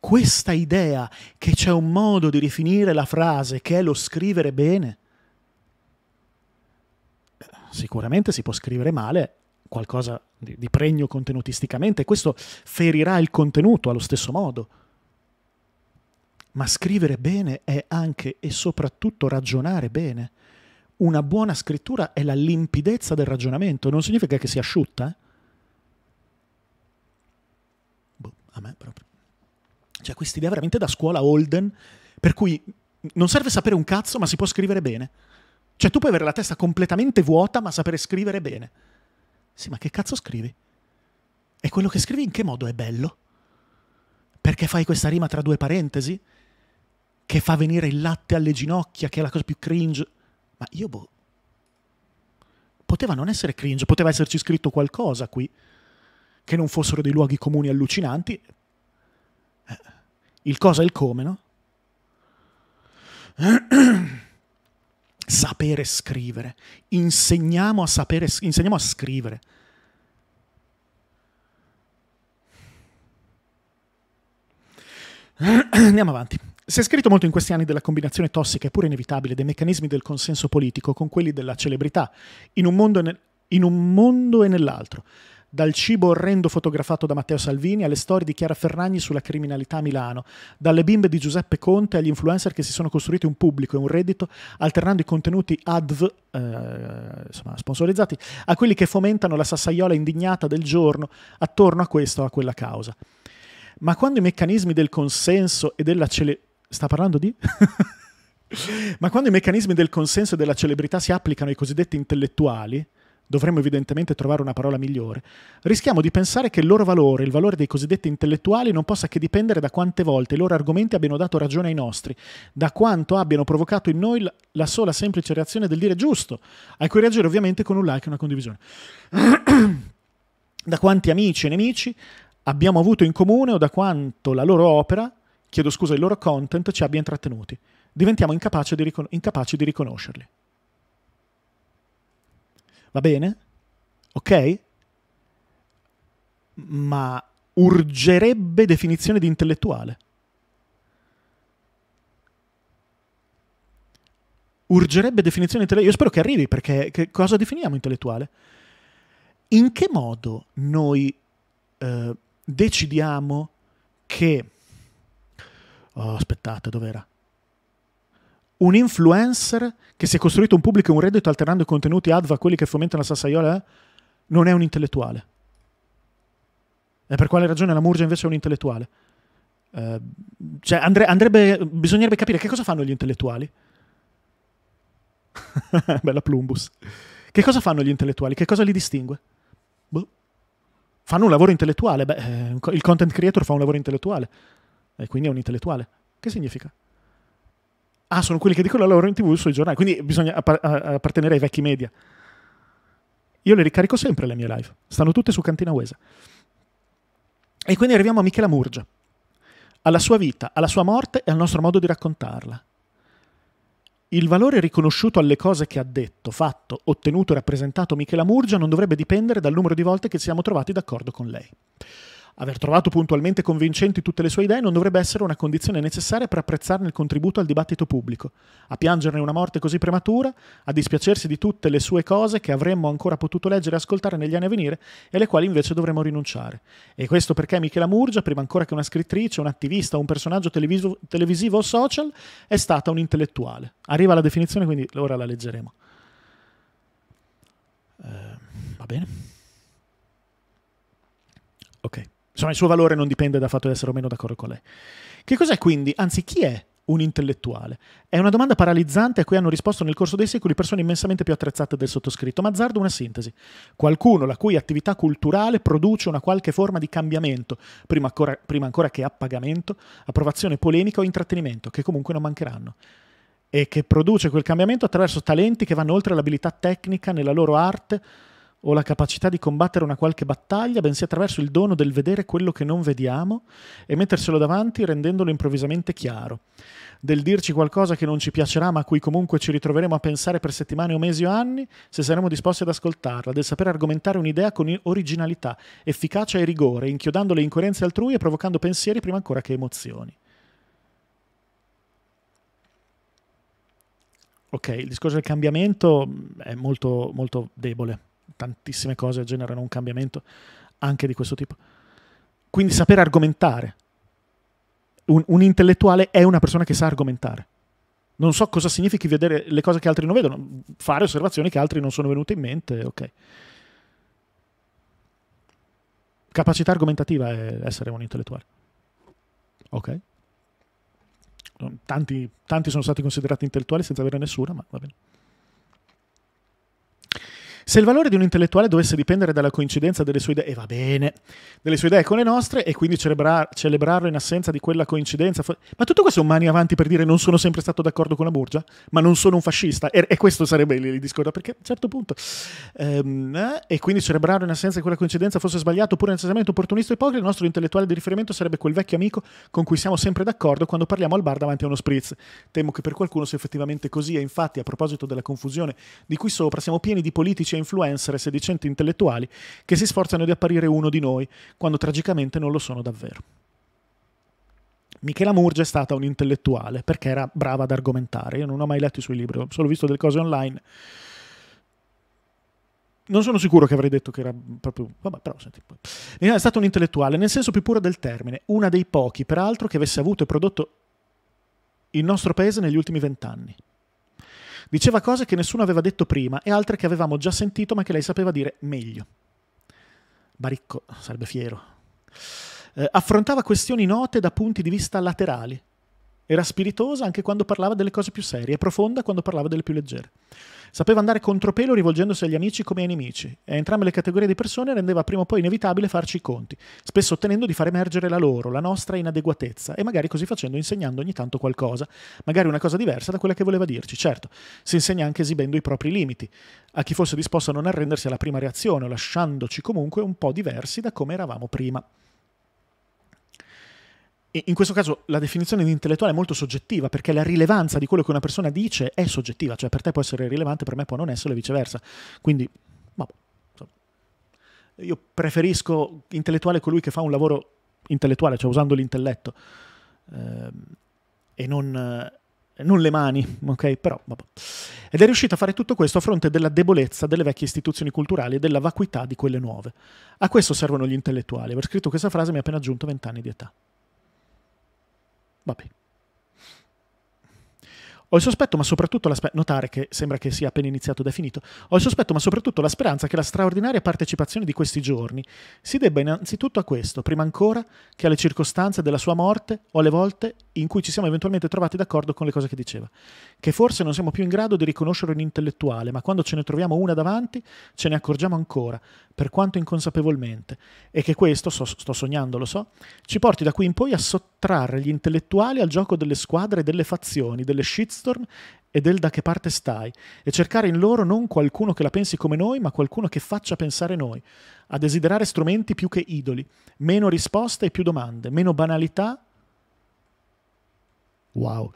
Questa idea che c'è un modo di rifinire la frase che è lo scrivere bene, sicuramente si può scrivere male qualcosa di, di pregno contenutisticamente e questo ferirà il contenuto allo stesso modo. Ma scrivere bene è anche e soprattutto ragionare bene una buona scrittura è la limpidezza del ragionamento, non significa che sia asciutta. Eh? Boh, a me proprio. Cioè, questa idea veramente da scuola Holden, per cui non serve sapere un cazzo, ma si può scrivere bene. Cioè, tu puoi avere la testa completamente vuota, ma sapere scrivere bene. Sì, ma che cazzo scrivi? E quello che scrivi in che modo è bello? Perché fai questa rima tra due parentesi? Che fa venire il latte alle ginocchia, che è la cosa più cringe. Ma io boh. Poteva non essere cringe, poteva esserci scritto qualcosa qui che non fossero dei luoghi comuni allucinanti. Eh, il cosa e il come, no? sapere scrivere. Insegniamo a sapere, insegniamo a scrivere. Andiamo avanti. Si è scritto molto in questi anni della combinazione tossica e pure inevitabile dei meccanismi del consenso politico con quelli della celebrità, in un mondo e, nel, un mondo e nell'altro. Dal cibo orrendo fotografato da Matteo Salvini alle storie di Chiara Ferragni sulla criminalità a Milano, dalle bimbe di Giuseppe Conte agli influencer che si sono costruiti un pubblico e un reddito alternando i contenuti adv, eh, insomma, sponsorizzati, a quelli che fomentano la sassaiola indignata del giorno attorno a questa o a quella causa. Ma quando i meccanismi del consenso e della celebrità Sta parlando di? Ma quando i meccanismi del consenso e della celebrità si applicano ai cosiddetti intellettuali, dovremmo evidentemente trovare una parola migliore, rischiamo di pensare che il loro valore, il valore dei cosiddetti intellettuali, non possa che dipendere da quante volte i loro argomenti abbiano dato ragione ai nostri, da quanto abbiano provocato in noi la sola semplice reazione del dire giusto, a cui reagire ovviamente con un like e una condivisione. da quanti amici e nemici abbiamo avuto in comune o da quanto la loro opera chiedo scusa, il loro content ci abbia intrattenuti. Diventiamo incapaci di, ricon- incapaci di riconoscerli. Va bene? Ok? Ma urgerebbe definizione di intellettuale. urgerebbe definizione intellettuale. Io spero che arrivi perché che cosa definiamo intellettuale? In che modo noi eh, decidiamo che oh, aspettate, dov'era? Un influencer che si è costruito un pubblico e un reddito alternando i contenuti adva a quelli che fomentano la sassaiola eh? non è un intellettuale. E per quale ragione la Murgia invece è un intellettuale? Eh, cioè andre, andrebbe, bisognerebbe capire che cosa fanno gli intellettuali. Bella plumbus. Che cosa fanno gli intellettuali? Che cosa li distingue? Boh. Fanno un lavoro intellettuale. Beh, eh, il content creator fa un lavoro intellettuale e quindi è un intellettuale. Che significa? Ah, sono quelli che dicono la loro in tv sui giornali, quindi bisogna appartenere ai vecchi media. Io le ricarico sempre le mie live, stanno tutte su Cantina Uesa. E quindi arriviamo a Michela Murgia, alla sua vita, alla sua morte e al nostro modo di raccontarla. Il valore riconosciuto alle cose che ha detto, fatto, ottenuto e rappresentato Michela Murgia non dovrebbe dipendere dal numero di volte che siamo trovati d'accordo con lei. Aver trovato puntualmente convincenti tutte le sue idee non dovrebbe essere una condizione necessaria per apprezzarne il contributo al dibattito pubblico. A piangerne una morte così prematura, a dispiacersi di tutte le sue cose che avremmo ancora potuto leggere e ascoltare negli anni a venire e alle quali invece dovremmo rinunciare. E questo perché Michela Murgia, prima ancora che una scrittrice, un attivista, un personaggio televiso- televisivo o social, è stata un intellettuale. Arriva la definizione, quindi ora la leggeremo. Eh, va bene. Ok. Insomma, il suo valore non dipende dal fatto di essere o meno d'accordo con lei. Che cos'è quindi, anzi chi è un intellettuale? È una domanda paralizzante a cui hanno risposto nel corso dei secoli persone immensamente più attrezzate del sottoscritto, ma azzardo una sintesi. Qualcuno la cui attività culturale produce una qualche forma di cambiamento, prima ancora, prima ancora che appagamento, approvazione polemica o intrattenimento, che comunque non mancheranno e che produce quel cambiamento attraverso talenti che vanno oltre l'abilità tecnica nella loro arte, o la capacità di combattere una qualche battaglia, bensì attraverso il dono del vedere quello che non vediamo e metterselo davanti rendendolo improvvisamente chiaro. Del dirci qualcosa che non ci piacerà ma a cui comunque ci ritroveremo a pensare per settimane o mesi o anni, se saremo disposti ad ascoltarla, del saper argomentare un'idea con originalità, efficacia e rigore, inchiodando le incoerenze altrui e provocando pensieri prima ancora che emozioni. Ok, il discorso del cambiamento mm, è molto, molto debole tantissime cose generano un cambiamento anche di questo tipo. Quindi sapere argomentare. Un, un, intellettuale è una persona che sa argomentare. Non so cosa significhi vedere le cose che altri non vedono, fare osservazioni che altri non sono venute in mente, ok. Capacità argomentativa è essere un intellettuale. Ok? Tanti, tanti sono stati considerati intellettuali senza avere nessuna, ma va bene. Se il valore di un intellettuale dovesse dipendere dalla coincidenza delle sue idee, e va bene, delle sue idee con le nostre, e quindi celebra- celebrarlo in assenza di quella coincidenza, fo- ma tutto questo è un mani avanti per dire non sono sempre stato d'accordo con la Borgia, ma non sono un fascista, e, e questo sarebbe il, il discorso, perché a un certo punto, ehm, eh, e quindi celebrarlo in assenza di quella coincidenza fosse sbagliato, oppure necessariamente opportunista o ipocrita, il nostro intellettuale di riferimento sarebbe quel vecchio amico con cui siamo sempre d'accordo quando parliamo al bar davanti a uno spritz. Temo che per qualcuno sia effettivamente così, e infatti a proposito della confusione di qui sopra, siamo pieni di politici a influencer e sedicenti intellettuali che si sforzano di apparire uno di noi, quando tragicamente non lo sono davvero. Michela Murgia è stata un intellettuale perché era brava ad argomentare. Io non ho mai letto i suoi libri, ho solo visto delle cose online. Non sono sicuro che avrei detto che era proprio. Vabbè, però senti. È stata un intellettuale, nel senso più puro del termine, una dei pochi, peraltro, che avesse avuto e prodotto il nostro paese negli ultimi vent'anni. Diceva cose che nessuno aveva detto prima e altre che avevamo già sentito ma che lei sapeva dire meglio. Baricco sarebbe fiero. Eh, affrontava questioni note da punti di vista laterali. Era spiritosa anche quando parlava delle cose più serie e profonda quando parlava delle più leggere. Sapeva andare contropelo rivolgendosi agli amici come ai nemici, e a entrambe le categorie di persone rendeva prima o poi inevitabile farci i conti, spesso ottenendo di far emergere la loro, la nostra inadeguatezza, e magari così facendo insegnando ogni tanto qualcosa, magari una cosa diversa da quella che voleva dirci. Certo, si insegna anche esibendo i propri limiti, a chi fosse disposto a non arrendersi alla prima reazione o lasciandoci comunque un po' diversi da come eravamo prima in questo caso la definizione di intellettuale è molto soggettiva perché la rilevanza di quello che una persona dice è soggettiva, cioè per te può essere rilevante, per me può non essere e viceversa. Quindi, vabbè, boh, insomma, io preferisco intellettuale colui che fa un lavoro intellettuale, cioè usando l'intelletto eh, e non, eh, non, le mani, ok? Però, vabbè. Ed è riuscita a fare tutto questo a fronte della debolezza delle vecchie istituzioni culturali e della vacuità di quelle nuove. A questo servono gli intellettuali. Aver scritto questa frase mi ha appena aggiunto vent'anni di età. Bye Ho il sospetto, ma soprattutto la speranza. Notare che sembra che sia appena iniziato ed è finito. Ho il sospetto, ma soprattutto la speranza che la straordinaria partecipazione di questi giorni si debba innanzitutto a questo, prima ancora che alle circostanze della sua morte o alle volte in cui ci siamo eventualmente trovati d'accordo con le cose che diceva. Che forse non siamo più in grado di riconoscere un intellettuale, ma quando ce ne troviamo una davanti ce ne accorgiamo ancora, per quanto inconsapevolmente. E che questo, so, sto sognando, lo so, ci porti da qui in poi a sottrarre gli intellettuali al gioco delle squadre e delle fazioni, delle sciz Sandstorm e del da che parte stai, e cercare in loro non qualcuno che la pensi come noi, ma qualcuno che faccia pensare noi, a desiderare strumenti più che idoli, meno risposte e più domande, meno banalità, wow,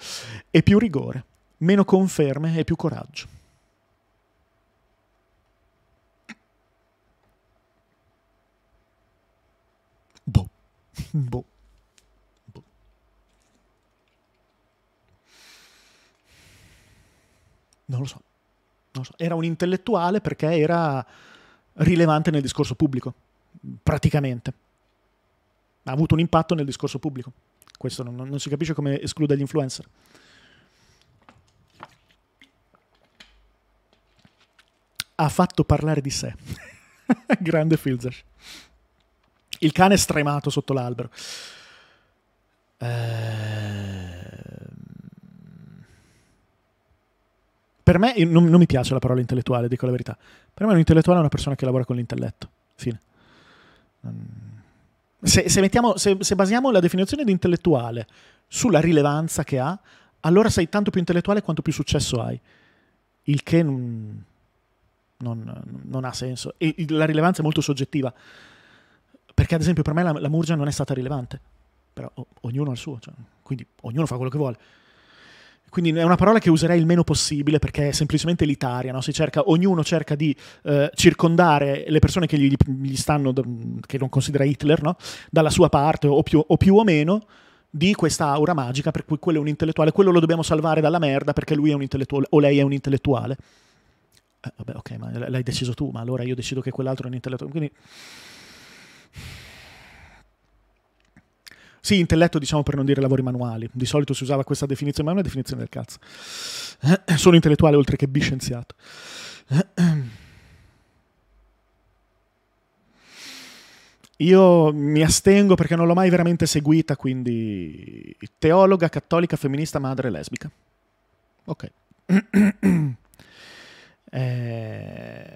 e più rigore, meno conferme e più coraggio. Boh, boh. Non lo so. Non lo so. Era un intellettuale perché era rilevante nel discorso pubblico, praticamente. Ha avuto un impatto nel discorso pubblico. Questo non, non si capisce come escluda gli influencer. Ha fatto parlare di sé. Grande Filzer. Il cane è stremato sotto l'albero. Eh... per me non, non, mi piace la parola intellettuale, dico la verità. Per me un intellettuale è una persona che lavora con l'intelletto. Fine. Se, se, mettiamo, se, se basiamo la definizione di intellettuale sulla rilevanza che ha, allora sei tanto più intellettuale quanto più successo hai. Il che non, non, non ha senso. E la rilevanza è molto soggettiva. Perché ad esempio per me la, la Murgia non è stata rilevante. Però o, ognuno ha il suo, cioè, quindi ognuno fa quello che vuole. Quindi è una parola che userei il meno possibile perché è semplicemente elitaria, no? cerca, ognuno cerca di eh, circondare le persone che gli, gli, stanno, che non considera Hitler, no? dalla sua parte o più, o più o meno di questa aura magica per cui quello è un intellettuale, quello lo dobbiamo salvare dalla merda perché lui è un intellettuale o lei è un intellettuale. Eh, vabbè, ok, ma l'hai deciso tu, ma allora io decido che quell'altro è un intellettuale. Quindi sì, intelletto diciamo per non dire lavori manuali. Di solito si usava questa definizione, ma è una definizione del cazzo. Sono intellettuale oltre che biscienziato. Io mi astengo perché non l'ho mai veramente seguita, quindi teologa, cattolica, femminista, madre, lesbica. Ok. eh...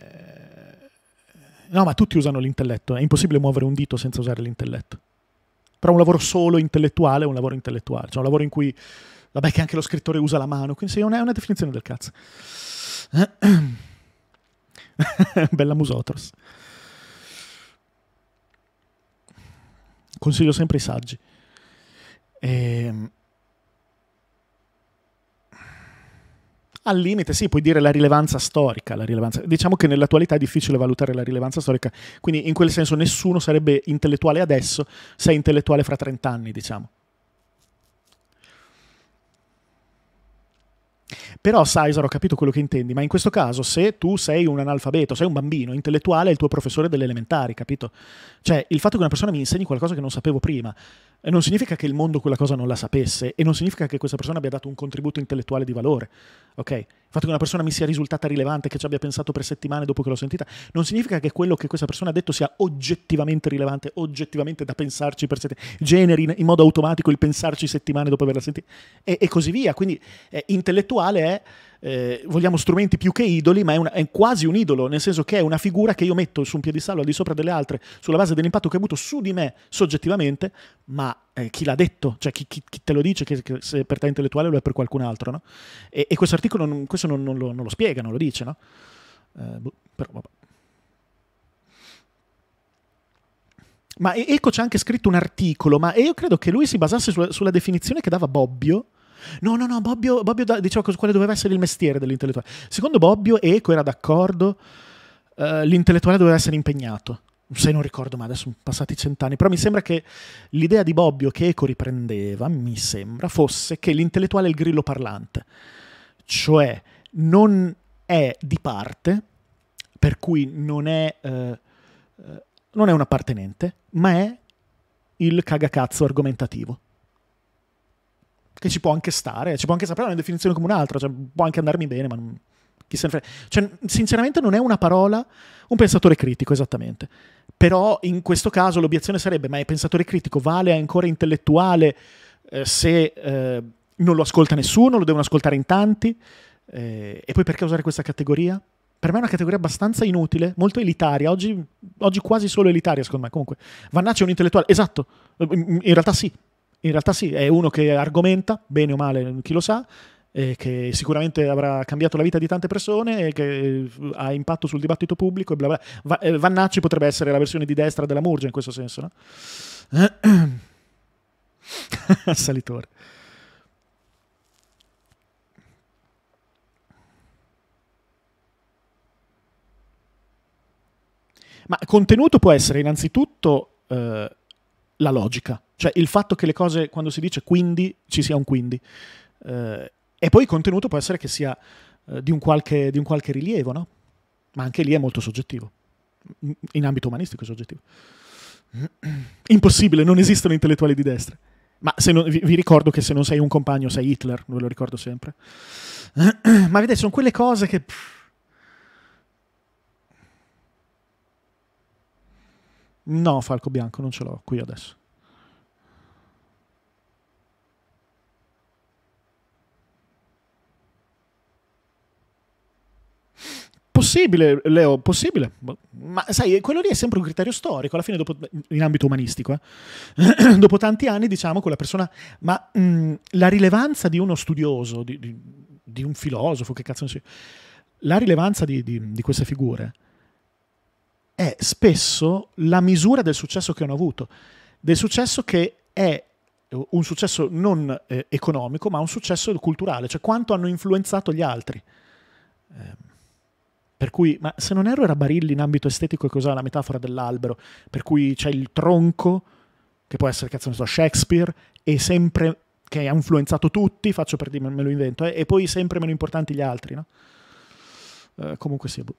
No, ma tutti usano l'intelletto, è impossibile muovere un dito senza usare l'intelletto però un lavoro solo intellettuale è un lavoro intellettuale, cioè un lavoro in cui, vabbè, che anche lo scrittore usa la mano, quindi sì, è una, definizione del cazzo. Bella Musotros. Consiglio sempre i saggi. E... Ehm, Al limite, sì, puoi dire la rilevanza storica. La rilevanza. Diciamo che nell'attualità è difficile valutare la rilevanza storica, quindi in quel senso nessuno sarebbe intellettuale adesso se è intellettuale fra 30 anni, diciamo. Però Caesar, ho capito quello che intendi, ma in questo caso se tu sei un analfabeto, sei un bambino intellettuale, è il tuo professore delle elementari, capito? Cioè, il fatto che una persona mi insegni qualcosa che non sapevo prima eh, non significa che il mondo quella cosa non la sapesse e non significa che questa persona abbia dato un contributo intellettuale di valore. Ok? Il fatto che una persona mi sia risultata rilevante, che ci abbia pensato per settimane dopo che l'ho sentita, non significa che quello che questa persona ha detto sia oggettivamente rilevante, oggettivamente da pensarci per settimane. Generi in modo automatico il pensarci settimane dopo averla sentita e, e così via. Quindi, eh, intellettuale è eh, vogliamo strumenti più che idoli, ma è, una, è, quasi un idolo, nel senso che è una figura che io metto su un piedistallo al di sopra delle altre, sulla base dell'impatto che ha avuto su di me soggettivamente, ma eh, chi l'ha detto? Cioè chi, chi, chi te lo dice che, che, se per te è intellettuale lo è per qualcun altro, no? E, e questo articolo non, questo non, non, lo, non, lo, spiega, non lo dice, no? Eh, boh, però vabbè. Ma Eco c'è anche scritto un articolo, ma io credo che lui si basasse sulla, sulla definizione che dava Bobbio No, no, no, Bobbio, Bobbio diceva quale doveva essere il mestiere dell'intellettuale. Secondo Bobbio, e Eco era d'accordo, eh, l'intellettuale doveva essere impegnato. Se non ricordo ma adesso sono passati cent'anni, però mi sembra che l'idea di Bobbio che Eco riprendeva, mi sembra, fosse che l'intellettuale è il grillo parlante, cioè non è di parte, per cui non è, eh, eh non è un appartenente, ma è il cagacazzo argomentativo che ci può anche stare, ci può anche sapere una definizione come un'altra, cioè, può anche andarmi bene, ma non, chi se ne frega. Cioè, sinceramente non è una parola un pensatore critico, esattamente. Però in questo caso l'obiezione sarebbe, ma è pensatore critico, vale ancora intellettuale eh, se eh, non lo ascolta nessuno, lo devono ascoltare in tanti? Eh, e poi perché usare questa categoria? per me è una categoria abbastanza inutile, molto elitaria, oggi, oggi quasi solo elitaria secondo me, comunque. Vannacci è un intellettuale, esatto, in realtà sì, in realtà sì, è uno che argomenta, bene o male, chi lo sa, che sicuramente avrà cambiato la vita di tante persone e che eh, ha impatto sul dibattito pubblico e bla bla. Eh, Vannacci potrebbe essere la versione di destra della Murgia in questo senso, no? Salitore. Ma contenuto può essere innanzitutto eh, la logica. Cioè il fatto che le cose, quando si dice quindi, ci sia un quindi. Eh, e poi il contenuto può essere che sia eh, di, un qualche, di, un qualche, rilievo, no? Ma anche lì è molto soggettivo. In ambito umanistico è soggettivo. Impossibile, non esistono intellettuali di destra. Ma non, vi, vi, ricordo che se non sei un compagno sei Hitler, ve lo ricordo sempre. Ma vedete, sono quelle cose che... No, Falco Bianco, non ce l'ho qui adesso. Possibile, Leo, possibile. Boh. Ma sai, quello lì è sempre un criterio storico, alla fine dopo, in ambito umanistico. Eh. dopo tanti anni diciamo quella persona... Ma mh, mm, la rilevanza di uno studioso, di, di, di un filosofo, che cazzo ne sia, la rilevanza di, di queste figure è spesso la misura del successo che hanno avuto, del successo che è eh, un successo non eh, economico, ma un successo culturale, cioè quanto hanno influenzato gli altri. Eh. Per cui, ma se non erro era Barilli in ambito estetico che usava la metafora dell'albero, per cui c'è il tronco, che può essere, cazzo ne so, Shakespeare, e sempre, che ha influenzato tutti, faccio per dire, me lo invento, eh, e poi sempre meno importanti gli altri, no? Eh, comunque sì, boh.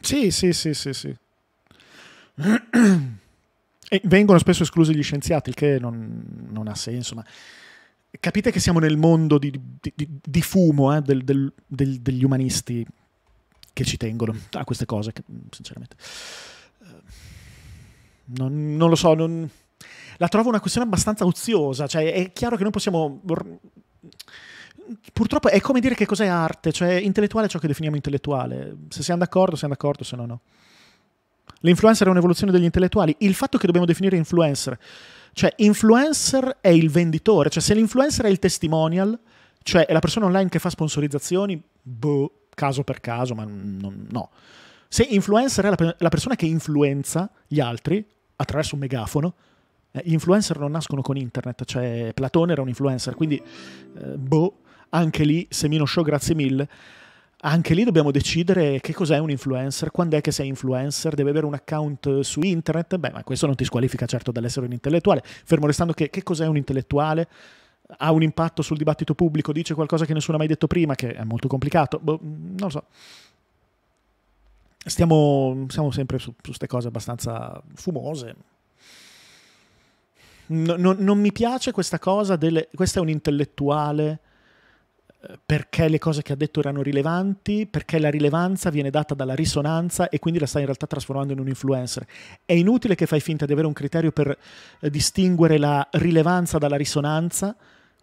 Sì, sì, sì, sì, sì. E vengono spesso esclusi gli scienziati, il che non, non ha senso, ma capite che siamo nel mondo di, di, di, di fumo eh, del, del, del, degli umanisti che ci tengono a queste cose, che, sinceramente. Eh, non, non lo so, non, la trovo una questione abbastanza oziosa, cioè è chiaro che noi possiamo... Purtroppo è come dire che cos'è arte, cioè intellettuale è ciò che definiamo intellettuale, se siamo d'accordo siamo d'accordo, se no no. L'influencer è un'evoluzione degli intellettuali. Il fatto che dobbiamo definire influencer. Cioè, influencer è il venditore. Cioè, se l'influencer è il testimonial, cioè è la persona online che fa sponsorizzazioni, boh, caso per caso, ma non, no. Se influencer è la, la, persona che influenza gli altri attraverso un megafono, eh, gli influencer non nascono con internet, cioè Platone era un influencer, quindi eh, boh, anche lì, Semino Show, grazie mille. Anche lì dobbiamo decidere che cos'è un influencer, quando è che sei influencer, deve avere un account eh, su internet, beh ma questo non ti squalifica certo dall'essere un intellettuale, fermo restando che, che cos'è un intellettuale, ha un impatto sul dibattito pubblico, dice qualcosa che nessuno ha mai detto prima, che è molto complicato, boh, mm, non lo so. Stiamo, siamo sempre su queste cose abbastanza fumose. No, no, non mi piace questa cosa del... Questo è un intellettuale perché le cose che ha detto erano rilevanti, perché la rilevanza viene data dalla risonanza e quindi la stai in realtà trasformando in un influencer. È inutile che fai finta di avere un criterio per eh, distinguere la rilevanza dalla risonanza,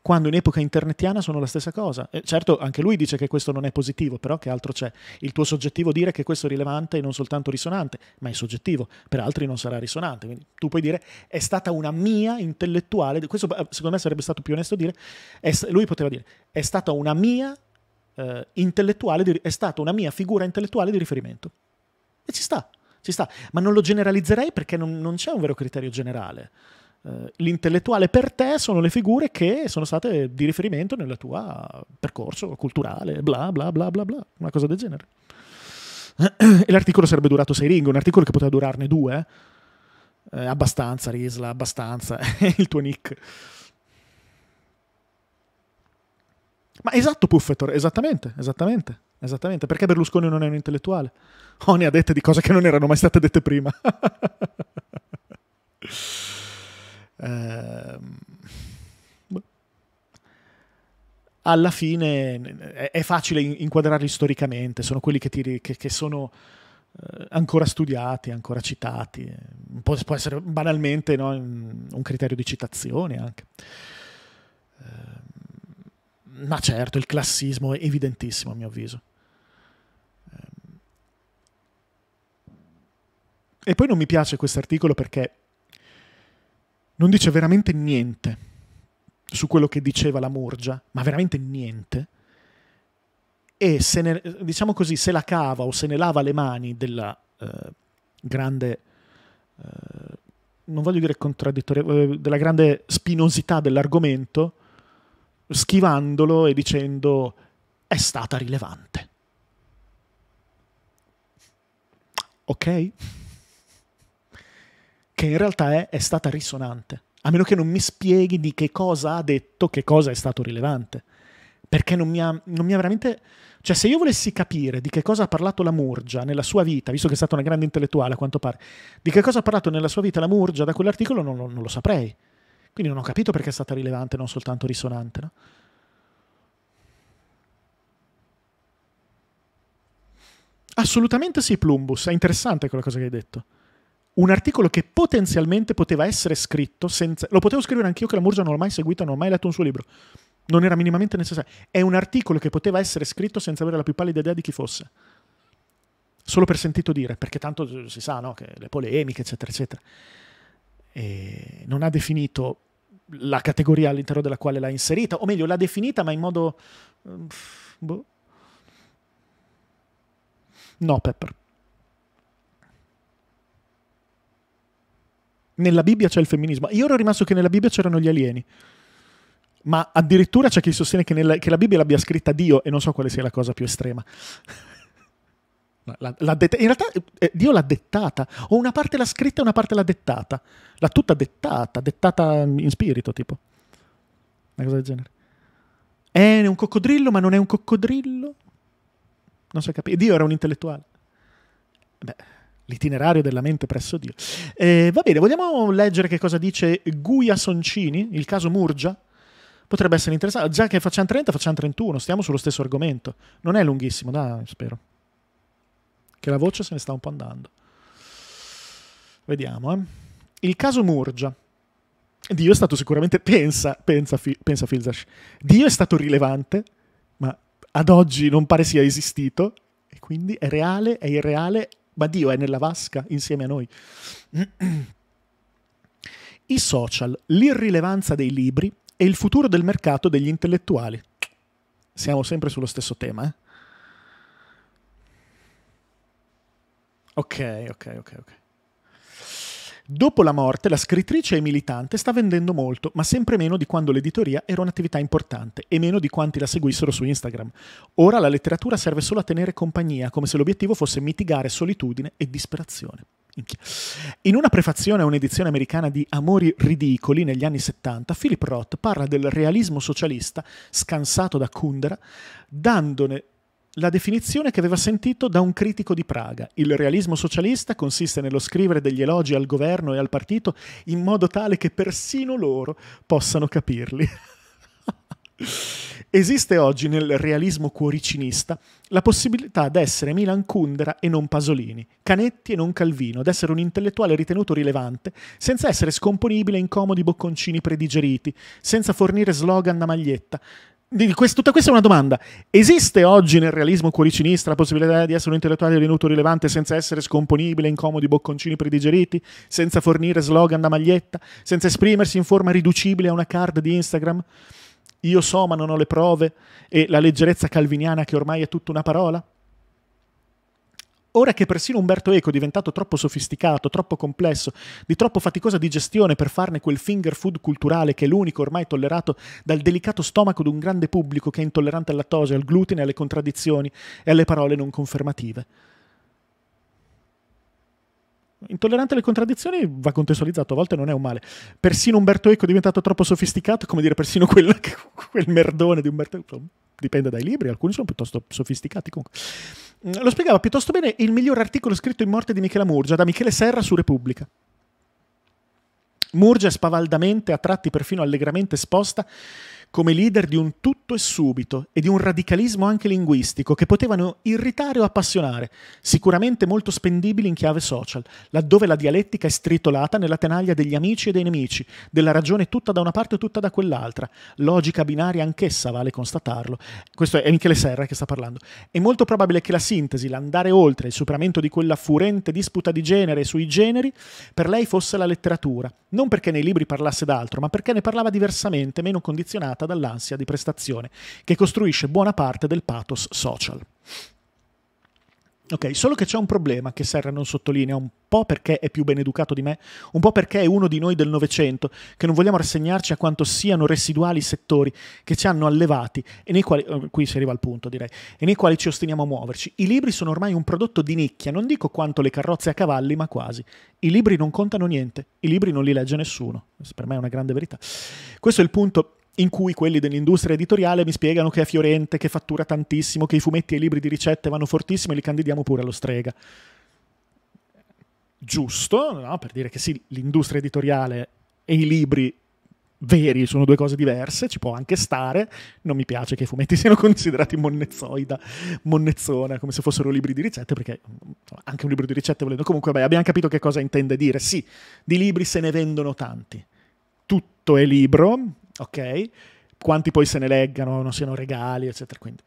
quando in epoca internetiana sono la stessa cosa. Eh, certo, anche lui dice che questo non è positivo, però che altro c'è? Il tuo soggettivo dire che questo è rilevante e non soltanto risonante, ma è soggettivo, per altri non sarà risonante. Quindi tu puoi dire è stata una mia intellettuale, questo eh, secondo me sarebbe stato più onesto dire, è, lui poteva dire è stata una mia eh, intellettuale, di, è stata una mia figura intellettuale di riferimento. E ci sta, ci sta, ma non lo generalizzerei perché non, non c'è un vero criterio generale. Eh, l'intellettuale per te sono le figure che sono state di riferimento nel tuo percorso culturale, bla bla bla bla bla, una cosa del genere. E l'articolo sarebbe durato sei righe, un articolo che poteva durarne due. Eh, abbastanza, Risla, abbastanza. il tuo nick. Ma esatto, Puffetor, esattamente, esattamente, esattamente. Perché Berlusconi non è un intellettuale? Oh, ne ha dette di cose che non erano mai state dette prima. Ehm, boh. alla fine è facile inquadrarli storicamente, sono quelli che, ti, che, che sono eh, ancora studiati, ancora citati, può, può essere banalmente no, un criterio di citazione anche. Ehm, ma certo, il classismo è evidentissimo a mio avviso. Ehm. E poi non mi piace questo articolo perché non dice veramente niente su quello che diceva la Murgia, ma veramente niente, e se ne, diciamo così, se la cava o se ne lava le mani della eh, grande, eh, non voglio dire contraddittoria, eh, della grande spinosità dell'argomento, schivandolo e dicendo è stata rilevante. Ok? che in realtà è, è stata risonante. A meno che non mi spieghi di che cosa ha detto, che cosa è stato rilevante. Perché non mi ha, non mi ha veramente... Cioè, se io volessi capire di che cosa ha parlato la Murgia nella sua vita, visto che è stata una grande intellettuale a quanto pare, di che cosa ha parlato nella sua vita la Murgia da quell'articolo, non, non, non lo saprei. Quindi non ho capito perché è stata rilevante, non soltanto risonante. No? Assolutamente sì, Plumbus, è interessante quella cosa che hai detto un articolo che potenzialmente poteva essere scritto senza... Lo potevo scrivere anch'io che la Murgia non l'ho mai seguita, non ho mai letto un suo libro. Non era minimamente necessario. È un articolo che poteva essere scritto senza avere la più pallida idea di chi fosse. Solo per sentito dire, perché tanto si sa, no? Che le polemiche, eccetera, eccetera. E non ha definito la categoria all'interno della quale l'ha inserita, o meglio, l'ha definita ma in modo... Mm, boh. No, Pepper. nella Bibbia c'è il femminismo. Io ero rimasto che nella Bibbia c'erano gli alieni. Ma addirittura c'è chi sostiene che, nella, che la Bibbia l'abbia scritta Dio e non so quale sia la cosa più estrema. La, la det- in realtà eh, Dio l'ha dettata, o una parte l'ha scritta e una parte l'ha dettata. L'ha tutta dettata, dettata in spirito, tipo. Una cosa del genere. È un coccodrillo, ma non è un coccodrillo. Non so capire. Dio era un intellettuale. Beh. L'itinerario della mente presso Dio. Eh, va bene, vogliamo leggere che cosa dice Guia Soncini, il caso Murgia? Potrebbe essere interessante. Già che facciamo 30, facciamo 31, stiamo sullo stesso argomento. Non è lunghissimo, dai, spero. Che la voce se ne sta un po' andando. Vediamo, eh. Il caso Murgia. Dio è stato sicuramente, pensa, pensa, pensa Filzash, Dio è stato rilevante, ma ad oggi non pare sia esistito, e quindi è reale, è irreale, ma Dio è nella vasca insieme a noi. I social, l'irrilevanza dei libri e il futuro del mercato degli intellettuali. Siamo sempre sullo stesso tema, eh? Ok, ok, ok, ok. Dopo la morte, la scrittrice e militante sta vendendo molto, ma sempre meno di quando l'editoria era un'attività importante e meno di quanti la seguissero su Instagram. Ora la letteratura serve solo a tenere compagnia, come se l'obiettivo fosse mitigare solitudine e disperazione. In una prefazione a un'edizione americana di Amori ridicoli negli anni 70, Philip Roth parla del realismo socialista scansato da Kundera, dandone la definizione che aveva sentito da un critico di Praga. Il realismo socialista consiste nello scrivere degli elogi al governo e al partito in modo tale che persino loro possano capirli. Esiste oggi nel realismo cuoricinista la possibilità d'essere Milan Kundera e non Pasolini, Canetti e non Calvino, d'essere un intellettuale ritenuto rilevante, senza essere scomponibile in comodi bocconcini predigeriti, senza fornire slogan da maglietta, tutta questa è una domanda. Esiste oggi nel realismo cuoricinista la possibilità di essere un intellettuale venuto rilevante senza essere scomponibile, in comodi bocconcini predigeriti, senza fornire slogan da maglietta, senza esprimersi in forma riducibile a una card di Instagram? Io so ma non ho le prove e la leggerezza calviniana che ormai è tutta una parola? Ora che persino Umberto Eco è diventato troppo sofisticato, troppo complesso, di troppo faticosa digestione per farne quel finger food culturale che è l'unico ormai tollerato dal delicato stomaco di un grande pubblico che è intollerante al lattosio, al glutine, alle contraddizioni e alle parole non confermative. Intollerante alle contraddizioni va contestualizzato, a volte non è un male. Persino Umberto Eco è diventato troppo sofisticato, come dire, persino quel, quel merdone di Umberto Eco. Dipende dai libri, alcuni sono piuttosto sofisticati comunque lo spiegava piuttosto bene il miglior articolo scritto in morte di Michela Murgia da Michele Serra su Repubblica. Murgia spavaldamente, a tratti perfino allegramente esposta, come leader di un tutto e subito e di un radicalismo anche linguistico che potevano irritare o appassionare, sicuramente molto spendibili in chiave social, laddove la dialettica è stritolata nella tenaglia degli amici e dei nemici, della ragione tutta da una parte e tutta da quell'altra, logica binaria anch'essa, vale constatarlo. Questo è Michele Serra che sta parlando. È molto probabile che la sintesi, l'andare oltre, il superamento di quella furente disputa di genere sui generi, per lei fosse la letteratura, non perché nei libri parlasse d'altro, ma perché ne parlava diversamente, meno condizionata motivata dall'ansia di prestazione che costruisce buona parte del pathos social. Ok, solo che c'è un problema che Serra non sottolinea, un po' perché è più ben educato di me, un po' perché è uno di noi del Novecento, che non vogliamo rassegnarci a quanto siano residuali i settori che ci hanno allevati e nei quali, eh, qui si arriva al punto direi, e nei quali ci ostiniamo a muoverci. I libri sono ormai un prodotto di nicchia, non dico quanto le carrozze a cavalli, ma quasi. I libri non contano niente, i libri non li legge nessuno. Per me è una grande verità. Questo è il punto in cui quelli dell'industria editoriale mi spiegano che è fiorente, che fattura tantissimo, che i fumetti e i libri di ricette vanno fortissimo e li candidiamo pure allo strega. Giusto, no? per dire che sì, l'industria editoriale e i libri veri sono due cose diverse, ci può anche stare, non mi piace che i fumetti siano considerati monnezzoida, monnezzona, come se fossero libri di ricette, perché anche un libro di ricette volendo, comunque beh, abbiamo capito che cosa intende dire, sì, di libri se ne vendono tanti, tutto è libro, ok? Quanti poi se ne leggano, non siano regali, eccetera. Quindi.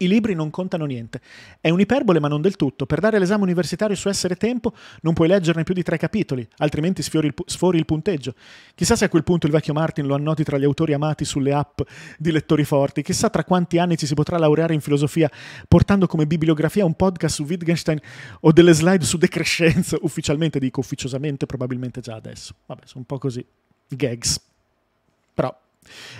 I libri non contano niente. È un'iperbole ma non del tutto. Per dare l'esame universitario su essere tempo non puoi leggerne più di tre capitoli, altrimenti sfiori il, sfori il punteggio. Chissà se a quel punto il vecchio Martin lo annoti tra gli autori amati sulle app di lettori forti. Chissà tra quanti anni ci si potrà laureare in filosofia portando come bibliografia un podcast su Wittgenstein o delle slide su decrescenza. Ufficialmente dico, ufficiosamente probabilmente già adesso. Vabbè, sono un po' così. Gags però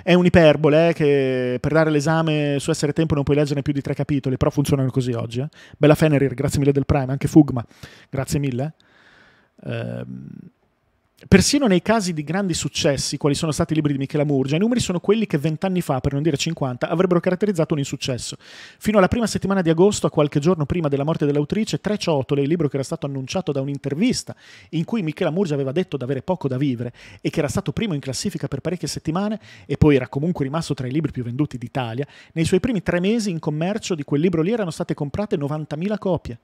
è un'iperbole eh, che per dare l'esame su essere tempo non puoi leggere più di tre capitoli, però funzionano così oggi. Eh. Bella Fenerir, grazie mille del Prime, anche Fugma, grazie mille. Ehm Persino nei casi di grandi successi, quali sono stati i libri di Michela Murgia, i numeri sono quelli che vent'anni fa, per non dire 50, avrebbero caratterizzato un insuccesso. Fino alla prima settimana di agosto, a qualche giorno prima della morte dell'autrice, Tre Ciotole, il libro che era stato annunciato da un'intervista in cui Michela Murgia aveva detto di avere poco da vivere e che era stato primo in classifica per parecchie settimane e poi era comunque rimasto tra i libri più venduti d'Italia, nei suoi primi tre mesi in commercio di quel libro lì erano state comprate 90.000 copie.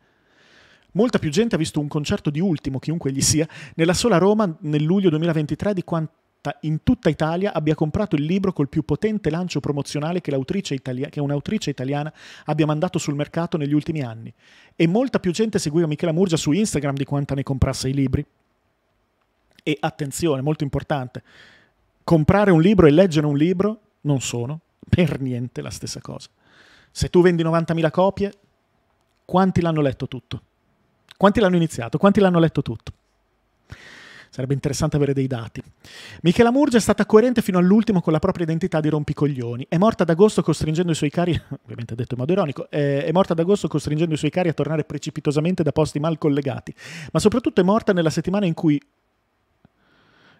Molta più gente ha visto un concerto di Ultimo, chiunque gli sia, nella sola Roma nel luglio 2023 di quanto in tutta Italia abbia comprato il libro col più potente lancio promozionale che, itali- che, un'autrice italiana abbia mandato sul mercato negli ultimi anni. E molta più gente seguiva Michela Murgia su Instagram di quanta ne comprasse i libri. E attenzione, molto importante, comprare un libro e leggere un libro non sono per niente la stessa cosa. Se tu vendi 90.000 copie, quanti l'hanno letto tutto? Quanti l'hanno iniziato? Quanti l'hanno letto tutto? Sarebbe interessante avere dei dati. Michela Murgia è stata coerente fino all'ultimo con la propria identità di rompicoglioni. È morta ad agosto costringendo i suoi cari, ovviamente detto in modo ironico, è morta ad agosto costringendo i suoi cari a tornare precipitosamente da posti mal collegati, ma soprattutto è morta nella settimana in cui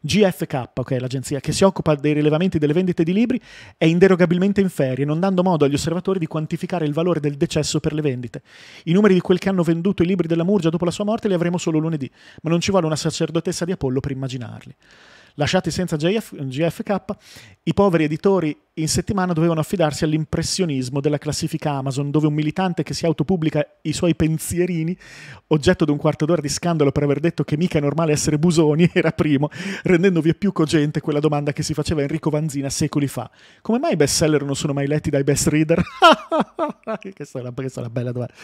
GFK, che è l'agenzia che si occupa dei rilevamenti delle vendite di libri, è inderogabilmente in ferie, non dando modo agli osservatori di quantificare il valore del decesso per le vendite. I numeri di quel che hanno venduto i libri della Murgia dopo la sua morte li avremo solo lunedì, ma non ci vuole una sacerdotessa di Apollo per immaginarli. Lasciati senza GF, GFK, i poveri editori in settimana dovevano affidarsi all'impressionismo della classifica Amazon, dove un militante che si autopubblica i suoi pensierini, oggetto di un quarto d'ora di scandalo per aver detto che mica è normale essere Busoni, era primo, rendendovi più cogente quella domanda che si faceva Enrico Vanzina secoli fa. Come mai i best seller non sono mai letti dai best reader? questa, è una, questa è una bella domanda.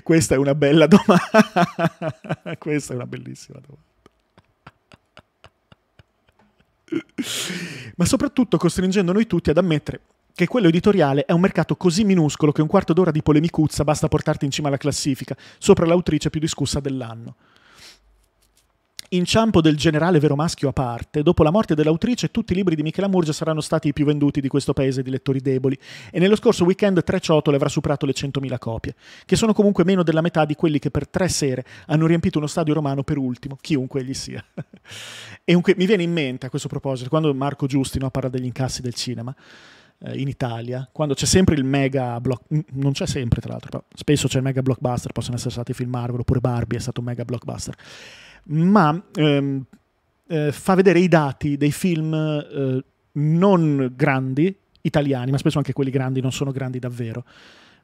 Questa è una bella domanda. questa è una bellissima domanda. Ma soprattutto costringendo noi tutti ad ammettere che quello editoriale è un mercato così minuscolo che un quarto d'ora di polemicuzza basta portarti in cima alla classifica, sopra l'autrice più discussa dell'anno. Inciampo del generale vero maschio a parte, dopo la morte dell'autrice tutti i libri di Michela Murgia saranno stati i più venduti di questo paese di lettori deboli e nello scorso weekend Tre Ciotole avrà superato le 100.000 copie, che sono comunque meno della metà di quelli che per tre sere hanno riempito uno stadio romano per ultimo, chiunque egli sia. e un, mi viene in mente a questo proposito, quando Marco Giusti no, parla degli incassi del cinema, eh, in Italia, quando c'è sempre il mega blockbuster, non c'è sempre tra l'altro, spesso c'è il mega blockbuster, possono essere stati film Marvel oppure Barbie è stato un mega blockbuster ma ehm, eh, fa vedere i dati dei film eh, non grandi italiani, ma spesso anche quelli grandi non sono grandi davvero.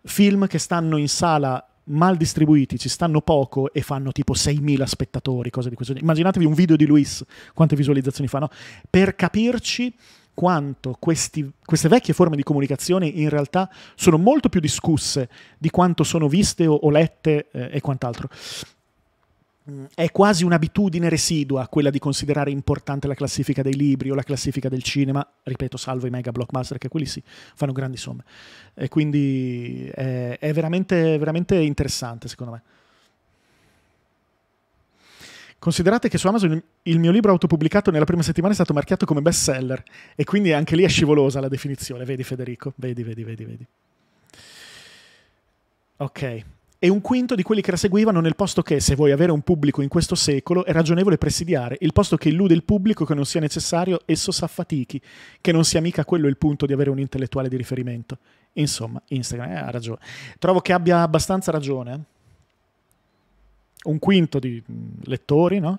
Film che stanno in sala mal distribuiti, ci stanno poco e fanno tipo 6.000 spettatori, cose di questo genere. Immaginatevi un video di Luis, quante visualizzazioni fanno. Per capirci quanto questi, queste vecchie forme di comunicazione in realtà sono molto più discusse di quanto sono viste o, o lette eh, e quant'altro. Mm, è quasi un'abitudine residua quella di considerare importante la classifica dei libri o la classifica del cinema, ripeto, salvo i mega blockbuster, che quelli sì, fanno grandi somme. E quindi è, è veramente, veramente interessante, secondo me. Considerate che su Amazon il mio libro autopubblicato nella prima settimana è stato marchiato come best seller e quindi anche lì è scivolosa la definizione, vedi Federico, vedi, vedi, vedi, vedi. Ok, e un quinto di quelli che la seguivano nel posto che, se vuoi avere un pubblico in questo secolo, è ragionevole presidiare, il posto che illude il pubblico che non sia necessario, esso s'affatichi, che non sia mica quello il punto di avere un intellettuale di riferimento. Insomma, Instagram eh, ha ragione. Trovo che abbia abbastanza ragione. Eh. Un quinto di mm, lettori, no?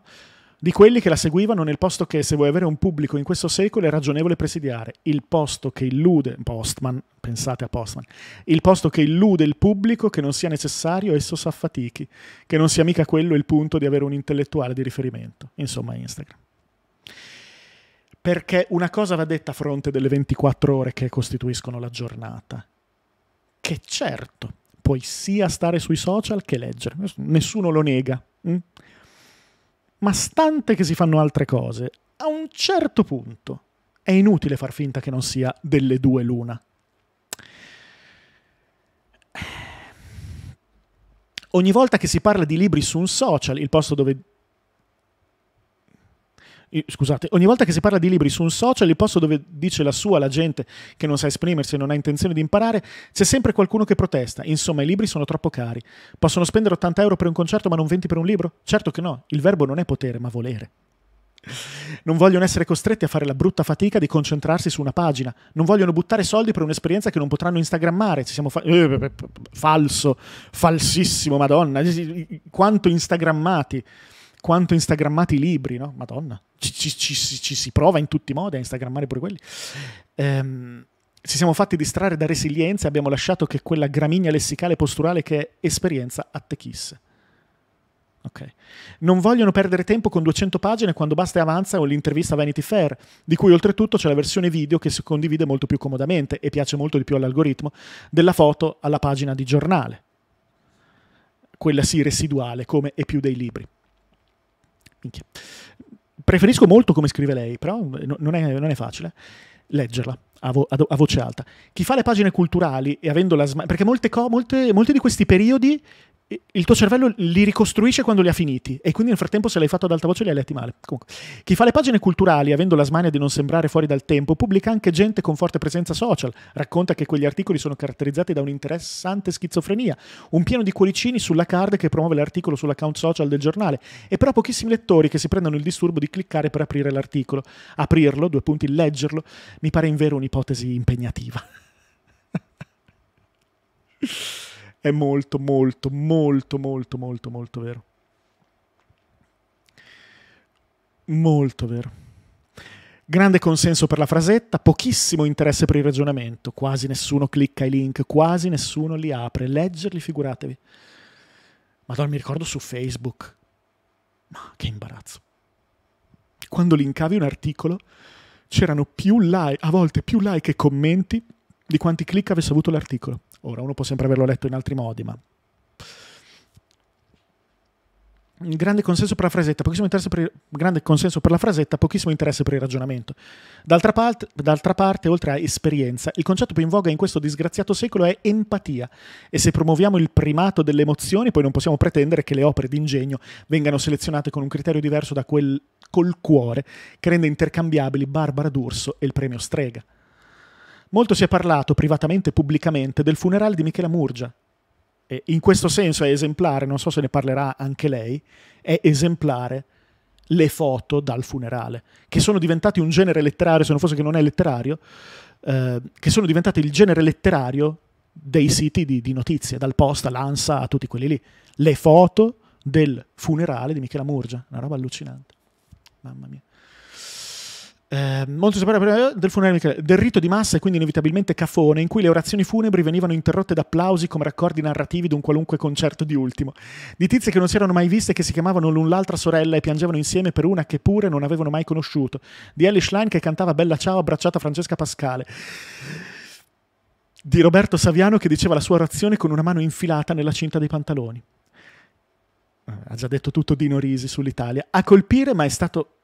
di quelli che la seguivano nel posto che, se vuoi avere un pubblico in questo secolo, è ragionevole presidiare. Il posto che illude, Postman, pensate a Postman, il posto che illude il pubblico che non sia necessario, esso s'affatichi, che non sia mica quello il punto di avere un intellettuale di riferimento. Insomma, Instagram perché una cosa va detta a fronte delle 24 ore che costituiscono la giornata, che certo puoi sia stare sui social che leggere, nessuno lo nega, mm? ma stante che si fanno altre cose, a un certo punto è inutile far finta che non sia delle due l'una. Ogni volta che si parla di libri su un social, il posto dove scusate, ogni volta che si parla di libri su un social, il posto dove dice la sua la gente che non sa esprimersi e non ha intenzione di imparare, c'è sempre qualcuno che protesta. Insomma, i libri sono troppo cari. Possono spendere 80 euro per un concerto ma non 20 per un libro? Certo che no, il verbo non è potere ma volere. Non vogliono essere costretti a fare la brutta fatica di concentrarsi su una pagina. Non vogliono buttare soldi per un'esperienza che non potranno instagrammare. Fa- eh, eh, eh, falso, falsissimo, madonna. Quanto instagrammati quanto instagrammati i libri, no? Madonna, ci, ci, ci, ci, si prova in tutti i modi a instagrammare pure quelli. Ehm, ci siamo fatti distrarre da resilienza e abbiamo lasciato che quella gramigna lessicale posturale che è esperienza attecchisse. Ok. Non vogliono perdere tempo con 200 pagine quando basta e avanza o l'intervista a Vanity Fair, di cui oltretutto c'è la versione video che si condivide molto più comodamente e piace molto di più all'algoritmo della foto alla pagina di giornale. Quella sì residuale, come e più dei libri minchia. Preferisco molto come scrive lei, però non è, non è facile leggerla a, vo- a, voce alta. Chi fa le pagine culturali e avendo la sm- perché molte, co- molte, molti di questi periodi il tuo cervello li ricostruisce quando li ha finiti e quindi nel frattempo se l'hai fatto ad alta voce li hai letti male. Comunque, chi fa le pagine culturali, avendo la smania di non sembrare fuori dal tempo, pubblica anche gente con forte presenza social, racconta che quegli articoli sono caratterizzati da un'interessante schizofrenia, un pieno di cuoricini sulla card che promuove l'articolo sull'account social del giornale e però pochissimi lettori che si prendono il disturbo di cliccare per aprire l'articolo. Aprirlo, due punti, leggerlo, mi pare in vero un'ipotesi impegnativa. è molto, molto, molto, molto, molto, molto vero. Molto vero. Grande consenso per la frasetta, pochissimo interesse per il ragionamento, quasi nessuno clicca i link, quasi nessuno li apre, leggerli figuratevi. Madonna, mi ricordo su Facebook. Ma che imbarazzo. Quando linkavi un articolo c'erano più like, a volte più like e commenti di quanti click avesse avuto l'articolo. Ora, uno può sempre averlo letto in altri modi, ma... Grande consenso per la frasetta, pochissimo interesse per il, grande consenso per la frasetta, pochissimo interesse per il ragionamento. D'altra parte, d'altra parte, oltre a esperienza, il concetto più in voga in questo disgraziato secolo è empatia. E se promuoviamo il primato delle emozioni, poi non possiamo pretendere che le opere d'ingegno vengano selezionate con un criterio diverso da quel col cuore che rende intercambiabili Barbara D'Urso e il premio Strega. Molto si è parlato, privatamente e pubblicamente, del funerale di Michela Murgia. E in questo senso è esemplare, non so se ne parlerà anche lei, è esemplare le foto dal funerale, che sono diventate un genere letterario, se non fosse che non è letterario, eh, che sono diventati il genere letterario dei siti di, di notizie, dal Post all'Ansa a tutti quelli lì. Le foto del funerale di Michela Murgia, una roba allucinante. Mamma mia. Ehm, eh, molto superiore del funerale del rito di massa e quindi inevitabilmente cafone, in cui le orazioni funebri venivano interrotte da applausi come raccordi narrativi di un qualunque concerto di ultimo. Di tizie che non si erano mai viste, che si chiamavano l'un l'altra sorella e piangevano insieme per una che pure non avevano mai conosciuto. Di Ellie Schlein che cantava Bella Ciao abbracciata a Francesca Pascale di Roberto Saviano che diceva la sua orazione con una mano infilata nella cinta dei pantaloni. Eh, ha già detto tutto Dino Risi sull'Italia. A colpire, ma è stato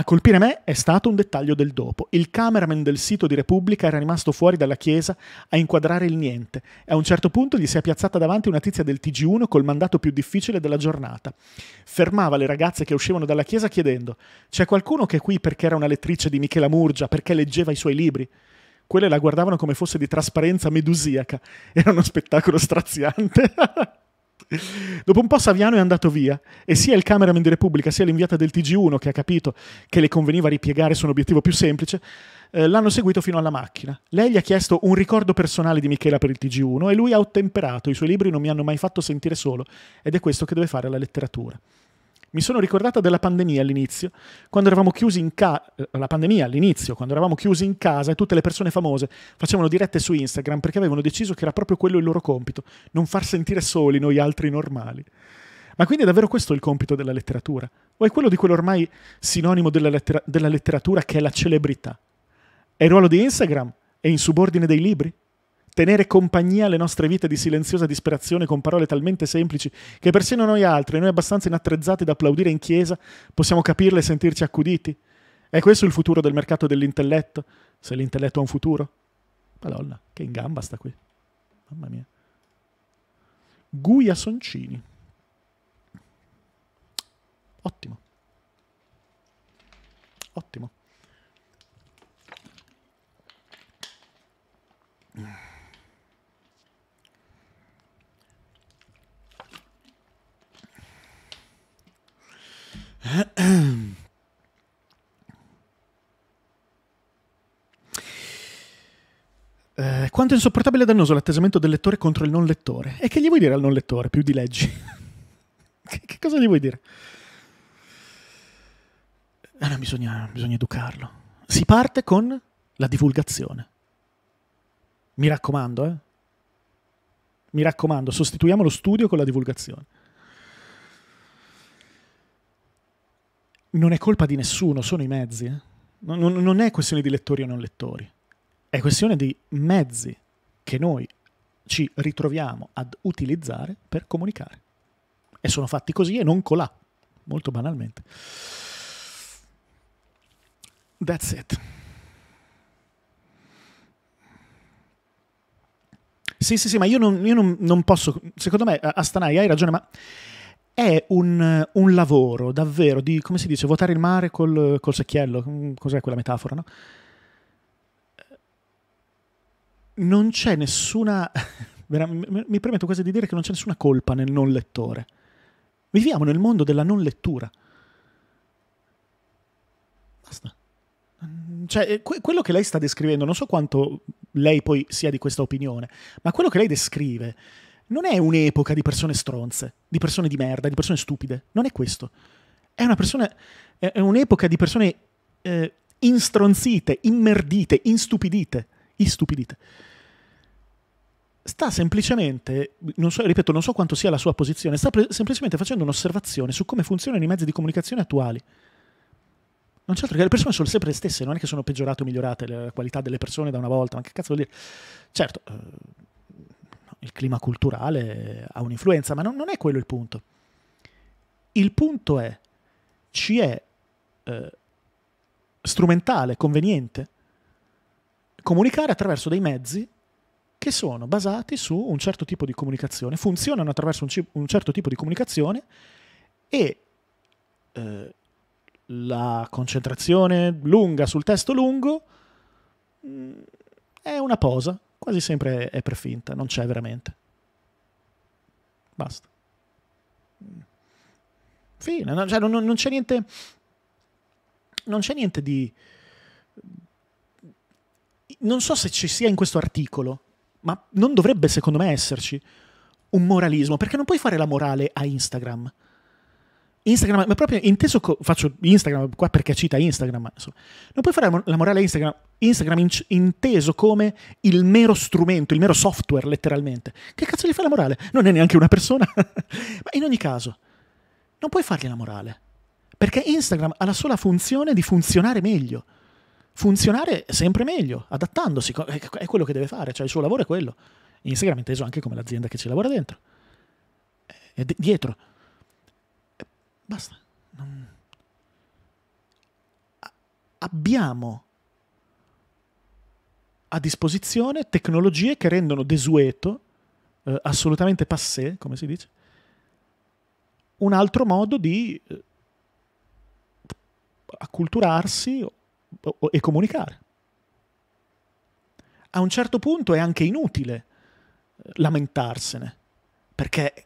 a colpire me è stato un dettaglio del dopo. Il cameraman del sito di Repubblica era rimasto fuori dalla chiesa a inquadrare il niente e a un certo punto gli si è piazzata davanti una tizia del TG1 col mandato più difficile della giornata. Fermava le ragazze che uscivano dalla chiesa chiedendo «C'è qualcuno che è qui perché era una lettrice di Michela Murgia, perché leggeva i suoi libri?» Quelle la guardavano come fosse di trasparenza medusiaca. Era uno spettacolo straziante. Dopo un po' Saviano è andato via e sia il cameraman di Repubblica sia l'inviata del TG1 che ha capito che le conveniva ripiegare su un obiettivo più semplice, eh, l'hanno seguito fino alla macchina. Lei gli ha chiesto un ricordo personale di Michela per il TG1 e lui ha ottemperato, i suoi libri non mi hanno mai fatto sentire solo ed è questo che deve fare la letteratura. Mi sono ricordata della pandemia all'inizio, quando eravamo chiusi in casa, eh, la pandemia all'inizio, quando eravamo chiusi in casa e tutte le persone famose facevano dirette su Instagram perché avevano deciso che era proprio quello il loro compito, non far sentire soli noi altri normali. Ma quindi è davvero questo il compito della letteratura? O è quello di quello ormai sinonimo della, lettera- della letteratura che è la celebrità? È il ruolo di Instagram? È in subordine dei libri? tenere compagnia alle nostre vite di silenziosa disperazione con parole talmente semplici che persino noi altri, noi abbastanza inattrezzati da applaudire in chiesa, possiamo capirle e sentirci accuditi? È questo il futuro del mercato dell'intelletto? Se l'intelletto ha un futuro? Madonna, che in gamba sta qui. Mamma mia. Guia Soncini. Ottimo. Ottimo. Eh, quanto è insopportabile e dannoso l'attesamento del lettore contro il non lettore. E che gli vuoi dire al non lettore più di leggi? che, che, cosa gli vuoi dire? Ah, bisogna, bisogna educarlo. Si parte con la divulgazione. Mi raccomando, eh? Mi raccomando, sostituiamo lo studio con la divulgazione. non è colpa di nessuno, sono i mezzi. Eh? Non, non è questione di lettori o non lettori, è questione di mezzi che noi ci ritroviamo ad utilizzare per comunicare. E sono fatti così e non colà, molto banalmente. That's it. Sì, sì, sì, ma io non, io non, non posso. Secondo me, Astanai, hai ragione, ma è un, un, lavoro davvero di, come si dice, vuotare il mare col, col secchiello, mm, cos'è quella metafora, no? Non c'è nessuna, mi permetto quasi di dire che non c'è nessuna colpa nel non lettore. Viviamo nel mondo della non lettura. Basta. Mm, cioè, eh, quello che lei sta descrivendo, non so quanto lei poi sia di questa opinione, ma quello che lei descrive non è un'epoca di persone stronze, di persone di merda, di persone stupide. Non è questo. È, persona, è un'epoca di persone eh, instronzite, immerdite, instupidite, istupidite. Sta semplicemente, non so, ripeto, non so quanto sia la sua posizione, sta semplicemente facendo un'osservazione su come funzionano i mezzi di comunicazione attuali. Non c'è altro che le persone sono sempre le stesse, non è che sono peggiorate o migliorate la qualità delle persone da una volta, ma che cazzo vuol dire? Certo, eh, il clima culturale eh, ha un'influenza, ma non, non è quello il punto. Il punto è, ci è eh, strumentale, conveniente, comunicare attraverso dei mezzi che sono basati su un certo tipo di comunicazione, funzionano attraverso un, un certo tipo di comunicazione e eh, la concentrazione lunga sul testo lungo mh, mm, è una posa, quasi sempre è per finta, non c'è veramente. Basta. Fine, no, cioè non, non, c'è niente... Non c'è niente di... Non so se ci sia in questo articolo, ma non dovrebbe secondo me esserci un moralismo, perché non puoi fare la morale a Instagram. Instagram, ma proprio inteso, faccio Instagram qua perché cita Instagram, ma insomma, non puoi fare la morale a Instagram, Instagram in inteso come il mero strumento, il mero software letteralmente. Che cazzo gli fa la morale? Non è neanche una persona. ma in ogni caso, non puoi fargli la morale, perché Instagram ha la sola funzione di funzionare meglio, funzionare sempre meglio, adattandosi, è quello che deve fare, cioè il suo lavoro è quello. Instagram inteso anche come l'azienda che ci lavora dentro, è dietro. Basta. Non... Abbiamo a disposizione tecnologie che rendono desueto, eh, assolutamente passé, come si dice, un altro modo di eh, acculturarsi o, o, e comunicare. A un certo punto è anche inutile eh, lamentarsene, perché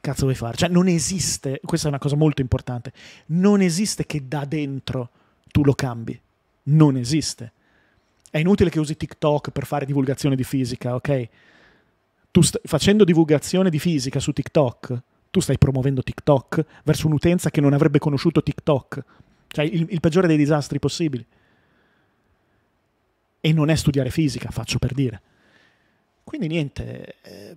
cazzo vuoi fare? Cioè, non esiste, questa è una cosa molto importante, non esiste che da dentro tu lo cambi. Non esiste. È inutile che usi TikTok per fare divulgazione di fisica, ok? Tu st- facendo divulgazione di fisica su TikTok, tu stai promuovendo TikTok verso un'utenza che non avrebbe conosciuto TikTok. Cioè, il, il peggiore dei disastri possibili. E non è studiare fisica, faccio per dire. Quindi niente, eh,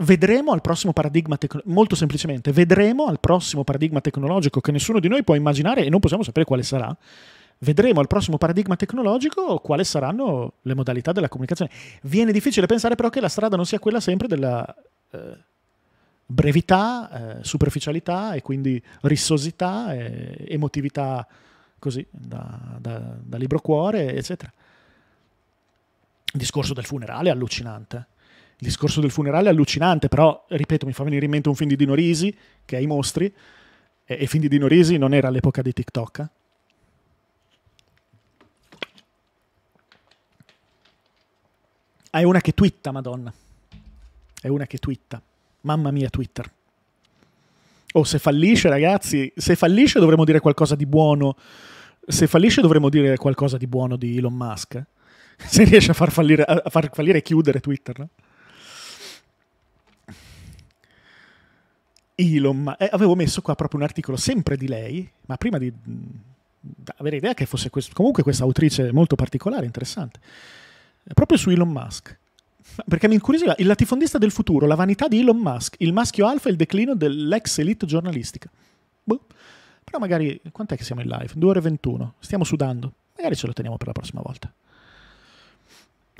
vedremo al prossimo paradigma tecnologico, molto semplicemente, vedremo al prossimo paradigma tecnologico che nessuno di noi può immaginare e non possiamo sapere quale sarà, vedremo al prossimo paradigma tecnologico quali saranno le modalità della comunicazione. Viene difficile pensare però che la strada non sia quella sempre della eh, brevità, eh, superficialità e quindi rissosità, eh, emotività così, da, da, da libro cuore, eccetera. discorso del funerale allucinante il discorso del funerale è allucinante, però, ripeto, mi fa venire in mente un film di Dino Risi, che è I mostri, e, e film di Dino Risi non era all'epoca di TikTok. Eh? Ah, è una che twitta, madonna. È una che twitta. Mamma mia, Twitter. Oh, se fallisce, ragazzi, se fallisce dovremmo dire qualcosa di buono. Se fallisce dovremmo dire qualcosa di buono di Elon Musk. Se riesce a far fallire, a far fallire e chiudere Twitter, no? Elon, eh, avevo messo qua proprio un articolo sempre di lei, ma prima di mm, avere idea che fosse questo, comunque questa autrice molto particolare, interessante, eh, proprio su Elon Musk. Perché mi incuriosiva il latifondista del futuro, la vanità di Elon Musk, il maschio alfa e il declino dell'ex elite giornalistica. Boh. Però magari, quant'è che siamo in live? 2 ore e 21, stiamo sudando, magari ce lo teniamo per la prossima volta.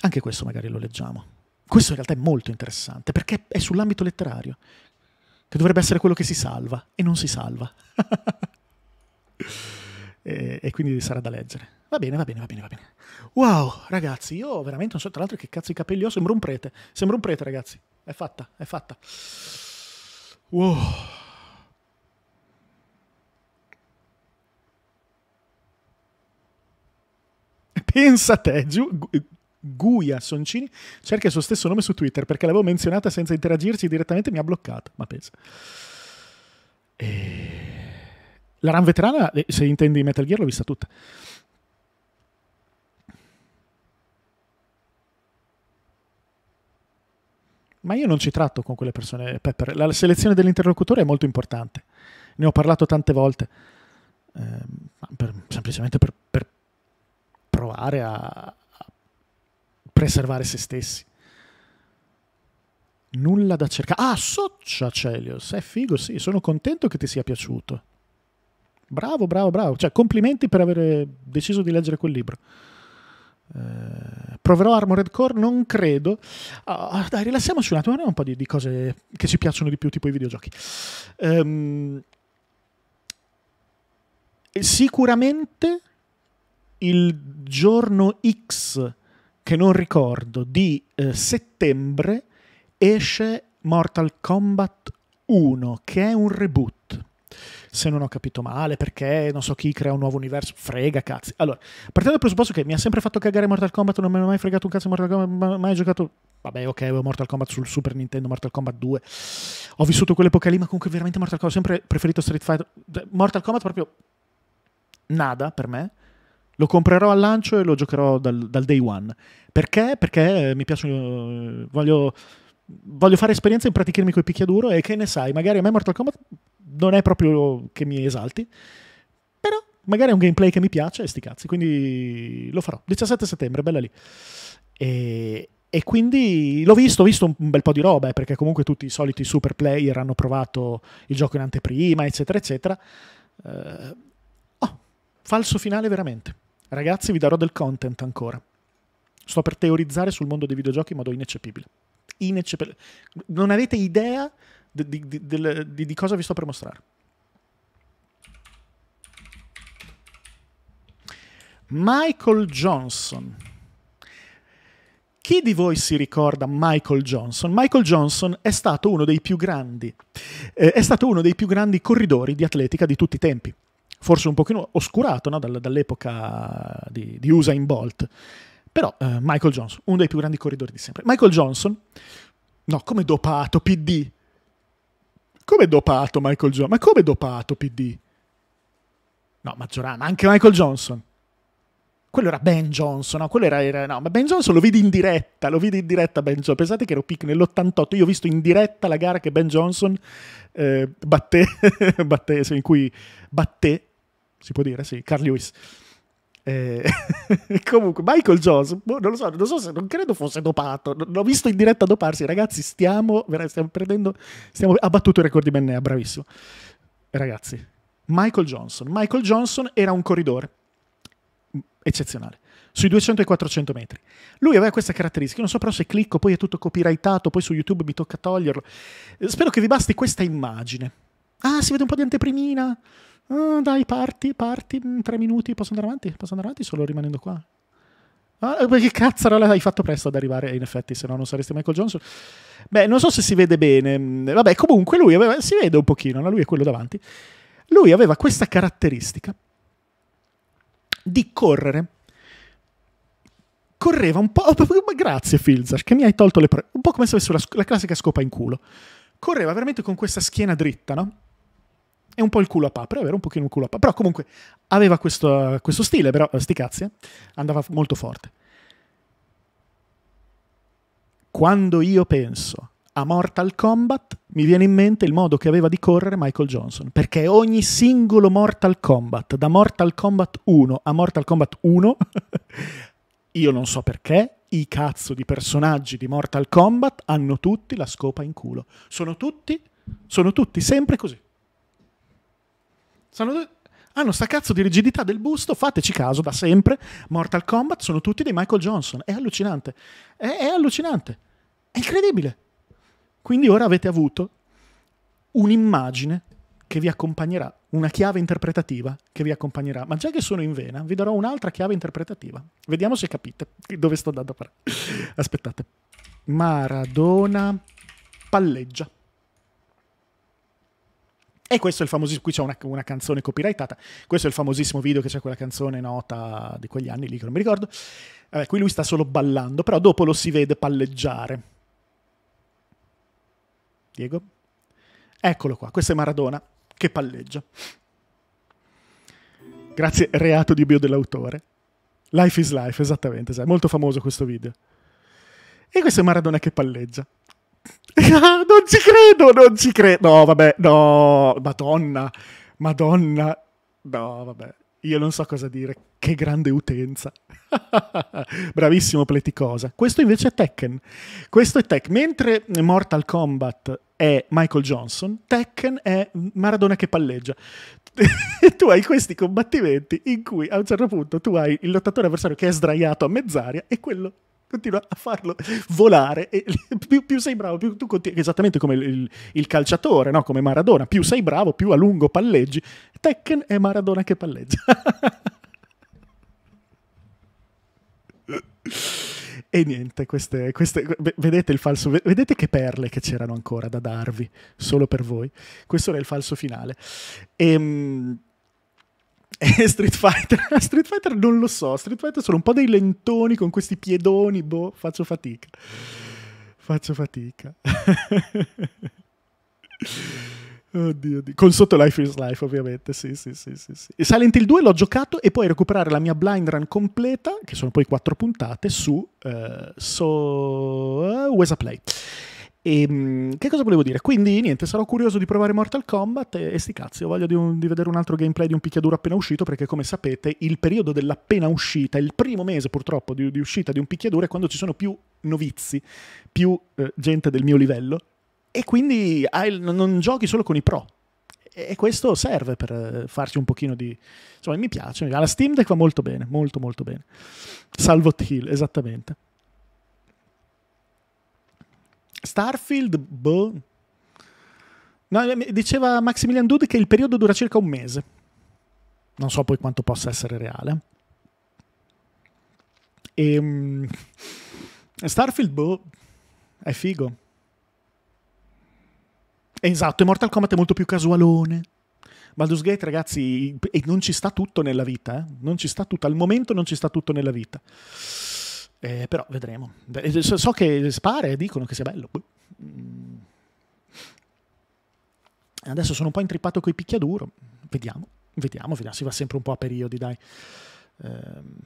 Anche questo magari lo leggiamo. Questo in realtà è molto interessante perché è sull'ambito letterario che dovrebbe essere quello che si salva e non si salva. e, e, quindi sarà da leggere. Va bene, va bene, va bene, va bene. Wow, ragazzi, io veramente non so tra l'altro che cazzo di capelli ho, sembro un prete. Sembro un prete, ragazzi. È fatta, è fatta. Wow. Pensa a te, giù, Guia Soncini cerca il suo stesso nome su Twitter perché l'avevo menzionata senza interagirci direttamente mi ha bloccato ma pensa e... la RAM veterana eh, se intendi Metal Gear l'ho vista tutta ma io non ci tratto con quelle persone Pepper la selezione dell'interlocutore è molto importante ne ho parlato tante volte eh, per, semplicemente per, per provare a, preservare se stessi. Nulla da cercare. Ah, Soccia Celios, è figo, sì, sono contento che ti sia piaciuto. Bravo, bravo, bravo. Cioè, complimenti per aver eh, deciso di leggere quel libro. Uh, proverò Armored Core? Non credo. Uh, dai, rilassiamoci un attimo, parliamo un po' di, di, cose che ci piacciono di più, tipo i videogiochi. Um, sicuramente il giorno X che non ricordo, di eh, settembre esce Mortal Kombat 1, che è un reboot. Se non ho capito male, perché non so chi crea un nuovo universo, frega cazzi. Allora, partendo dal presupposto che mi ha sempre fatto cagare Mortal Kombat, non mi ha mai fregato un cazzo Mortal Kombat, mai giocato Vabbè, ok, Mortal Kombat sul Super Nintendo, Mortal Kombat 2. Ho vissuto quell'epoca lì, ma comunque veramente Mortal Kombat. Ho sempre preferito Street Fighter. Mortal Kombat proprio nada per me. Lo comprerò al lancio e lo giocherò dal, dal day one. Perché? Perché eh, mi piacciono. Eh, voglio, voglio fare esperienza e impratichirmi col picchiaduro. E che ne sai, magari a me Mortal Kombat non è proprio che mi esalti. Però magari è un gameplay che mi piace e sti cazzi. Quindi lo farò. 17 settembre, bella lì. E, e quindi l'ho visto, ho visto un bel po' di roba, eh, perché comunque tutti i soliti super player hanno provato il gioco in anteprima, eccetera, eccetera. Uh, oh, falso finale veramente. Ragazzi, vi darò del content ancora. Sto per teorizzare sul mondo dei videogiochi in modo ineccepibile. Ineccepibile. Non avete idea di, di, di, di cosa vi sto per mostrare. Michael Johnson. Chi di voi si ricorda Michael Johnson? Michael Johnson è stato uno dei più grandi, eh, è stato uno dei più grandi corridori di atletica di tutti i tempi forse un pochino oscurato no? dall'epoca di, di in Bolt. Però eh, Michael Johnson, uno dei più grandi corridori di sempre. Michael Johnson, no, come dopato, PD. Come dopato Michael Johnson? Ma come dopato PD? No, Maggiorana, anche Michael Johnson. Quello era Ben Johnson, no? Quello era, era, no, ma Ben Johnson lo vidi in diretta, lo vidi in diretta Ben Johnson. Pensate che ero pic nell'88, io ho visto in diretta la gara che Ben Johnson eh, batté, batté, in cui batté si può dire, sì, Carl Lewis. Eh, comunque, Michael Jones, boh, non lo so, non so se non credo fosse dopato. L'ho visto in diretta doparsi, ragazzi. Stiamo, stiamo perdendo. Stiamo, ha battuto il record di Mennea, bravissimo. Ragazzi, Michael Johnson. Michael Johnson era un corridore eccezionale sui 200 e 400 metri. Lui aveva questa caratteristica, non so però se clicco, poi è tutto copyrightato, poi su YouTube mi tocca toglierlo. Spero che vi basti questa immagine. Ah, si vede un po' di anteprimina. Oh, dai, parti, parti, mm, tre minuti, posso andare avanti? Posso andare avanti solo rimanendo qua? Ah, eh, che cazzarola hai fatto presto ad arrivare, eh, in effetti, se no non saresti Michael Johnson. Beh, non so se si vede bene. Mm, eh, vabbè, comunque lui aveva, si vede un pochino, no? lui è quello davanti. Lui aveva questa caratteristica di correre. Correva un po'... Oh, grazie Filzer, che mi hai tolto le... Pre- un po' come se avesse la, la classica scopa in culo. Correva veramente con questa schiena dritta, no? è un po' il culo a papra, è vero, un pochino il culo a papra, però comunque aveva questo, questo stile, però eh, sti cazzi, eh, andava molto forte. Quando io penso a Mortal Kombat, mi viene in mente il modo che aveva di correre Michael Johnson, perché ogni singolo Mortal Kombat, da Mortal Kombat 1 a Mortal Kombat 1, io non so perché, i cazzo di personaggi di Mortal Kombat hanno tutti la scopa in culo. Sono tutti, sono tutti sempre così. Sono due... Hanno ah, sta cazzo di rigidità del busto, fateci caso da sempre. Mortal Kombat sono tutti dei Michael Johnson. È allucinante. È, è allucinante. È incredibile. Quindi ora avete avuto un'immagine che vi accompagnerà, una chiave interpretativa che vi accompagnerà. Ma già che sono in vena, vi darò un'altra chiave interpretativa. Vediamo se capite dove sto andando a parare. Aspettate. Maradona palleggia. E questo è il famosissimo, qui c'è una, una, canzone copyrightata, questo è il famosissimo video che c'è quella canzone nota di quegli anni lì che non mi ricordo. Vabbè, eh, qui lui sta solo ballando, però dopo lo si vede palleggiare. Diego? Eccolo qua, questo è Maradona che palleggia. Grazie, reato di bio dell'autore. Life is life, esattamente, è molto famoso questo video. E questo è Maradona che palleggia. non ci credo, non ci credo. No, vabbè, no, madonna, madonna. No, vabbè, io non so cosa dire. Che grande utenza. Bravissimo Pleticosa. Questo invece è Tekken. Questo è Tekken. Mentre Mortal Kombat è Michael Johnson, Tekken è Maradona che palleggia. tu hai questi combattimenti in cui a un certo punto tu hai il lottatore avversario che è sdraiato a mezz'aria e quello continua a farlo volare e più, più sei bravo, più tu continui, esattamente come il, il, calciatore, no? come Maradona, più sei bravo, più a lungo palleggi. Tekken è Maradona che palleggia. e niente, queste, queste, vedete il falso, vedete che perle che c'erano ancora da darvi, solo per voi. Questo era il falso finale. Ehm e Street Fighter, Street Fighter non lo so, Street Fighter sono un po' dei lentoni con questi piedoni, boh, faccio fatica. Faccio fatica. Oddio, oddio, Con sotto Life is Life, ovviamente. Sì, sì, sì, sì, sì. Silent Hill 2 l'ho giocato e poi recuperare la mia blind run completa, che sono poi quattro puntate, su uh, so, uh, Wesa Play. E ehm, che cosa volevo dire? Quindi niente, sarò curioso di provare Mortal Kombat e, e sti cazzi, ho voglia di, un, di, vedere un altro gameplay di un picchiaduro appena uscito perché come sapete il periodo dell'appena uscita, il primo mese purtroppo di, di uscita di un picchiaduro è quando ci sono più novizi, più eh, gente del mio livello e quindi hai, non giochi solo con i pro, e questo serve per eh, farci un pochino di insomma mi piace, mi la Steam Deck va molto bene molto molto bene salvo Teal, esattamente Starfield, boh. No, eh, diceva Maximilian Dude che il periodo dura circa un mese. Non so poi quanto possa essere reale. E, um, Starfield, boh, è figo. Esatto, e Mortal Kombat è molto più casualone. Baldur's Gate, ragazzi, e non ci sta tutto nella vita, eh? Non ci sta tutto, al momento non ci sta tutto nella vita. Eh, però vedremo. Eh, so che spare, eh, dicono che sia bello. Boh. Mm. Adesso sono un po' intrippato coi picchiaduro. Vediamo, vediamo, vediamo. Si va sempre un po' a periodi, dai. Ehm,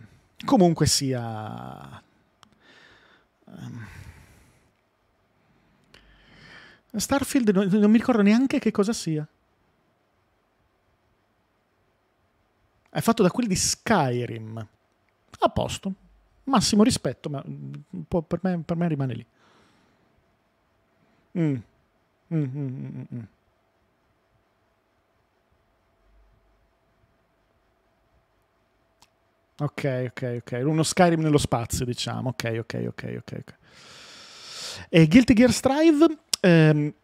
comunque sia... Ehm, Starfield non, non mi ricordo neanche che cosa sia. È fatto da quelli di Skyrim. A posto massimo rispetto, ma mm, per me, per me rimane lì. Mm. Mm, mm. mm, mm, ok, ok, ok. Uno Skyrim nello spazio, diciamo. Ok, ok, ok, ok. okay. E Guilty Gear Strive. Ehm,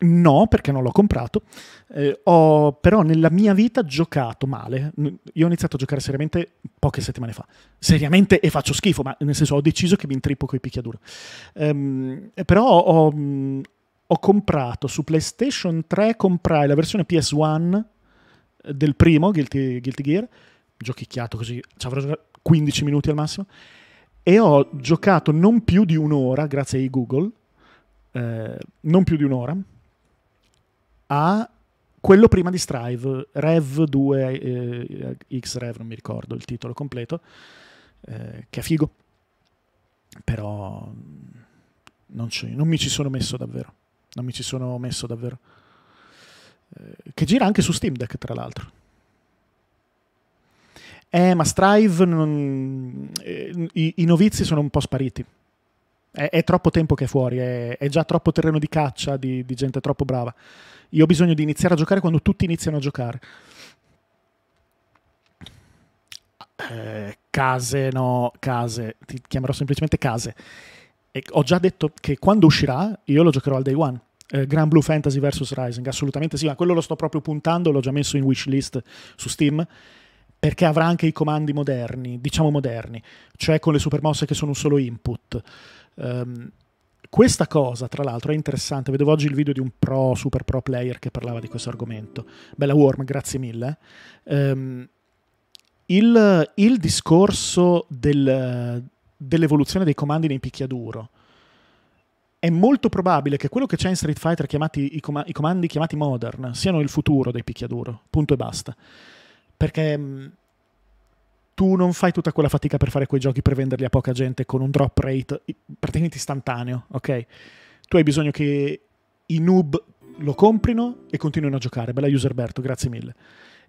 No, perché non l'ho comprato. Eh, ho però nella mia vita giocato male. Io ho iniziato a giocare seriamente poche settimane fa. Seriamente e faccio schifo, ma nel senso ho deciso che mi intrippo coi picchiaduro. Um, ehm, però ho, mm, ho, comprato su PlayStation 3, comprai la versione PS1 eh, del primo Guilty, Guilty Gear, giochicchiato così, ci avrò 15 minuti al massimo, e ho giocato non più di un'ora, grazie ai Google, eh, non più di un'ora a quello prima di Strive, Rev 2 eh, X-Rev, non mi ricordo il titolo completo, eh, che è figo, però non, non, mi ci sono messo davvero, non mi ci sono messo davvero, eh, che gira anche su Steam Deck tra l'altro. Eh, ma Strive, non, eh, i, i novizi sono un po' spariti. È, è troppo tempo che è fuori, è, è, già troppo terreno di caccia di, di gente troppo brava. Io ho bisogno di iniziare a giocare quando tutti iniziano a giocare. Eh, case, no, case, ti chiamerò semplicemente case. E ho già detto che quando uscirà io lo giocherò al day one. Eh, Grand Blue Fantasy vs Rising, assolutamente sì, ma quello lo sto proprio puntando, l'ho già messo in wishlist su Steam perché avrà anche i comandi moderni, diciamo moderni, cioè con le super mosse che sono un solo input. Um, questa cosa, tra l'altro, è interessante. Vedevo oggi il video di un pro, super pro player che parlava di questo argomento. Bella Worm, grazie mille. Um, il, il, discorso del, dell'evoluzione dei comandi nei picchiaduro è molto probabile che quello che c'è in Street Fighter chiamati, i, com- i comandi chiamati modern siano il futuro dei picchiaduro, punto e basta. Perché tu non fai tutta quella fatica per fare quei giochi per venderli a poca gente con un drop rate praticamente istantaneo, ok? Tu hai bisogno che i noob lo comprino e continuino a giocare. Bella userberto, grazie mille.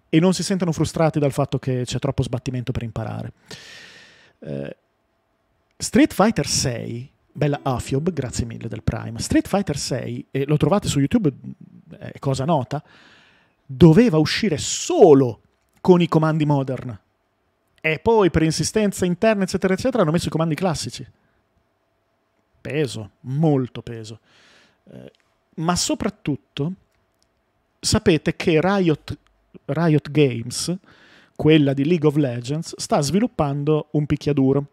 E non si sentano frustrati dal fatto che c'è troppo sbattimento per imparare. Eh, Street Fighter 6, bella Afiob, grazie mille del Prime. Street Fighter 6, e lo trovate su YouTube, è cosa nota, doveva uscire solo con i comandi modern e poi per insistenza interna, eccetera, eccetera, hanno messo i comandi classici. Peso, molto peso. Eh, ma soprattutto sapete che Riot, Riot Games, quella di League of Legends, sta sviluppando un picchiaduro.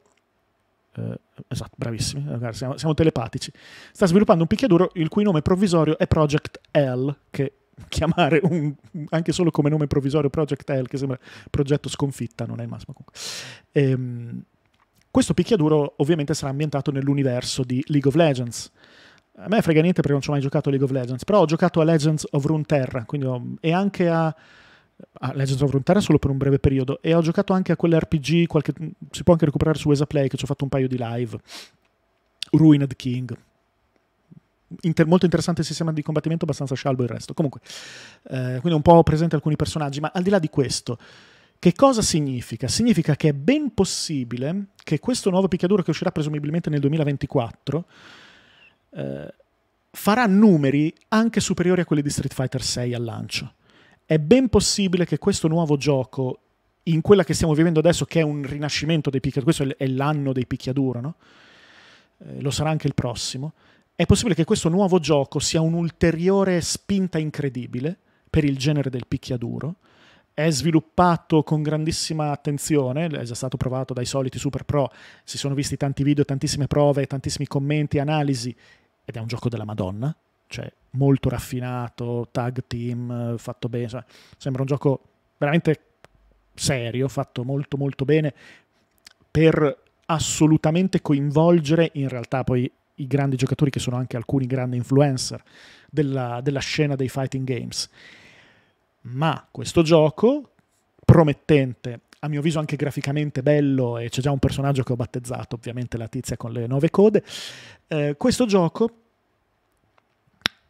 Eh, esatto, bravissimi, siamo, siamo, telepatici. Sta sviluppando un picchiaduro il cui nome provvisorio è Project L, che chiamare un, anche solo come nome provvisorio Project L, che sembra progetto sconfitta, non è il massimo comunque. E, ehm, questo picchiaduro ovviamente sarà ambientato nell'universo di League of Legends. A me frega niente perché non ci ho mai giocato a League of Legends, però ho giocato a Legends of Runeterra, ho, e anche a a Legends of Runeterra solo per un breve periodo e ho giocato anche a quell'RPG qualche, si può anche recuperare su Play, che ci ho fatto un paio di live Ruined King inter- molto interessante il sistema di combattimento, abbastanza scialbo il resto. Comunque, eh, quindi un po' presente alcuni personaggi, ma al di là di questo, che cosa significa? Significa che è ben possibile che questo nuovo picchiaduro che uscirà presumibilmente nel 2024 eh, farà numeri anche superiori a quelli di Street Fighter 6 al lancio. È ben possibile che questo nuovo gioco, in quella che stiamo vivendo adesso, che è un rinascimento dei picchiaduro, questo è l'anno dei picchiaduro, no? eh, lo sarà anche il prossimo, è possibile che questo nuovo gioco sia un'ulteriore spinta incredibile per il genere del picchiaduro. È sviluppato con grandissima attenzione, è già stato provato dai soliti super pro, si sono visti tanti video, tantissime prove, tantissimi commenti, analisi, ed è un gioco della Madonna, cioè molto raffinato, tag team, fatto bene, cioè, sembra un gioco veramente serio, fatto molto molto bene per assolutamente coinvolgere, in realtà poi i grandi giocatori che sono anche alcuni grandi influencer della, della scena dei fighting games. Ma questo gioco, promettente, a mio avviso anche graficamente bello e c'è già un personaggio che ho battezzato, ovviamente la tizia con le nove code, eh, questo gioco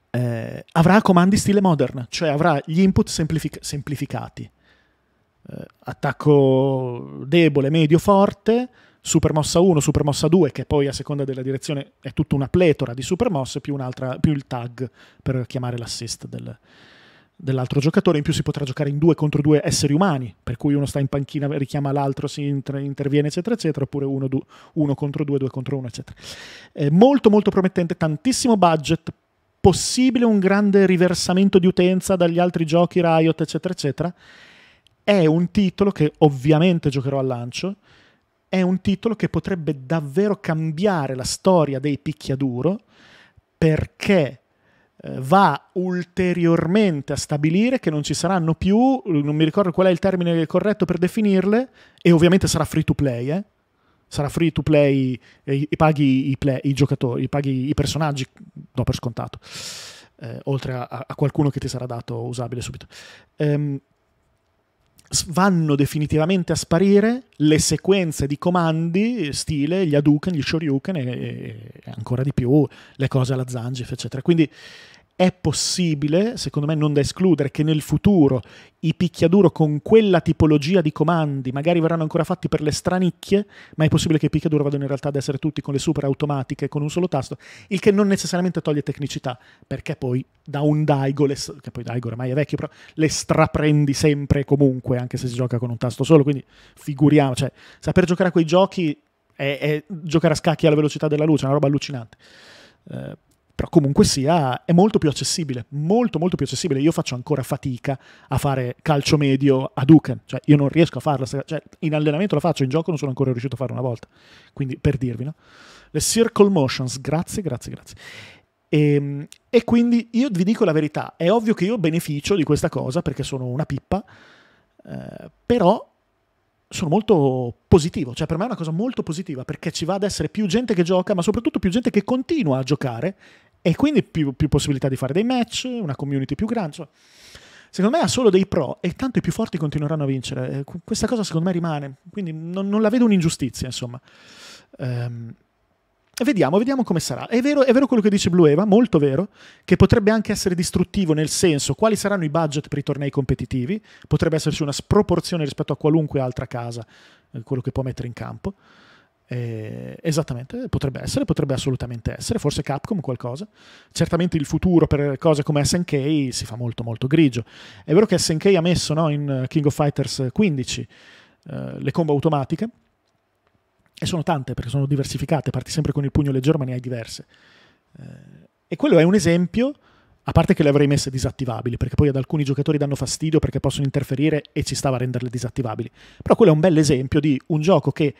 eh, avrà comandi stile modern, cioè avrà gli input semplific- semplificati. Eh, attacco debole, medio, forte, supermossa 1, supermossa 2, che poi a seconda della direzione è tutta una pletora di supermosse, più, più il tag per chiamare l'assist del, dell'altro giocatore. In più si potrà giocare in due contro due esseri umani, per cui uno sta in panchina, richiama l'altro, si interviene, eccetera, eccetera, oppure uno, du, uno contro due, due contro uno, eccetera. È molto, molto promettente, tantissimo budget, possibile un grande riversamento di utenza dagli altri giochi Riot, eccetera, eccetera. È un titolo che ovviamente giocherò al lancio è un titolo che potrebbe davvero cambiare la storia dei picchiaduro perché eh, va ulteriormente a stabilire che non ci saranno più, non mi ricordo qual è il termine corretto per definirle, e ovviamente sarà free to play, eh? sarà free to play, e, eh, paghi i, play, i, giocatori, paghi i personaggi, no per scontato, eh, oltre a, a, qualcuno che ti sarà dato usabile subito. Ehm, vanno definitivamente a sparire le sequenze di comandi, stile, gli Hadouken, gli Shoryuken e, e ancora di più le cose alla Zangief, eccetera. Quindi è possibile, secondo me non da escludere, che nel futuro i picchiaduro con quella tipologia di comandi magari verranno ancora fatti per le stranicchie, ma è possibile che i picchiaduro vadano in realtà ad essere tutti con le super automatiche, con un solo tasto, il che non necessariamente toglie tecnicità, perché poi da un Daigo, le, che poi Daigo ormai è vecchio, però le straprendi sempre e comunque, anche se si gioca con un tasto solo, quindi figuriamo, cioè saper giocare a quei giochi è, è giocare a scacchi alla velocità della luce, è una roba allucinante. Eh, però comunque sia è molto più accessibile, molto molto più accessibile. Io faccio ancora fatica a fare calcio medio a Duken, cioè io non riesco a farlo, cioè, in allenamento la faccio, in gioco non sono ancora riuscito a farlo una volta, quindi per dirvi, no? Le circle motions, grazie, grazie, grazie. E, ehm, e quindi io vi dico la verità, è ovvio che io beneficio di questa cosa perché sono una pippa, eh, però sono molto positivo, cioè per me è una cosa molto positiva perché ci va ad essere più gente che gioca, ma soprattutto più gente che continua a giocare e quindi più, più, possibilità di fare dei match, una community più grande. Cioè, secondo me ha solo dei pro e tanto i più forti continueranno a vincere. Eh, questa cosa secondo me rimane, quindi non, non la vedo un'ingiustizia, insomma. Ehm, vediamo, vediamo come sarà. È vero, è vero quello che dice Blue Eva, molto vero, che potrebbe anche essere distruttivo nel senso quali saranno i budget per i tornei competitivi, potrebbe esserci una sproporzione rispetto a qualunque altra casa, eh, quello che può mettere in campo. Eh, esattamente, potrebbe essere, potrebbe assolutamente essere, forse Capcom qualcosa. Certamente il futuro per cose come SNK si fa molto molto grigio. È vero che SNK ha messo no, in eh, King of Fighters 15 eh, le combo automatiche, e sono tante perché sono diversificate, parti sempre con il pugno leggero ma ne hai diverse. Eh, e quello è un esempio, a parte che le avrei messe disattivabili, perché poi ad alcuni giocatori danno fastidio perché possono interferire e ci stava a renderle disattivabili. Però quello è un bel esempio di un gioco che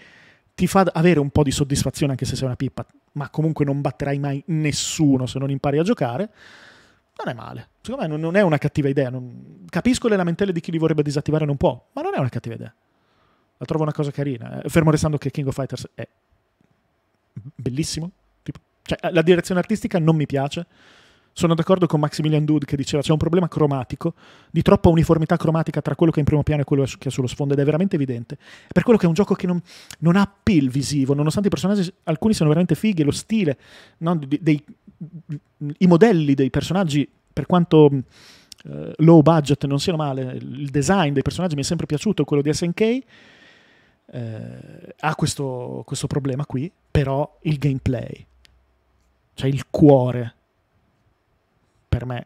ti fa avere un po' di soddisfazione anche se sei una pippa, ma comunque non batterai mai nessuno se non impari a giocare, non è male. Secondo me non, è una cattiva idea. Non... Capisco le lamentele di chi li vorrebbe disattivare, non può, ma non è una cattiva idea. La trovo una cosa carina. Eh, fermo restando che King of Fighters è bellissimo. Tipo... Cioè, la direzione artistica non mi piace sono d'accordo con Maximilian Dude che diceva c'è un problema cromatico, di troppa uniformità cromatica tra quello che è in primo piano e quello che è sullo sfondo ed è veramente evidente. Per quello che è un gioco che non, non ha appeal visivo, nonostante i personaggi, alcuni siano veramente fighi, lo stile, no? dei, dei, i modelli dei personaggi, per quanto eh, low budget non siano male, il design dei personaggi mi è sempre piaciuto, quello di SNK. Eh, ha questo, questo problema qui, però il gameplay, cioè il cuore per me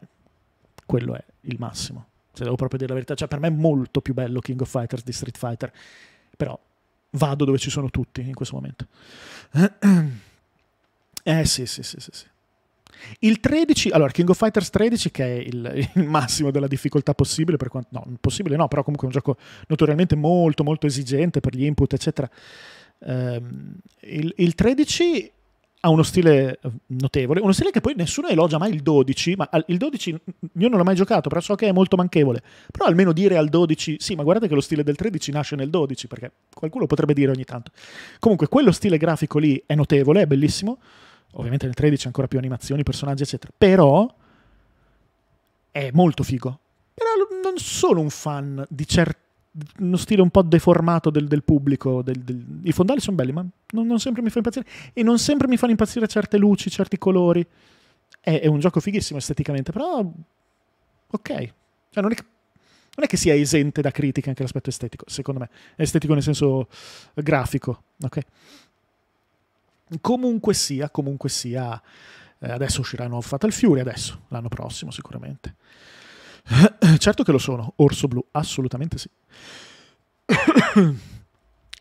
quello è il massimo. Se devo proprio dire la verità, cioè per me è molto più bello King of Fighters di Street Fighter, però vado dove ci sono tutti in questo momento. Eh sì, sì, sì, sì, sì. Il 13, allora King of Fighters 13 che è il, il massimo della difficoltà possibile, per quanto, no, possibile no, però comunque è un gioco notoriamente molto molto esigente per gli input eccetera. Um, il, il 13 ha uno stile eh, notevole, uno stile che poi nessuno elogia mai il 12, ma il 12 mm, io non l'ho mai giocato, però so che è molto manchevole, però almeno dire al 12, sì, ma guardate che lo stile del 13 nasce nel 12, perché qualcuno potrebbe dire ogni tanto. Comunque quello stile grafico lì è notevole, è bellissimo, ovviamente nel 13 ancora più animazioni, personaggi, eccetera, però è molto figo. Però non sono un fan di certi uno stile un po' deformato del, del pubblico. Del, del... I fondali sono belli, ma non, non, sempre mi fa impazzire. E non sempre mi fanno impazzire certe luci, certi colori. È, è un gioco fighissimo esteticamente, però. Ok. Cioè, non, è che, non è che sia esente da critiche anche l'aspetto estetico, secondo me. Estetico nel senso grafico, ok? Comunque sia, comunque sia. Eh, adesso uscirà il nuovo Fatal Fury, adesso, l'anno prossimo sicuramente. certo che lo sono, orso blu, assolutamente sì.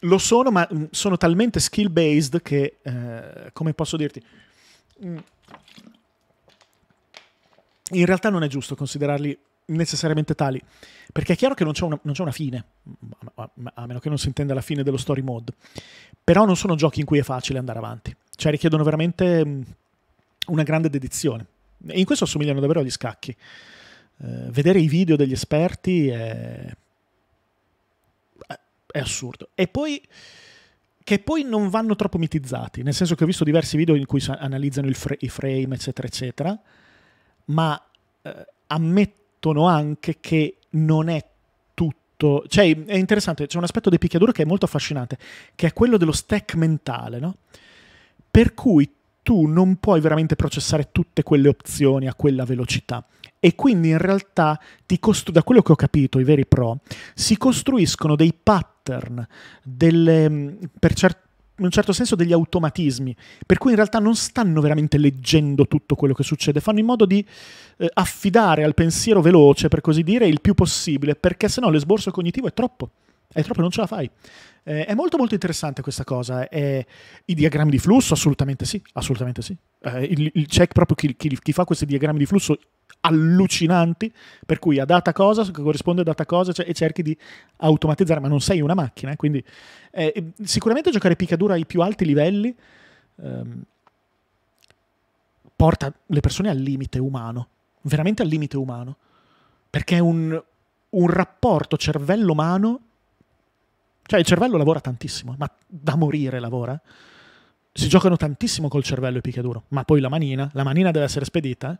lo sono, ma mm, sono talmente skill based che, eh, come posso dirti, mm. in realtà non è giusto considerarli necessariamente tali, perché è chiaro che non c'è una, non c'è una fine, a meno che non si intenda la fine dello story mode, però non sono giochi in cui è facile andare avanti, cioè richiedono veramente mm, una grande dedizione. E in questo assomigliano davvero agli scacchi eh, vedere i video degli esperti è, è assurdo. E poi che poi non vanno troppo mitizzati, nel senso che ho visto diversi video in cui analizzano fr- i frame, eccetera, eccetera, ma eh, ammettono anche che non è tutto... Cioè, è interessante, c'è un aspetto dei picchiaduro che è molto affascinante, che è quello dello stack mentale, no? Per cui tu non puoi veramente processare tutte quelle opzioni a quella velocità e quindi in realtà costru- da quello che ho capito, i veri pro, si costruiscono dei pattern, delle, mm, per certi in un certo senso degli automatismi, per cui in realtà non stanno veramente leggendo tutto quello che succede, fanno in modo di eh, affidare al pensiero veloce, per così dire, il più possibile, perché sennò l'esborso cognitivo è troppo, è troppo, non ce la fai. Eh, è molto molto interessante questa cosa, eh, i diagrammi di flusso, assolutamente sì, assolutamente sì eh, il, il check proprio chi, chi, chi, fa questi diagrammi di flusso allucinanti, per cui a data cosa corrisponde a data cosa cioè, e cerchi di automatizzare, ma non sei una macchina, eh, quindi eh, sicuramente giocare picadura ai più alti livelli ehm, porta le persone al limite umano, veramente al limite umano, perché è un, un rapporto cervello-mano, cioè il cervello lavora tantissimo, ma da morire lavora si giocano tantissimo col cervello e picchiaduro, ma poi la manina, la manina deve essere spedita. Eh?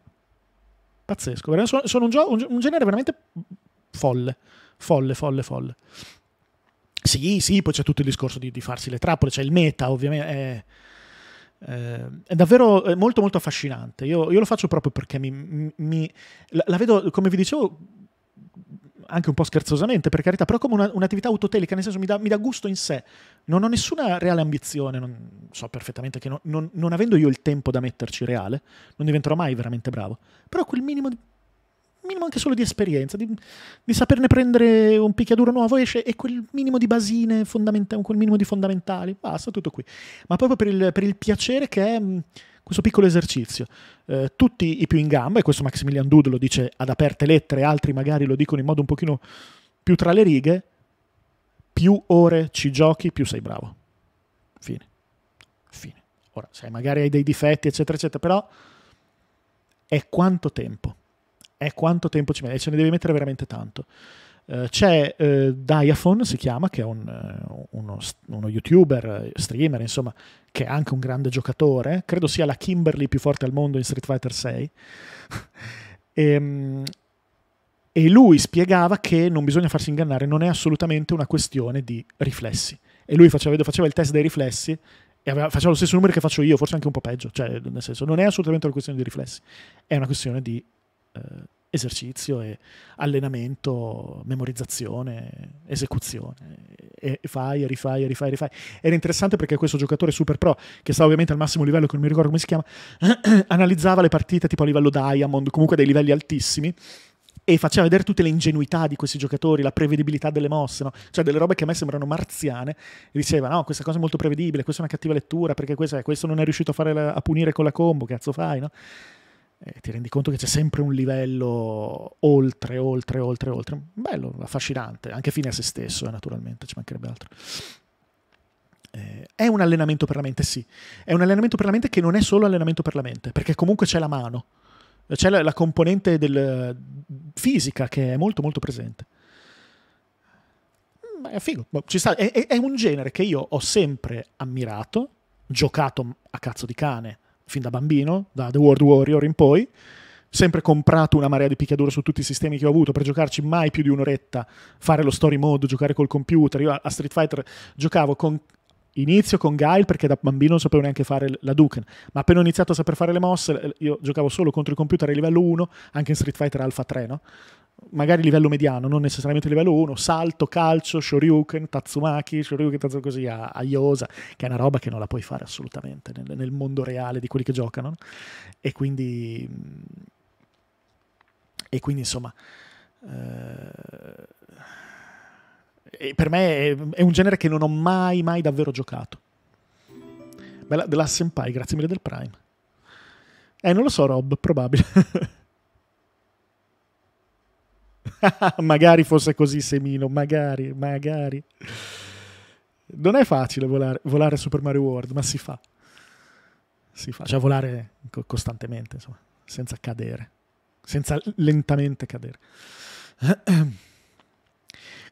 Pazzesco, sono, sono un, gio- un, genere veramente folle, folle, folle, folle. Sì, sì, poi c'è tutto il discorso di, di farsi le trappole, c'è il meta, ovviamente. È, eh, è davvero eh, molto molto affascinante. Io, io, lo faccio proprio perché mi, mi la, la, vedo, come vi dicevo, anche un po' scherzosamente, per carità, però come una, un'attività autotelica, nel senso mi dà, mi dà, gusto in sé. Non ho nessuna reale ambizione, non, so perfettamente che non, non, non, avendo io il tempo da metterci reale, non diventerò mai veramente bravo. Però quel minimo, minimo anche solo di esperienza, di, di, saperne prendere un picchiaduro nuovo esce e quel minimo di basine, quel minimo di fondamentali, basta, tutto qui. Ma proprio per il, per il piacere che è questo piccolo esercizio. Eh, tutti i più in gamba, e questo Maximilian Dude lo dice ad aperte lettere, altri magari lo dicono in modo un pochino più tra le righe, più ore ci giochi, più sei bravo. Fine. Fine. Ora, sai, magari hai dei difetti, eccetera, eccetera, però è quanto tempo. È quanto tempo ci metti, ce ne devi mettere veramente tanto. Eh, c'è eh, Diaphone, si chiama, che è un, eh, uno, uno, youtuber, streamer, insomma, che è anche un grande giocatore. Credo sia la Kimberly più forte al mondo in Street Fighter 6. e, ehm, e lui spiegava che non bisogna farsi ingannare, non è assolutamente una questione di riflessi. E lui faceva, faceva il test dei riflessi e aveva, faceva lo stesso numero che faccio io, forse anche un po' peggio. Cioè, nel senso, non è assolutamente una questione di riflessi, è una questione di... Eh, esercizio e allenamento, memorizzazione, esecuzione. E fai, e rifai, e rifai, e rifai. Era interessante perché questo giocatore super pro, che sta ovviamente al massimo livello, che non mi ricordo come si chiama, analizzava le partite tipo a livello Diamond, comunque dei livelli altissimi e faceva vedere tutte le ingenuità di questi giocatori, la prevedibilità delle mosse, no? cioè delle robe che a me sembrano marziane, e diceva no, questa cosa è molto prevedibile, questa è una cattiva lettura, perché questo, è, questo non è riuscito a, fare la, a punire con la combo, cazzo fai, no? eh, ti rendi conto che c'è sempre un livello oltre, oltre, oltre, oltre. Bello, affascinante, anche fine a se stesso, eh, naturalmente, ci mancherebbe altro. Eh, è un allenamento per la mente, sì. È un allenamento per la mente che non è solo allenamento per la mente, perché comunque c'è la mano, c'è la, la componente del, fisica che è molto, molto presente. Mm, ma è figo, boh, sta, è, è un genere che io ho sempre ammirato, giocato a cazzo di cane fin da bambino, da The World Warrior in poi. Sempre comprato una marea di picchiaduro su tutti i sistemi che ho avuto per giocarci mai più di un'oretta, fare lo story mode, giocare col computer. Io a Street Fighter giocavo con inizio con Guile perché da bambino non sapevo neanche fare la Duken, ma appena ho iniziato a saper fare le mosse, io giocavo solo contro il computer a livello 1, anche in Street Fighter Alpha 3, no? magari livello mediano, non necessariamente livello 1, salto, calcio, shoryuken, tatsumaki, shoryuken, tatsumaki così a, a Yosa, che è una roba che non la puoi fare assolutamente nel, nel mondo reale di quelli che giocano. E quindi, mm, e quindi insomma... Eh per me è, è, un genere che non ho mai, mai davvero giocato. Bella, The Last Senpai, grazie mille del Prime. Eh, non lo so, Rob, probabile. magari fosse così, Semino, magari, magari. Non è facile volare, volare Super Mario World, ma si fa. Si fa, cioè volare co- costantemente, insomma, senza cadere, senza lentamente cadere.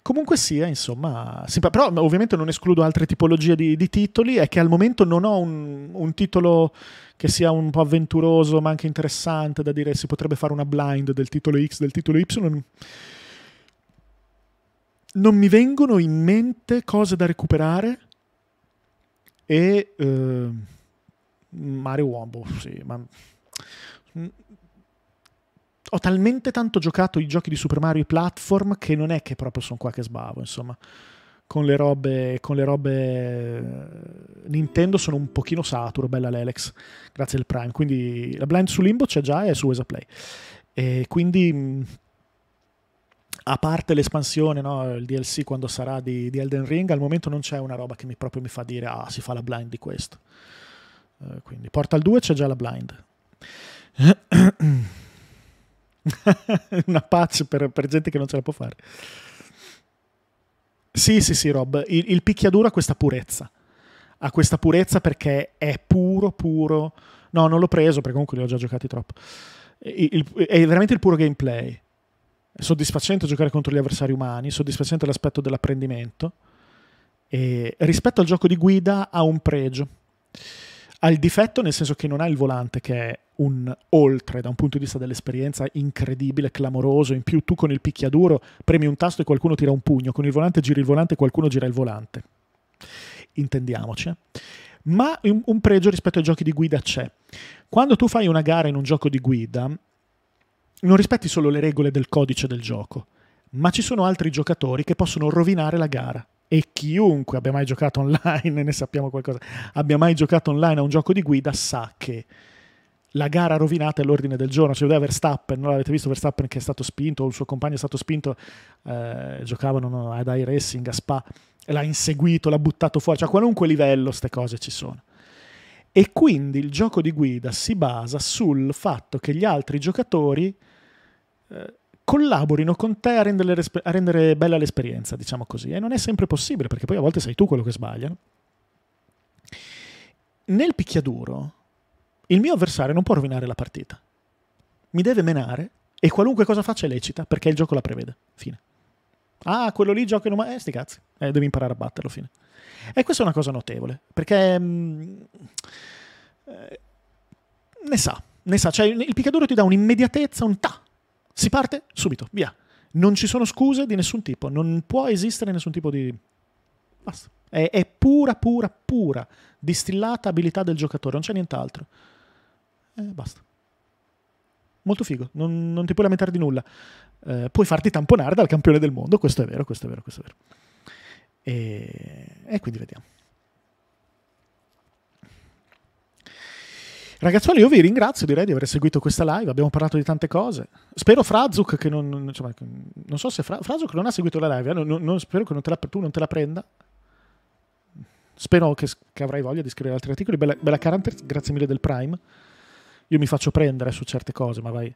Comunque sia, insomma, simpa- però ovviamente non escludo altre tipologie di, di, titoli, è che al momento non ho un, un, titolo che sia un po' avventuroso ma anche interessante da dire si potrebbe fare una blind del titolo X, del titolo Y. Non mi vengono in mente cose da recuperare e eh, Mario Wombo, sì, ma ho talmente tanto giocato i giochi di Super Mario e platform che non è che proprio sono qua che sbavo, insomma. Con le robe, con le robe eh, Nintendo sono un pochino saturo, bella l'Elex, grazie al Prime. Quindi la Blind su Limbo c'è già e su Esa Play. E quindi mm, a parte l'espansione, no, il DLC quando sarà di, di, Elden Ring, al momento non c'è una roba che mi, proprio mi fa dire ah, si fa la blind di questo. Eh, quindi Portal 2 c'è già la blind. una patch per, per, gente che non ce la può fare. Sì, sì, sì, Rob. Il, il picchiaduro ha questa purezza. Ha questa purezza perché è puro, puro. No, non l'ho preso perché comunque li ho già giocati troppo. Il, il, è veramente il puro gameplay. È soddisfacente giocare contro gli avversari umani, soddisfacente l'aspetto dell'apprendimento. E rispetto al gioco di guida ha un pregio. Ha il difetto nel senso che non ha il volante che è un oltre da un punto di vista dell'esperienza incredibile, clamoroso. In più tu con il picchiaduro premi un tasto e qualcuno tira un pugno, con il volante giri il volante e qualcuno gira il volante. Intendiamoci. Eh. Ma un pregio rispetto ai giochi di guida c'è. Quando tu fai una gara in un gioco di guida, non rispetti solo le regole del codice del gioco, ma ci sono altri giocatori che possono rovinare la gara e chiunque abbia mai giocato online, ne sappiamo qualcosa, abbia mai giocato online a un gioco di guida sa che la gara rovinata è l'ordine del giorno. Cioè, vedete Verstappen, non l'avete visto Verstappen che è stato spinto, o il suo compagno è stato spinto, eh, giocavano ad iRacing, a Spa, l'ha inseguito, l'ha buttato fuori, cioè a qualunque livello queste cose ci sono. E quindi il gioco di guida si basa sul fatto che gli altri giocatori... Eh, collaborino con te a rendere, a rendere bella l'esperienza, diciamo così. E non è sempre possibile, perché poi a volte sei tu quello che sbaglia. Nel picchiaduro, il mio avversario non può rovinare la partita. Mi deve menare e qualunque cosa faccia è lecita, perché il gioco la prevede. Fine. Ah, quello lì gioca in un... Eh, sti cazzi. Eh, devi imparare a batterlo, fine. E questa è una cosa notevole, perché... Mh, mm, eh, ne sa, ne sa. Cioè, il picchiaduro ti dà un'immediatezza, un ta, si parte subito, via. Non ci sono scuse di nessun tipo, non può esistere nessun tipo di... Basta. È, è pura, pura, pura distillata abilità del giocatore, non c'è nient'altro. Eh, basta. Molto figo, non, non, ti puoi lamentare di nulla. Eh, puoi farti tamponare dal campione del mondo, questo è vero, questo è vero, questo è vero. E, e quindi vediamo. Ragazzuoli, io vi ringrazio direi di aver seguito questa live, abbiamo parlato di tante cose. Spero Frazuk che non... Insomma, non so se Fra, Frazuk non ha seguito la live, eh? non, non, spero che non la, tu non te la prenda. Spero che, che avrai voglia di scrivere altri articoli. Bella, bella Caranter, grazie mille del Prime. Io mi faccio prendere su certe cose, ma vai...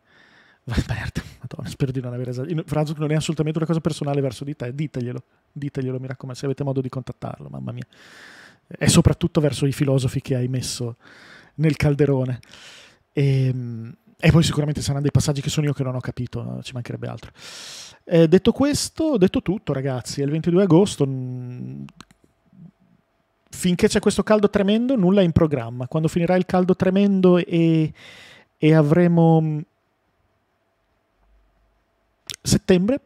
Vai Berta, madonna, spero di non aver esagerato. Frazuk non è assolutamente una cosa personale verso di te, diteglielo, diteglielo, mi raccomando, se avete modo di contattarlo, mamma mia. E soprattutto verso i filosofi che hai messo nel calderone. E, ehm, e, poi sicuramente saranno dei passaggi che sono io che non ho capito, ci mancherebbe altro. Eh, detto questo, detto tutto ragazzi, è il 22 agosto, mm, finché c'è questo caldo tremendo nulla è in programma. Quando finirà il caldo tremendo e, e avremo mm, settembre,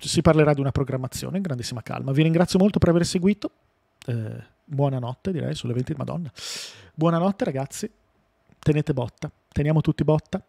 si parlerà di una programmazione grandissima calma. Vi ringrazio molto per aver seguito eh, buonanotte direi sulle 20 Madonna. Buonanotte ragazzi, tenete botta, teniamo tutti botta.